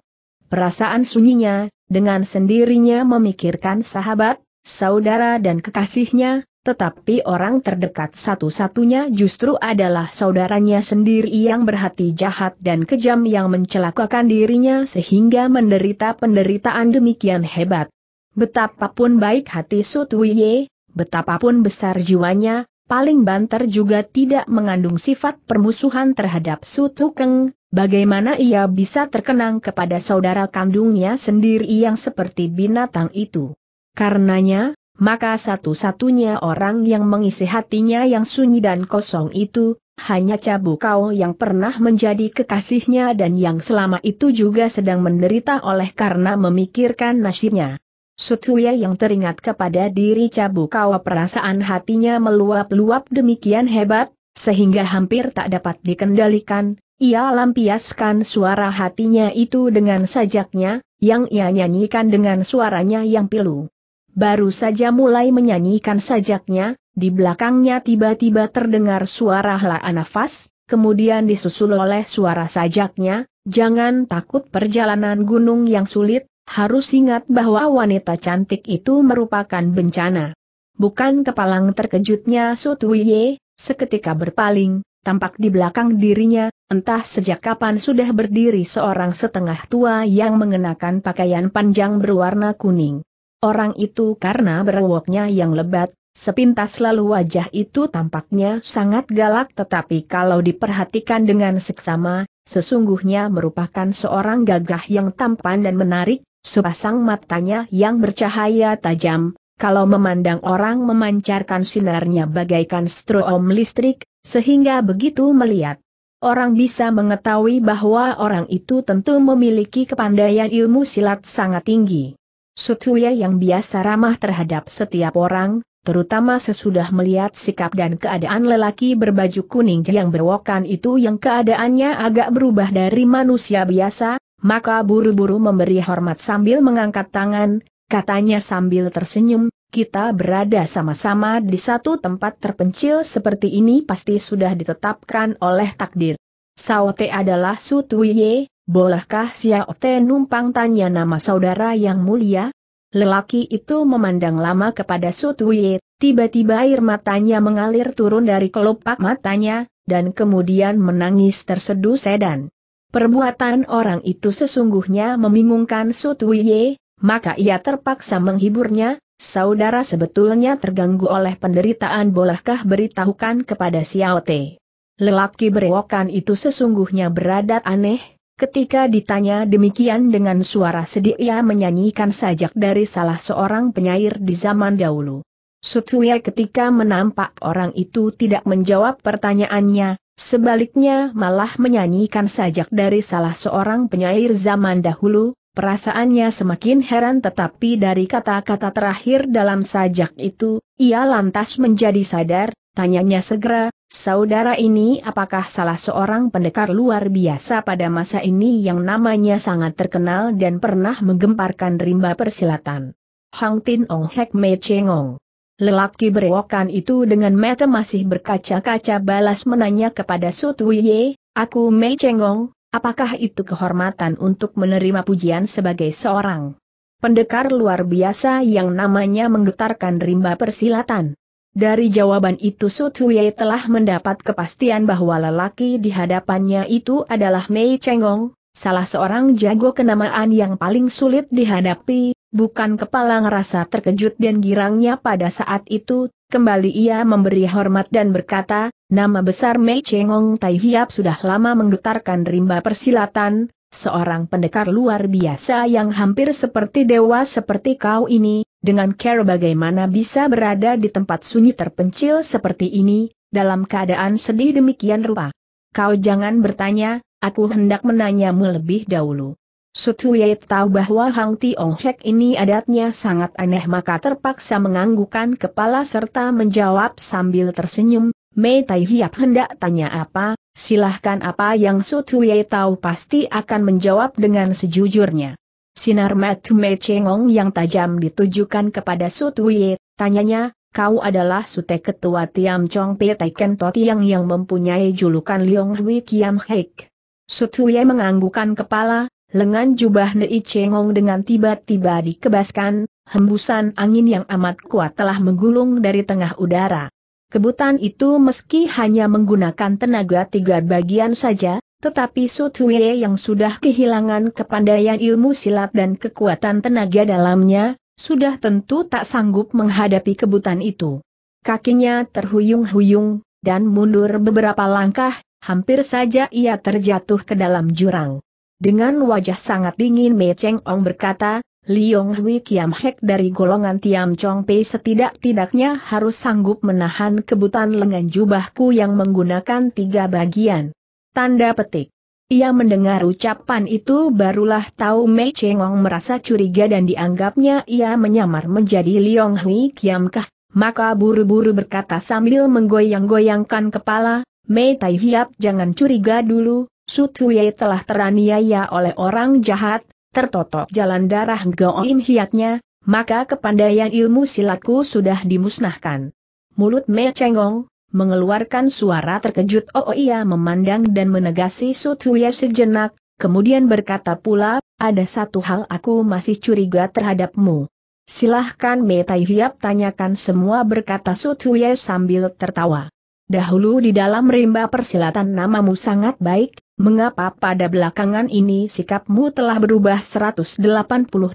Perasaan sunyinya, dengan sendirinya memikirkan sahabat, saudara dan kekasihnya, tetapi orang terdekat satu-satunya justru adalah saudaranya sendiri yang berhati jahat dan kejam yang mencelakakan dirinya sehingga menderita penderitaan demikian hebat. Betapapun baik hati Sutuye, betapapun besar jiwanya, paling banter juga tidak mengandung sifat permusuhan terhadap Sutukeng, Bagaimana ia bisa terkenang kepada saudara kandungnya sendiri yang seperti binatang itu? Karenanya, maka satu-satunya orang yang mengisi hatinya yang sunyi dan kosong itu, hanya Cabukau yang pernah menjadi kekasihnya dan yang selama itu juga sedang menderita oleh karena memikirkan nasibnya. Sutuya yang teringat kepada diri Cabukau perasaan hatinya meluap-luap demikian hebat, sehingga hampir tak dapat dikendalikan, ia lampiaskan suara hatinya itu dengan sajaknya, yang ia nyanyikan dengan suaranya yang pilu. Baru saja mulai menyanyikan sajaknya, di belakangnya tiba-tiba terdengar suara helaan nafas, kemudian disusul oleh suara sajaknya, jangan takut perjalanan gunung yang sulit, harus ingat bahwa wanita cantik itu merupakan bencana. Bukan kepalang terkejutnya Sutuye, seketika berpaling, tampak di belakang dirinya, entah sejak kapan sudah berdiri seorang setengah tua yang mengenakan pakaian panjang berwarna kuning. Orang itu karena berwoknya yang lebat, sepintas lalu wajah itu tampaknya sangat galak tetapi kalau diperhatikan dengan seksama, sesungguhnya merupakan seorang gagah yang tampan dan menarik, sepasang matanya yang bercahaya tajam, kalau memandang orang memancarkan sinarnya bagaikan stroom listrik, sehingga begitu melihat, orang bisa mengetahui bahwa orang itu tentu memiliki kepandaian ilmu silat sangat tinggi. Sutuya yang biasa ramah terhadap setiap orang, terutama sesudah melihat sikap dan keadaan lelaki berbaju kuning yang berwokan itu yang keadaannya agak berubah dari manusia biasa, maka buru-buru memberi hormat sambil mengangkat tangan, katanya sambil tersenyum, kita berada sama-sama di satu tempat terpencil seperti ini pasti sudah ditetapkan oleh takdir. Saote adalah Sutuye, bolehkah Xiaote numpang tanya nama saudara yang mulia? Lelaki itu memandang lama kepada Sutuye, tiba-tiba air matanya mengalir turun dari kelopak matanya, dan kemudian menangis terseduh sedan. Perbuatan orang itu sesungguhnya membingungkan Sutuye, maka ia terpaksa menghiburnya, saudara sebetulnya terganggu oleh penderitaan bolehkah beritahukan kepada Xiao Te. Lelaki berewokan itu sesungguhnya beradat aneh, ketika ditanya demikian dengan suara sedih ia menyanyikan sajak dari salah seorang penyair di zaman dahulu. Sutsuya ketika menampak orang itu tidak menjawab pertanyaannya, sebaliknya malah menyanyikan sajak dari salah seorang penyair zaman dahulu, Perasaannya semakin heran tetapi dari kata-kata terakhir dalam sajak itu, ia lantas menjadi sadar, tanyanya segera, saudara ini apakah salah seorang pendekar luar biasa pada masa ini yang namanya sangat terkenal dan pernah menggemparkan rimba persilatan? Hang Tin Ong Hek Mei Chengong. Lelaki berewokan itu dengan mata masih berkaca-kaca balas menanya kepada Su Ye, aku Mei Chengong, Apakah itu kehormatan untuk menerima pujian sebagai seorang pendekar luar biasa yang namanya menggetarkan rimba persilatan? Dari jawaban itu Sutsuye telah mendapat kepastian bahwa lelaki di hadapannya itu adalah Mei Chenggong, salah seorang jago kenamaan yang paling sulit dihadapi, bukan kepala ngerasa terkejut dan girangnya pada saat itu, Kembali ia memberi hormat dan berkata, nama besar Mei Chengong Tai Hiap sudah lama menggetarkan rimba persilatan, seorang pendekar luar biasa yang hampir seperti dewa seperti kau ini, dengan care bagaimana bisa berada di tempat sunyi terpencil seperti ini, dalam keadaan sedih demikian rupa. Kau jangan bertanya, aku hendak menanyamu lebih dahulu. Sutuyei tahu bahwa Hang Tiong Hek ini adatnya sangat aneh maka terpaksa menganggukkan kepala serta menjawab sambil tersenyum, Mei Tai Hiap hendak tanya apa, silahkan apa yang Sutuyei tahu pasti akan menjawab dengan sejujurnya. Sinar mata Mei Chengong yang tajam ditujukan kepada Sutuyei, tanyanya, kau adalah Sute Ketua Tiam Chong tai ken Tiang yang mempunyai julukan Liong Hui Kiam Hek. Sutuye menganggukkan kepala, lengan jubah Nei Chengong dengan tiba-tiba dikebaskan, hembusan angin yang amat kuat telah menggulung dari tengah udara. Kebutan itu meski hanya menggunakan tenaga tiga bagian saja, tetapi Sutuye yang sudah kehilangan kepandaian ilmu silat dan kekuatan tenaga dalamnya, sudah tentu tak sanggup menghadapi kebutan itu. Kakinya terhuyung-huyung, dan mundur beberapa langkah, hampir saja ia terjatuh ke dalam jurang. Dengan wajah sangat dingin Mei Cheng Ong berkata, Liong Hui Kiam Hek dari golongan Tiam Chong Pei setidak-tidaknya harus sanggup menahan kebutan lengan jubahku yang menggunakan tiga bagian. Tanda petik. Ia mendengar ucapan itu barulah tahu Mei Cheng Ong merasa curiga dan dianggapnya ia menyamar menjadi Liong Hui Kiam Kah. Maka buru-buru berkata sambil menggoyang-goyangkan kepala, Mei Tai Hiap jangan curiga dulu, Sutuye telah teraniaya oleh orang jahat, tertotok jalan darah Goim hiatnya, maka kepandaian ilmu silatku sudah dimusnahkan. Mulut Me Cengong, mengeluarkan suara terkejut Oh, oh ia memandang dan menegasi Sutuye sejenak, kemudian berkata pula, ada satu hal aku masih curiga terhadapmu. Silahkan Me Hiap tanyakan semua berkata Sutuye sambil tertawa. Dahulu di dalam rimba persilatan namamu sangat baik, mengapa pada belakangan ini sikapmu telah berubah 180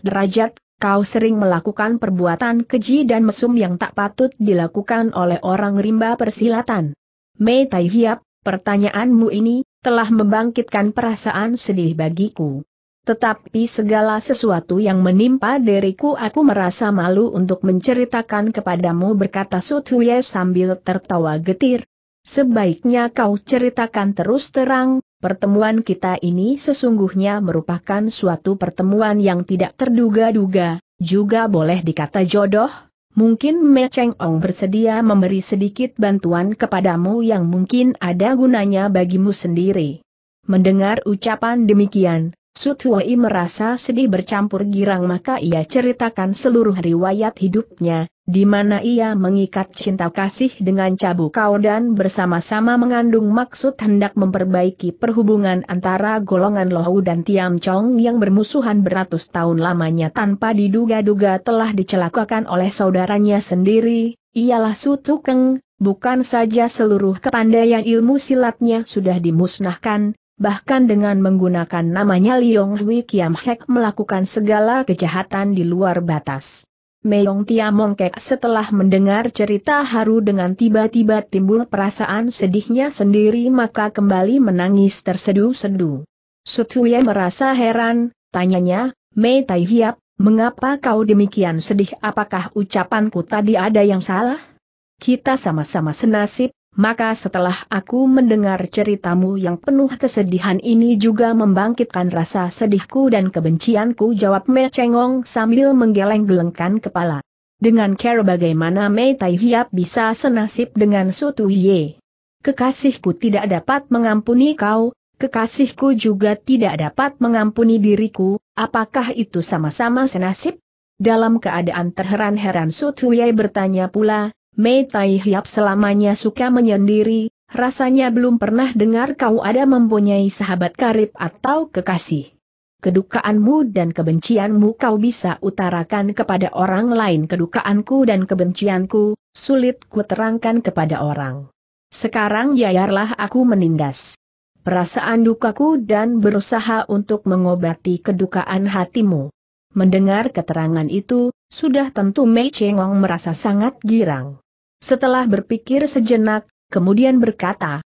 derajat, kau sering melakukan perbuatan keji dan mesum yang tak patut dilakukan oleh orang rimba persilatan. Mei Tai Hiap, pertanyaanmu ini, telah membangkitkan perasaan sedih bagiku. Tetapi segala sesuatu yang menimpa diriku aku merasa malu untuk menceritakan kepadamu berkata Sutuye sambil tertawa getir. Sebaiknya kau ceritakan terus terang, Pertemuan kita ini sesungguhnya merupakan suatu pertemuan yang tidak terduga-duga, juga boleh dikata jodoh. Mungkin Me Cheng Ong bersedia memberi sedikit bantuan kepadamu yang mungkin ada gunanya bagimu sendiri. Mendengar ucapan demikian, Sutuai merasa sedih bercampur girang maka ia ceritakan seluruh riwayat hidupnya, di mana ia mengikat cinta kasih dengan cabu kau dan bersama-sama mengandung maksud hendak memperbaiki perhubungan antara golongan Lohu dan Tiam Chong yang bermusuhan beratus tahun lamanya tanpa diduga-duga telah dicelakakan oleh saudaranya sendiri, ialah Su Tukeng, bukan saja seluruh kepandaian ilmu silatnya sudah dimusnahkan, bahkan dengan menggunakan namanya Liong Hui Kiam Hek melakukan segala kejahatan di luar batas. Meong Tia Mongkek setelah mendengar cerita haru dengan tiba-tiba timbul perasaan sedihnya sendiri maka kembali menangis tersedu sedu Sutuye merasa heran, tanyanya, Mei Tai Hiap, mengapa kau demikian sedih apakah ucapanku tadi ada yang salah? Kita sama-sama senasib, maka setelah aku mendengar ceritamu yang penuh kesedihan ini juga membangkitkan rasa sedihku dan kebencianku jawab Mei Chengong sambil menggeleng-gelengkan kepala. Dengan cara bagaimana Mei Tai Hiap bisa senasib dengan Sutu Ye. Kekasihku tidak dapat mengampuni kau, kekasihku juga tidak dapat mengampuni diriku, apakah itu sama-sama senasib? Dalam keadaan terheran-heran Ye bertanya pula, Mei Tai Hiap selamanya suka menyendiri, rasanya belum pernah dengar kau ada mempunyai sahabat karib atau kekasih. Kedukaanmu dan kebencianmu kau bisa utarakan kepada orang lain kedukaanku dan kebencianku, sulit ku terangkan kepada orang. Sekarang yayarlah aku menindas. Perasaan dukaku dan berusaha untuk mengobati kedukaan hatimu. Mendengar keterangan itu, sudah tentu Mei Chengong merasa sangat girang. Setelah berpikir sejenak, kemudian berkata,